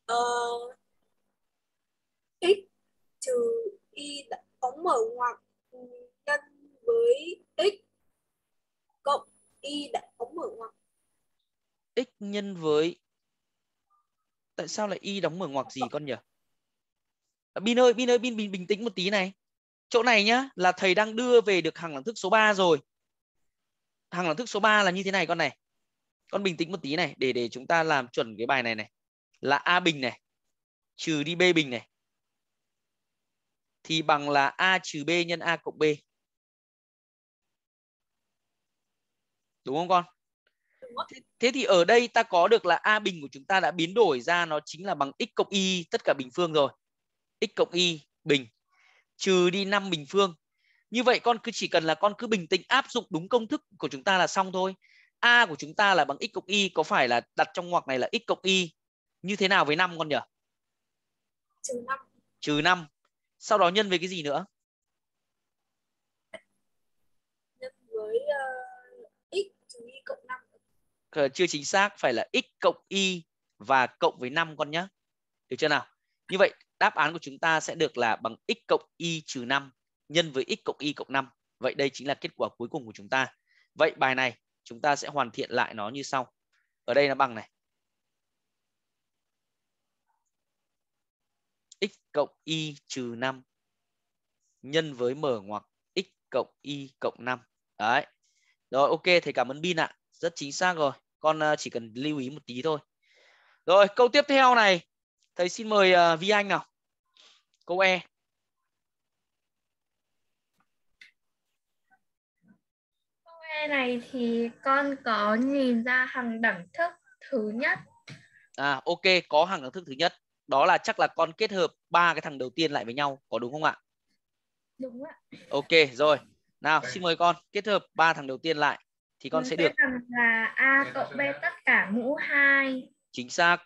ờ, x trừ y ống mở ngoặc nhân với x cộng y đặt ống mở ngoặc x nhân với tại sao lại y đóng mở ngoặc gì con nhỉ à, bin ơi bin ơi bin bình bình tĩnh một tí này chỗ này nhá là thầy đang đưa về được hằng đẳng thức số 3 rồi hằng đẳng thức số 3 là như thế này con này con bình tĩnh một tí này để để chúng ta làm chuẩn cái bài này này là a bình này trừ đi b bình này thì bằng là a trừ b nhân a cộng b đúng không con thế thì ở đây ta có được là a bình của chúng ta đã biến đổi ra nó chính là bằng x cộng y tất cả bình phương rồi x cộng y bình trừ đi 5 bình phương. Như vậy con cứ chỉ cần là con cứ bình tĩnh áp dụng đúng công thức của chúng ta là xong thôi. A của chúng ta là bằng x cộng y có phải là đặt trong ngoặc này là x cộng y như thế nào với 5 con nhỉ? Trừ 5. Trừ 5. Sau đó nhân với cái gì nữa? Nhân với uh, x trừ y cộng 5. Ờ, chưa chính xác phải là x cộng y và cộng với 5 con nhé. Được chưa nào? Như vậy đáp án của chúng ta sẽ được là bằng x cộng y trừ 5 nhân với x cộng y cộng 5. Vậy đây chính là kết quả cuối cùng của chúng ta. Vậy bài này chúng ta sẽ hoàn thiện lại nó như sau. Ở đây nó bằng này. x cộng y trừ 5 nhân với m ngoặc x cộng y cộng 5. Đấy. Rồi ok thầy cảm ơn Bin ạ. Rất chính xác rồi. Con ờ, chỉ cần lưu ý một tí thôi. Rồi câu tiếp theo này. Thầy xin mời uh, Vi Anh nào câu E câu E này thì con có nhìn ra hàng đẳng thức thứ nhất à ok có hàng đẳng thức thứ nhất đó là chắc là con kết hợp ba cái thằng đầu tiên lại với nhau có đúng không ạ đúng ạ ok rồi nào xin mời con kết hợp ba thằng đầu tiên lại thì con sẽ được là a cộng b tất cả mũ 2 chính xác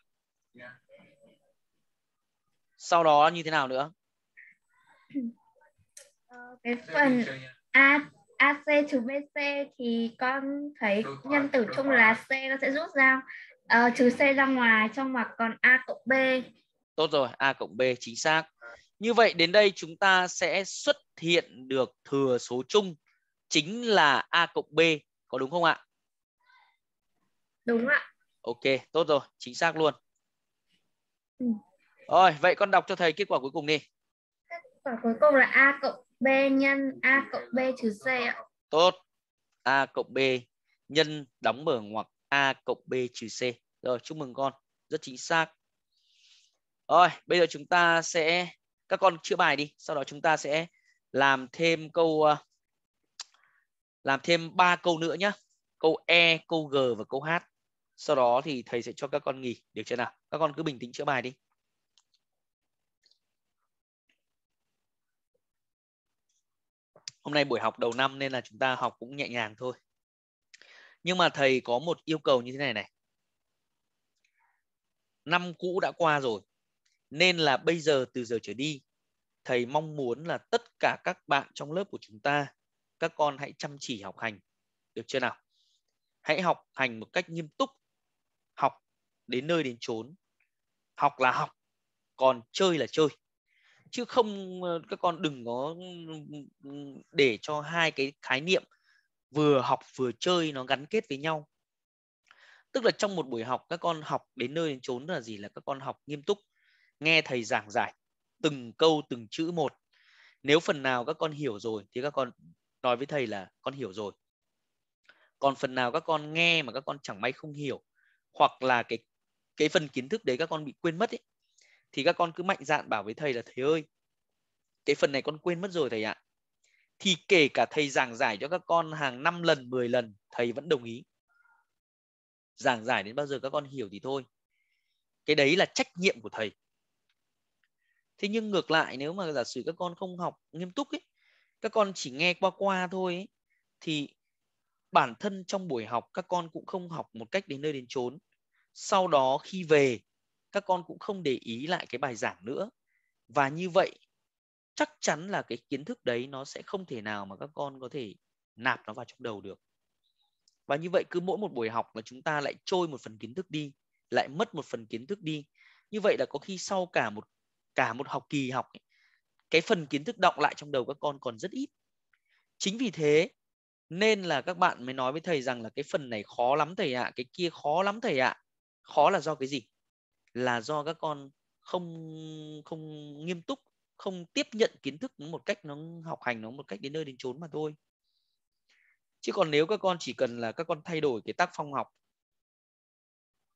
sau đó như thế nào nữa ờ, cái phần a a c trừ c thì con thấy nhân tử chung là C nó sẽ rút ra uh, trừ C ra ngoài trong ngoặc còn A cộng B. Tốt rồi, A cộng B chính xác. Như vậy đến đây chúng ta sẽ xuất hiện được thừa số chung chính là A cộng B, có đúng không ạ? Đúng ạ. Ok, tốt rồi, chính xác luôn. Ừ. Rồi, vậy con đọc cho thầy kết quả cuối cùng đi. Kết quả cuối cùng là A cộng B nhân A cộng B trừ C ạ. Tốt. A cộng B nhân đóng mở ngoặc A cộng B trừ C. Rồi, chúc mừng con. Rất chính xác. Rồi, bây giờ chúng ta sẽ các con chữa bài đi, sau đó chúng ta sẽ làm thêm câu ờ, làm thêm ba câu nữa nhé. Câu E, câu G và câu H. Sau đó thì thầy sẽ cho các con nghỉ, được chưa nào? Các con cứ bình tĩnh chữa bài đi. hôm nay buổi học đầu năm nên là chúng ta học cũng nhẹ nhàng thôi nhưng mà thầy có một yêu cầu như thế này này năm cũ đã qua rồi nên là bây giờ từ giờ trở đi thầy mong muốn là tất cả các bạn trong lớp của chúng ta các con hãy chăm chỉ học hành được chưa nào hãy học hành một cách nghiêm túc học đến nơi đến chốn học là học còn chơi là chơi chứ không ờ, các con đừng có ừ, ừ, để cho hai cái khái niệm vừa học vừa chơi nó gắn kết với nhau tức là trong một buổi học các con học đến nơi đến chốn là gì là các con học nghiêm túc nghe thầy giảng giải từng câu từng chữ một nếu phần nào các con hiểu rồi thì các con nói với thầy là con hiểu rồi còn phần nào các con nghe mà các con chẳng may không hiểu hoặc là cái cái phần kiến thức đấy các con bị quên mất ấy, thì các con cứ mạnh dạn bảo với thầy là thầy ơi cái phần này con quên mất rồi thầy ạ thì kể cả thầy giảng giải cho các con hàng 5 lần 10 lần thầy vẫn đồng ý giảng giải đến bao giờ các con hiểu thì thôi cái đấy là trách nhiệm của thầy thế nhưng ngược lại nếu mà giả sử các con không học nghiêm túc ấy các con chỉ nghe qua qua thôi ấy, thì bản thân trong buổi học các con cũng không học một cách đến nơi đến chốn sau đó khi về các con cũng không để ý lại cái bài giảng nữa và như vậy chắc chắn là cái kiến thức đấy nó sẽ không thể nào mà các con có thể nạp nó vào trong đầu được và như vậy cứ mỗi một buổi học là chúng ta lại trôi một phần kiến thức đi lại mất một phần kiến thức đi như vậy là có khi sau cả một cả một học kỳ học cái phần kiến thức đọng lại trong đầu các con còn rất ít chính vì thế nên là các bạn mới nói với thầy rằng là cái phần này khó lắm thầy ạ à, cái kia khó lắm thầy ạ à. khó là do cái gì là do các con không không nghiêm túc không tiếp nhận kiến thức một cách nó học hành nó một cách đến nơi đến chốn mà thôi chứ còn nếu các con chỉ cần là các con thay đổi cái tác phong học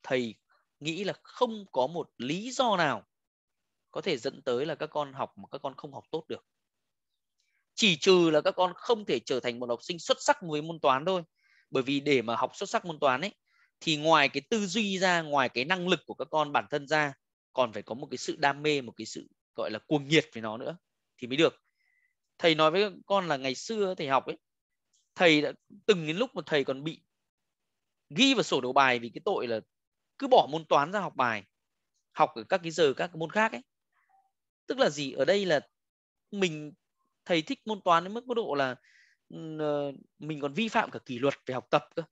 thầy nghĩ là không có một lý do nào có thể dẫn tới là các con học mà các con không học tốt được chỉ trừ là các con không thể trở thành một học sinh xuất sắc với môn toán thôi bởi vì để mà học xuất sắc môn toán ấy thì ngoài cái tư duy ra ngoài cái năng lực của các con bản thân ra còn phải có một cái sự đam mê một cái sự gọi là cuồng nhiệt với nó nữa thì mới được thầy nói với con là ngày xưa thầy học ấy thầy đã từng đến lúc mà thầy còn bị ghi vào sổ đầu bài vì cái tội là cứ bỏ môn toán ra học bài học ở các cái giờ các cái môn khác ấy tức là gì ở đây là mình thầy thích môn toán đến mức có độ là ờ, mình còn vi phạm cả kỷ luật về học tập cơ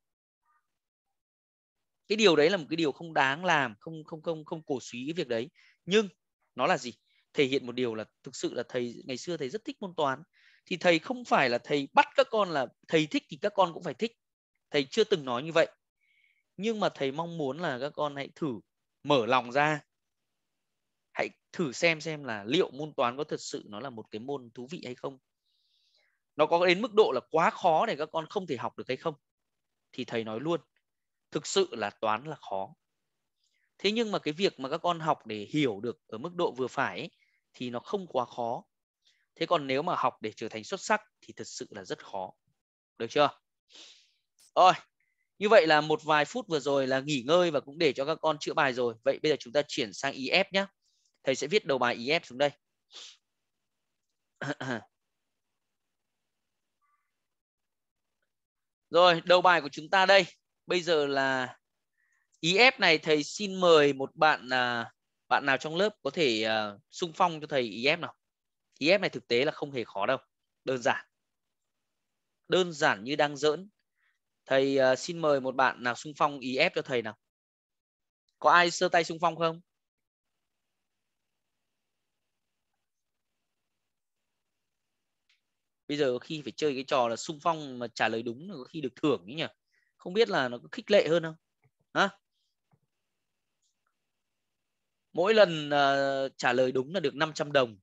cái điều đấy là một cái điều không đáng làm không không không không cổ suý cái việc đấy nhưng nó là gì thể hiện một điều là thực sự là thầy ngày xưa thầy rất thích môn toán thì thầy không phải là thầy bắt các con là thầy thích thì các con cũng phải thích thầy chưa từng nói như vậy nhưng mà thầy mong muốn là các con hãy thử mở lòng ra hãy thử xem xem là liệu môn toán có thật sự nó là một cái môn thú vị hay không nó có đến mức độ là quá khó để các con không thể học được hay không thì thầy nói luôn thực sự là toán là khó thế nhưng mà cái việc mà các con học để hiểu được ở mức độ vừa phải ấy, thì nó không quá khó thế còn nếu mà học để trở thành xuất sắc thì thật sự là rất khó được chưa rồi như vậy là một vài phút vừa rồi là nghỉ ngơi và cũng để cho các con chữa bài rồi vậy bây giờ chúng ta chuyển sang if e nhé thầy sẽ viết đầu bài if e xuống đây rồi đầu bài của chúng ta đây bây giờ là IF này thầy xin mời một bạn à, bạn nào trong lớp có thể à, xung phong cho thầy IF nào. IF này thực tế là không hề khó đâu, đơn giản. Đơn giản như đang giỡn. Thầy à, xin mời một bạn nào sung phong IF cho thầy nào. Có ai sơ tay sung phong không? Bây giờ khi phải chơi cái trò là sung phong mà trả lời đúng có khi được thưởng ấy nhỉ không biết là nó có khích lệ hơn không hả mỗi lần uh, trả lời đúng là được 500 đồng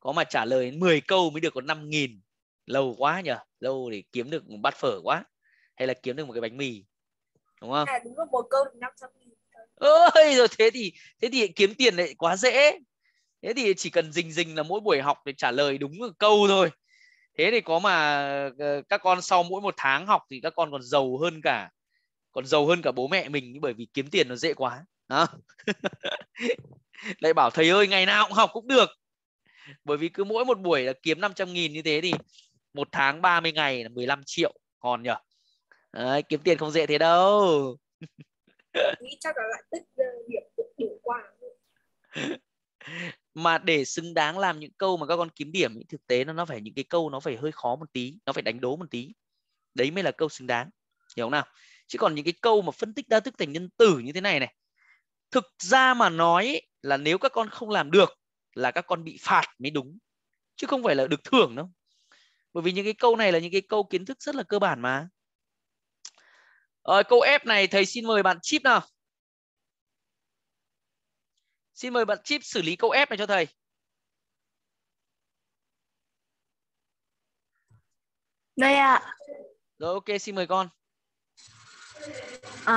có mà trả lời 10 câu mới được có 5 nghìn lâu quá nhỉ lâu để kiếm được một bát phở quá hay là kiếm được một cái bánh mì đúng không à, đúng một câu được 500 nghìn ơi rồi thế thì thế thì kiếm tiền lại quá dễ thế thì chỉ cần rình rình là mỗi buổi học để trả lời đúng một câu thôi thế thì có mà ờ, các con sau mỗi một tháng học thì các con còn giàu hơn cả còn giàu hơn cả bố mẹ mình bởi vì kiếm tiền nó dễ quá đó. lại bảo thầy ơi ngày nào cũng học cũng được bởi vì cứ mỗi một buổi là kiếm 500 nghìn như thế thì một tháng 30 ngày là 15 triệu còn nhở Đấy, kiếm tiền không dễ thế đâu nghĩ chắc là lại tích ờ, điểm điểm qua mà để xứng đáng làm những câu mà các con kiếm điểm những thực tế nó nó phải những cái câu nó phải hơi khó một tí nó phải đánh đố một tí đấy mới là câu xứng đáng hiểu không nào chứ còn những cái câu mà phân tích đa thức thành nhân tử như thế này này thực ra mà nói là nếu các con không làm được là các con bị phạt mới đúng chứ không phải là được thưởng đâu bởi vì những cái câu này là những cái câu kiến thức rất là cơ bản mà rồi câu F này thầy xin mời bạn chip nào Xin mời bạn Chip xử lý câu F này cho thầy. Đây ạ. À. Rồi ok, xin mời con. À,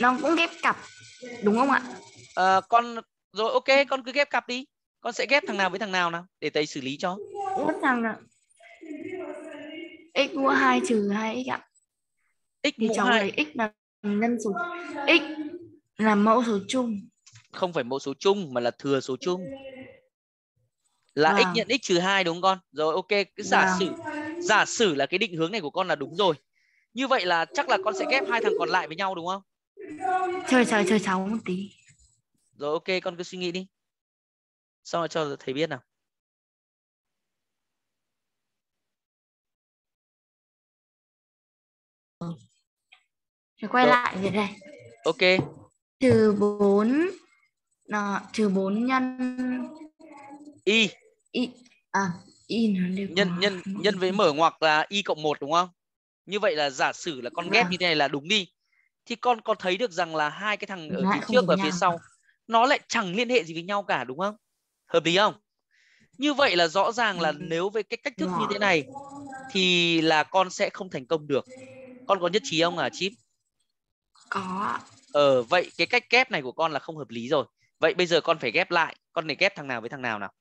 nó cũng ghép cặp, đúng không ạ? À, con rồi ok, con cứ ghép cặp đi. Con sẽ ghép thằng nào với thằng nào nào để thầy xử lý cho. Ghép thằng nào? x mũ 2 trừ 2x ạ. x mũ 2 x bằng nhân số x là mẫu số chung không phải mẫu số chung mà là thừa số chung là à. x nhận x trừ hai đúng không con rồi ok cứ giả à. sử giả sử là cái định hướng này của con là đúng rồi như vậy là chắc là con sẽ ghép hai thằng còn lại với nhau đúng không chơi chơi chơi cháu một tí rồi ok con cứ suy nghĩ đi xong rồi cho thầy biết nào quay rồi. lại về đây ok trừ 4 à, ờ, trừ 4 nhân y y à y nhân nhân nhân với mở ngoặc là y cộng 1 đúng không? Như vậy là giả sử là con ghép dạ. như thế này là đúng đi. Thì con có thấy được rằng là hai cái thằng ở phía trước và phía sau nó lại chẳng liên hệ gì với nhau cả đúng không? Hợp lý không? Như vậy là rõ ràng là ừ. nếu với cái cách thức như thế dạ. này thì là con sẽ không thành công được. Con có nhất trí không à, chip? Có ờ vậy cái cách ghép này của con là không hợp lý rồi vậy bây giờ con phải ghép lại con này ghép thằng nào với thằng nào nào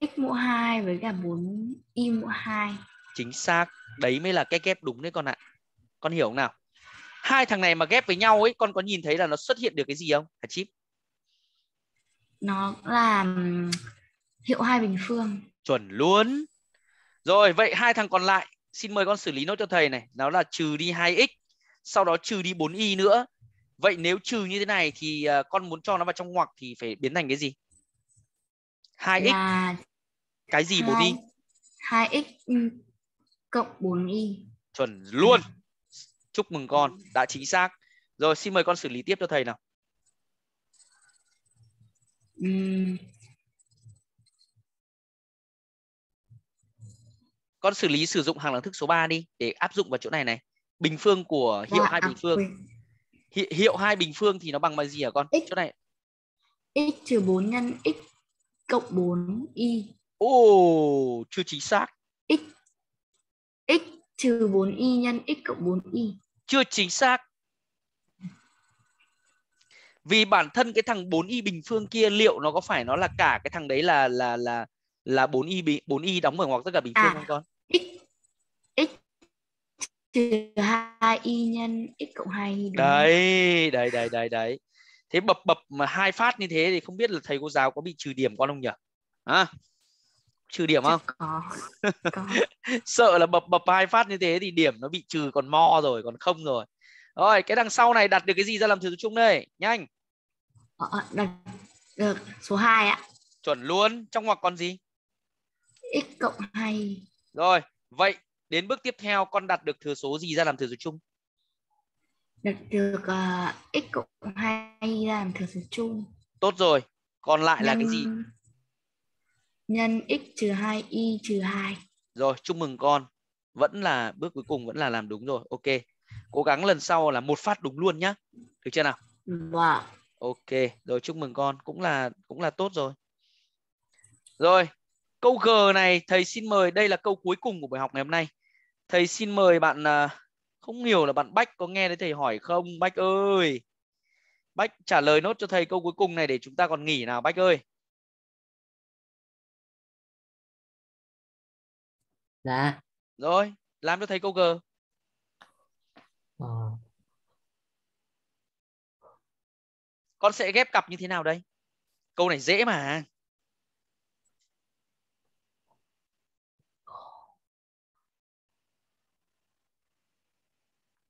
x mũ 2 với cả 4 y mũ 2 chính xác đấy mới là cái ghép đúng đấy con ạ con hiểu không nào hai thằng này mà ghép với nhau ấy con có nhìn thấy là nó xuất hiện được cái gì không hả chip nó là hiệu hai bình phương chuẩn luôn rồi vậy hai thằng còn lại xin mời con xử lý nốt cho thầy này nó là trừ đi 2x sau đó trừ đi 4y nữa vậy nếu trừ như thế này thì ờ, con muốn cho nó vào trong ngoặc thì phải biến thành cái gì 2x là cái gì 2, 4y 2x cộng 4y chuẩn luôn ừ. chúc mừng con đã chính xác rồi xin mời con xử lý tiếp cho thầy nào uhm. con xử lý sử dụng hàng đẳng thức số 3 đi để áp dụng vào chỗ này này bình phương của vâng hiệu hai bình à, phương hiệu, hiệu hai bình phương thì nó bằng bao gì hả con x, chỗ này x trừ 4 nhân x cộng 4 y ồ chưa chính xác x x trừ 4 y nhân x cộng 4 y chưa chính xác vì bản thân cái thằng 4y bình phương kia liệu nó có phải nó là cả cái thằng đấy là là là là 4y 4y đóng mở ngoặc tất cả bình à. phương à, không con? trừ 2 y nhân x cộng 2 y đấy đấy đấy đấy đấy thế bập bập mà hai phát như thế thì không biết là thầy cô giáo có bị trừ điểm con không nhỉ à, trừ điểm không có. có. sợ là bập bập hai phát như thế thì điểm nó bị trừ còn mo rồi còn không rồi rồi cái đằng sau này đặt được cái gì ra làm thử chung đây nhanh ờ, ờ, đặt được số 2 ạ chuẩn luôn trong ngoặc còn gì x cộng 2 rồi vậy Đến bước tiếp theo con đặt được thừa số gì ra làm thừa số chung? Đặt được uh, x cộng 2 ra làm thừa số chung. Tốt rồi. Còn lại nhân, là cái gì? Nhân x trừ 2 y trừ 2. Rồi, chúc mừng con. Vẫn là bước cuối cùng vẫn là làm đúng rồi. Ok. Cố gắng lần sau là một phát đúng luôn nhá. Được chưa nào? Wow. Vâng. Ok, rồi chúc mừng con, cũng là cũng là tốt rồi. Rồi, câu G này thầy xin mời, đây là câu cuối cùng của buổi học ngày hôm nay thầy xin mời bạn à, không hiểu là bạn bách có nghe thấy thầy hỏi không bách ơi bách trả lời nốt cho thầy câu cuối cùng này để chúng ta còn nghỉ nào bách ơi dạ rồi làm cho thầy câu g ờ. con sẽ ghép cặp như thế nào đây câu này dễ mà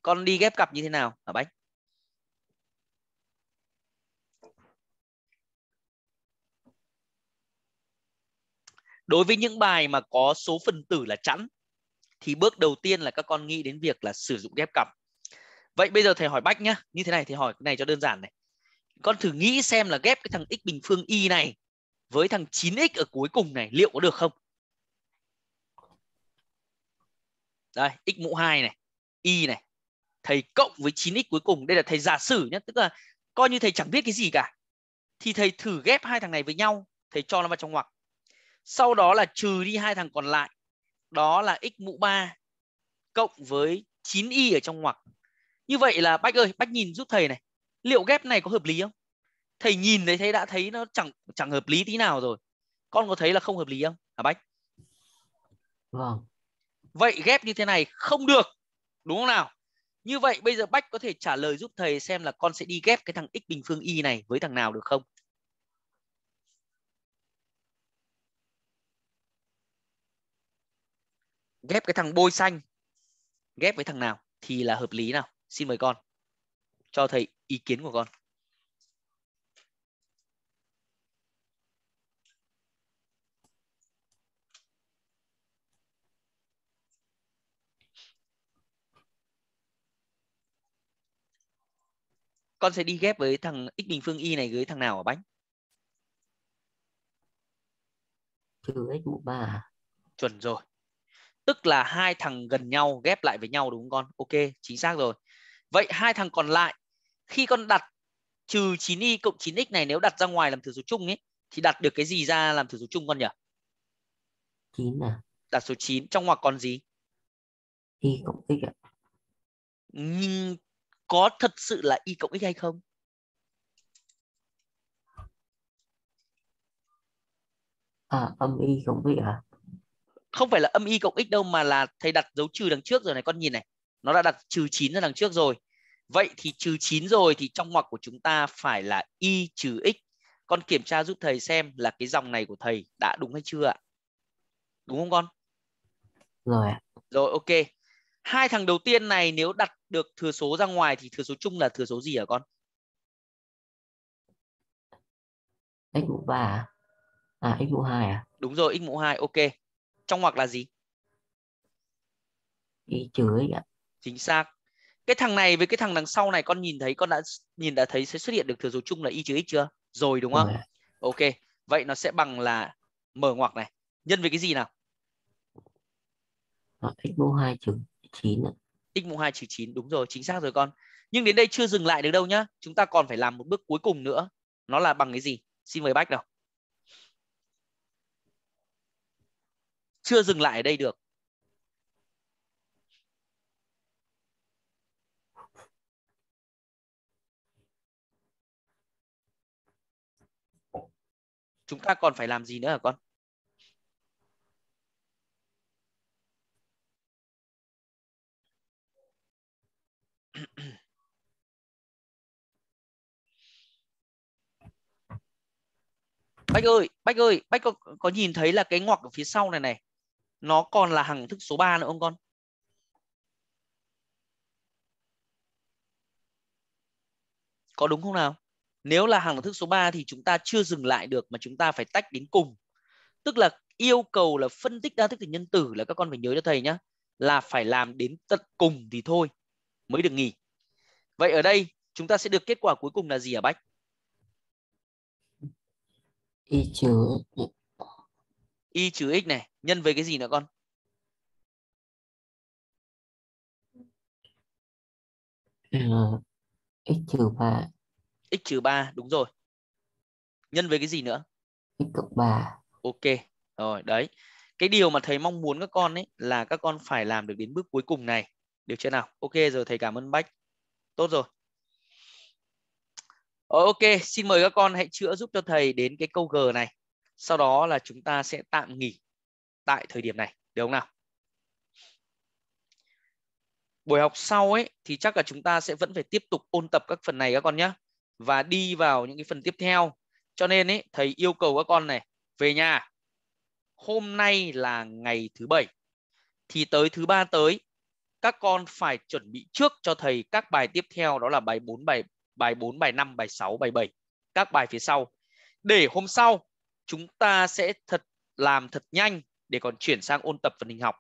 con đi ghép cặp như thế nào hả bách đối với những bài mà có số phần tử là chẵn thì bước đầu tiên là các con nghĩ đến việc là sử dụng ghép cặp vậy bây giờ thầy hỏi bách nhá như thế này thì hỏi cái này cho đơn giản này con thử nghĩ xem là ghép cái thằng x bình phương y này với thằng 9x ở cuối cùng này liệu có được không đây x mũ 2 này y này thầy cộng với 9x cuối cùng đây là thầy giả sử nhé tức là coi như thầy chẳng biết cái gì cả thì thầy thử ghép hai thằng này với nhau thầy cho nó vào trong ngoặc sau đó là trừ đi hai thằng còn lại đó là x mũ 3 cộng với 9y ở trong ngoặc như vậy là bách ơi bách nhìn giúp thầy này liệu ghép này có hợp lý không thầy nhìn thấy thấy đã thấy nó chẳng chẳng hợp lý tí nào rồi con có thấy là không hợp lý không hả bách vâng vậy ghép như thế này không được đúng không nào như vậy bây giờ Bách có thể trả lời giúp thầy xem là con sẽ đi ghép cái thằng x bình phương y này với thằng nào được không? Ghép cái thằng bôi xanh ghép với thằng nào thì là hợp lý nào? Xin mời con. Cho thầy ý kiến của con. con sẽ đi ghép với thằng x bình phương y này với thằng nào ở bánh trừ x mũ 3 à? chuẩn rồi tức là hai thằng gần nhau ghép lại với nhau đúng không con ok chính xác rồi vậy hai thằng còn lại khi con đặt trừ 9y cộng 9x này nếu đặt ra ngoài làm thừa số chung ấy thì đặt được cái gì ra làm thừa số chung con nhỉ 9 à đặt số 9 trong ngoặc còn gì y cộng x ạ có thật sự là y cộng x hay không à âm y cộng x hả không phải là âm y cộng x đâu mà là thầy đặt dấu trừ đằng trước rồi này con nhìn này nó đã đặt trừ 9 ra đằng trước rồi vậy thì trừ 9 rồi thì trong ngoặc của chúng ta phải là y trừ x con kiểm tra giúp thầy xem là cái dòng này của thầy đã đúng hay chưa ạ đúng không con rồi rồi ok hai thằng đầu tiên này nếu đặt được thừa số ra ngoài thì thừa số chung là thừa số gì hả con? x mũ 3 à? À x mũ 2 à? Đúng rồi, x mũ 2 ok. Trong ngoặc là gì? Y trừ x ạ. Chính xác. Cái thằng này với cái thằng đằng sau này con nhìn thấy con đã nhìn đã thấy sẽ xuất hiện được thừa số chung là y trừ x chưa? Rồi đúng không? Rồi. Ok. Vậy nó sẽ bằng là mở ngoặc này nhân với cái gì nào? x mũ 2 trừ 9 ạ x mũ 2 trừ 9 đúng rồi chính xác rồi con nhưng đến đây chưa dừng lại được đâu nhá chúng ta còn phải làm một bước cuối cùng nữa nó là bằng cái gì xin mời bách nào chưa dừng lại ở đây được chúng ta còn phải làm gì nữa hả con Bách ơi, Bách ơi, Bách có, có nhìn thấy là cái ngoặc ở phía sau này này nó còn là hằng thức số 3 nữa không con? Có đúng không nào? Nếu là hằng thức số 3 thì chúng ta chưa dừng lại được mà chúng ta phải tách đến cùng. Tức là yêu cầu là phân tích đa thức tình nhân tử là các con phải nhớ cho thầy nhé. Là phải làm đến tận cùng thì thôi mới được nghỉ. Vậy ở đây chúng ta sẽ được kết quả cuối cùng là gì hả Bách? y trừ y trừ x này nhân với cái gì nữa con ừ, x trừ 3 x trừ 3 đúng rồi nhân với cái gì nữa x cộng 3 ok rồi đấy cái điều mà thầy mong muốn các con ấy là các con phải làm được đến bước cuối cùng này được chưa nào ok rồi thầy cảm ơn bách tốt rồi Ờ, ok, xin mời các con hãy chữa giúp cho thầy đến cái câu G này. Sau đó là chúng ta sẽ tạm nghỉ tại thời điểm này, được không nào? Buổi học sau ấy thì chắc là chúng ta sẽ vẫn phải tiếp tục ôn tập các phần này các con nhé và đi vào những cái phần tiếp theo. Cho nên ấy thầy yêu cầu các con này về nhà. Hôm nay là ngày thứ bảy thì tới thứ ba tới các con phải chuẩn bị trước cho thầy các bài tiếp theo đó là bài 4 bài bài 4, bài 5, bài 6, bài 7, các bài phía sau. Để hôm sau chúng ta sẽ thật làm thật nhanh để còn chuyển sang ôn tập phần hình học.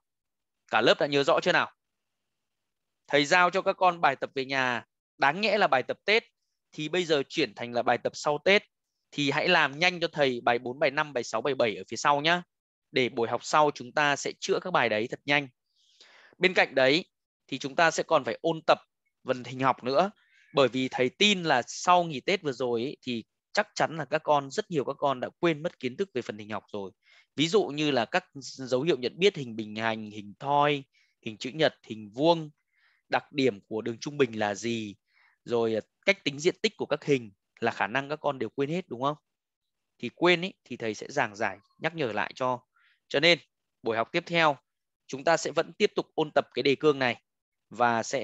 Cả lớp đã nhớ rõ chưa nào? Thầy giao cho các con bài tập về nhà, đáng nhẽ là bài tập Tết thì bây giờ chuyển thành là bài tập sau Tết thì hãy làm nhanh cho thầy bài 4, bài 5, bài 6, bài 7 ở phía sau nhé. Để buổi học sau chúng ta sẽ chữa các bài đấy thật nhanh. Bên cạnh đấy thì chúng ta sẽ còn phải ôn tập phần hình học nữa bởi vì thầy tin là sau nghỉ Tết vừa rồi ấy, thì chắc chắn là các con rất nhiều các con đã quên mất kiến thức về phần hình học rồi ví dụ như là các dấu hiệu nhận biết hình bình hành hình thoi hình chữ nhật hình vuông đặc điểm của đường trung bình là gì rồi à, cách tính diện tích của các hình là khả năng các con đều quên hết đúng không thì quên ý, thì thầy sẽ giảng giải nhắc nhở lại cho cho nên buổi học tiếp theo chúng ta sẽ vẫn tiếp tục ôn tập cái đề cương này và sẽ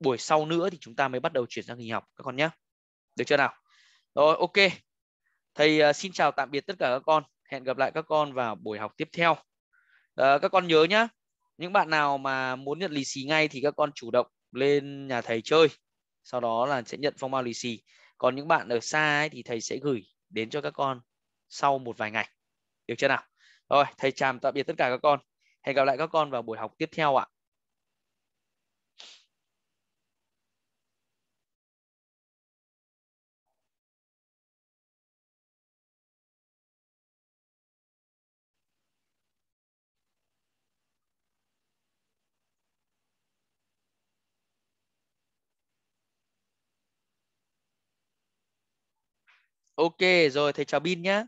buổi sau nữa thì chúng ta mới bắt đầu chuyển sang hình học các con nhé được chưa nào rồi ok thầy ờ, xin chào tạm biệt tất cả các con hẹn gặp lại các con vào buổi học tiếp theo à, các con nhớ nhá những bạn nào mà muốn nhận lì xì ngay thì các con chủ động lên nhà thầy chơi sau đó là sẽ nhận phong bao lì xì còn những bạn ở xa ấy, thì thầy sẽ gửi đến cho các con sau một vài ngày được chưa nào rồi thầy chào tạm biệt tất cả các con hẹn gặp lại các con vào buổi học tiếp theo ạ Ok, rồi thầy chào Bin nhá.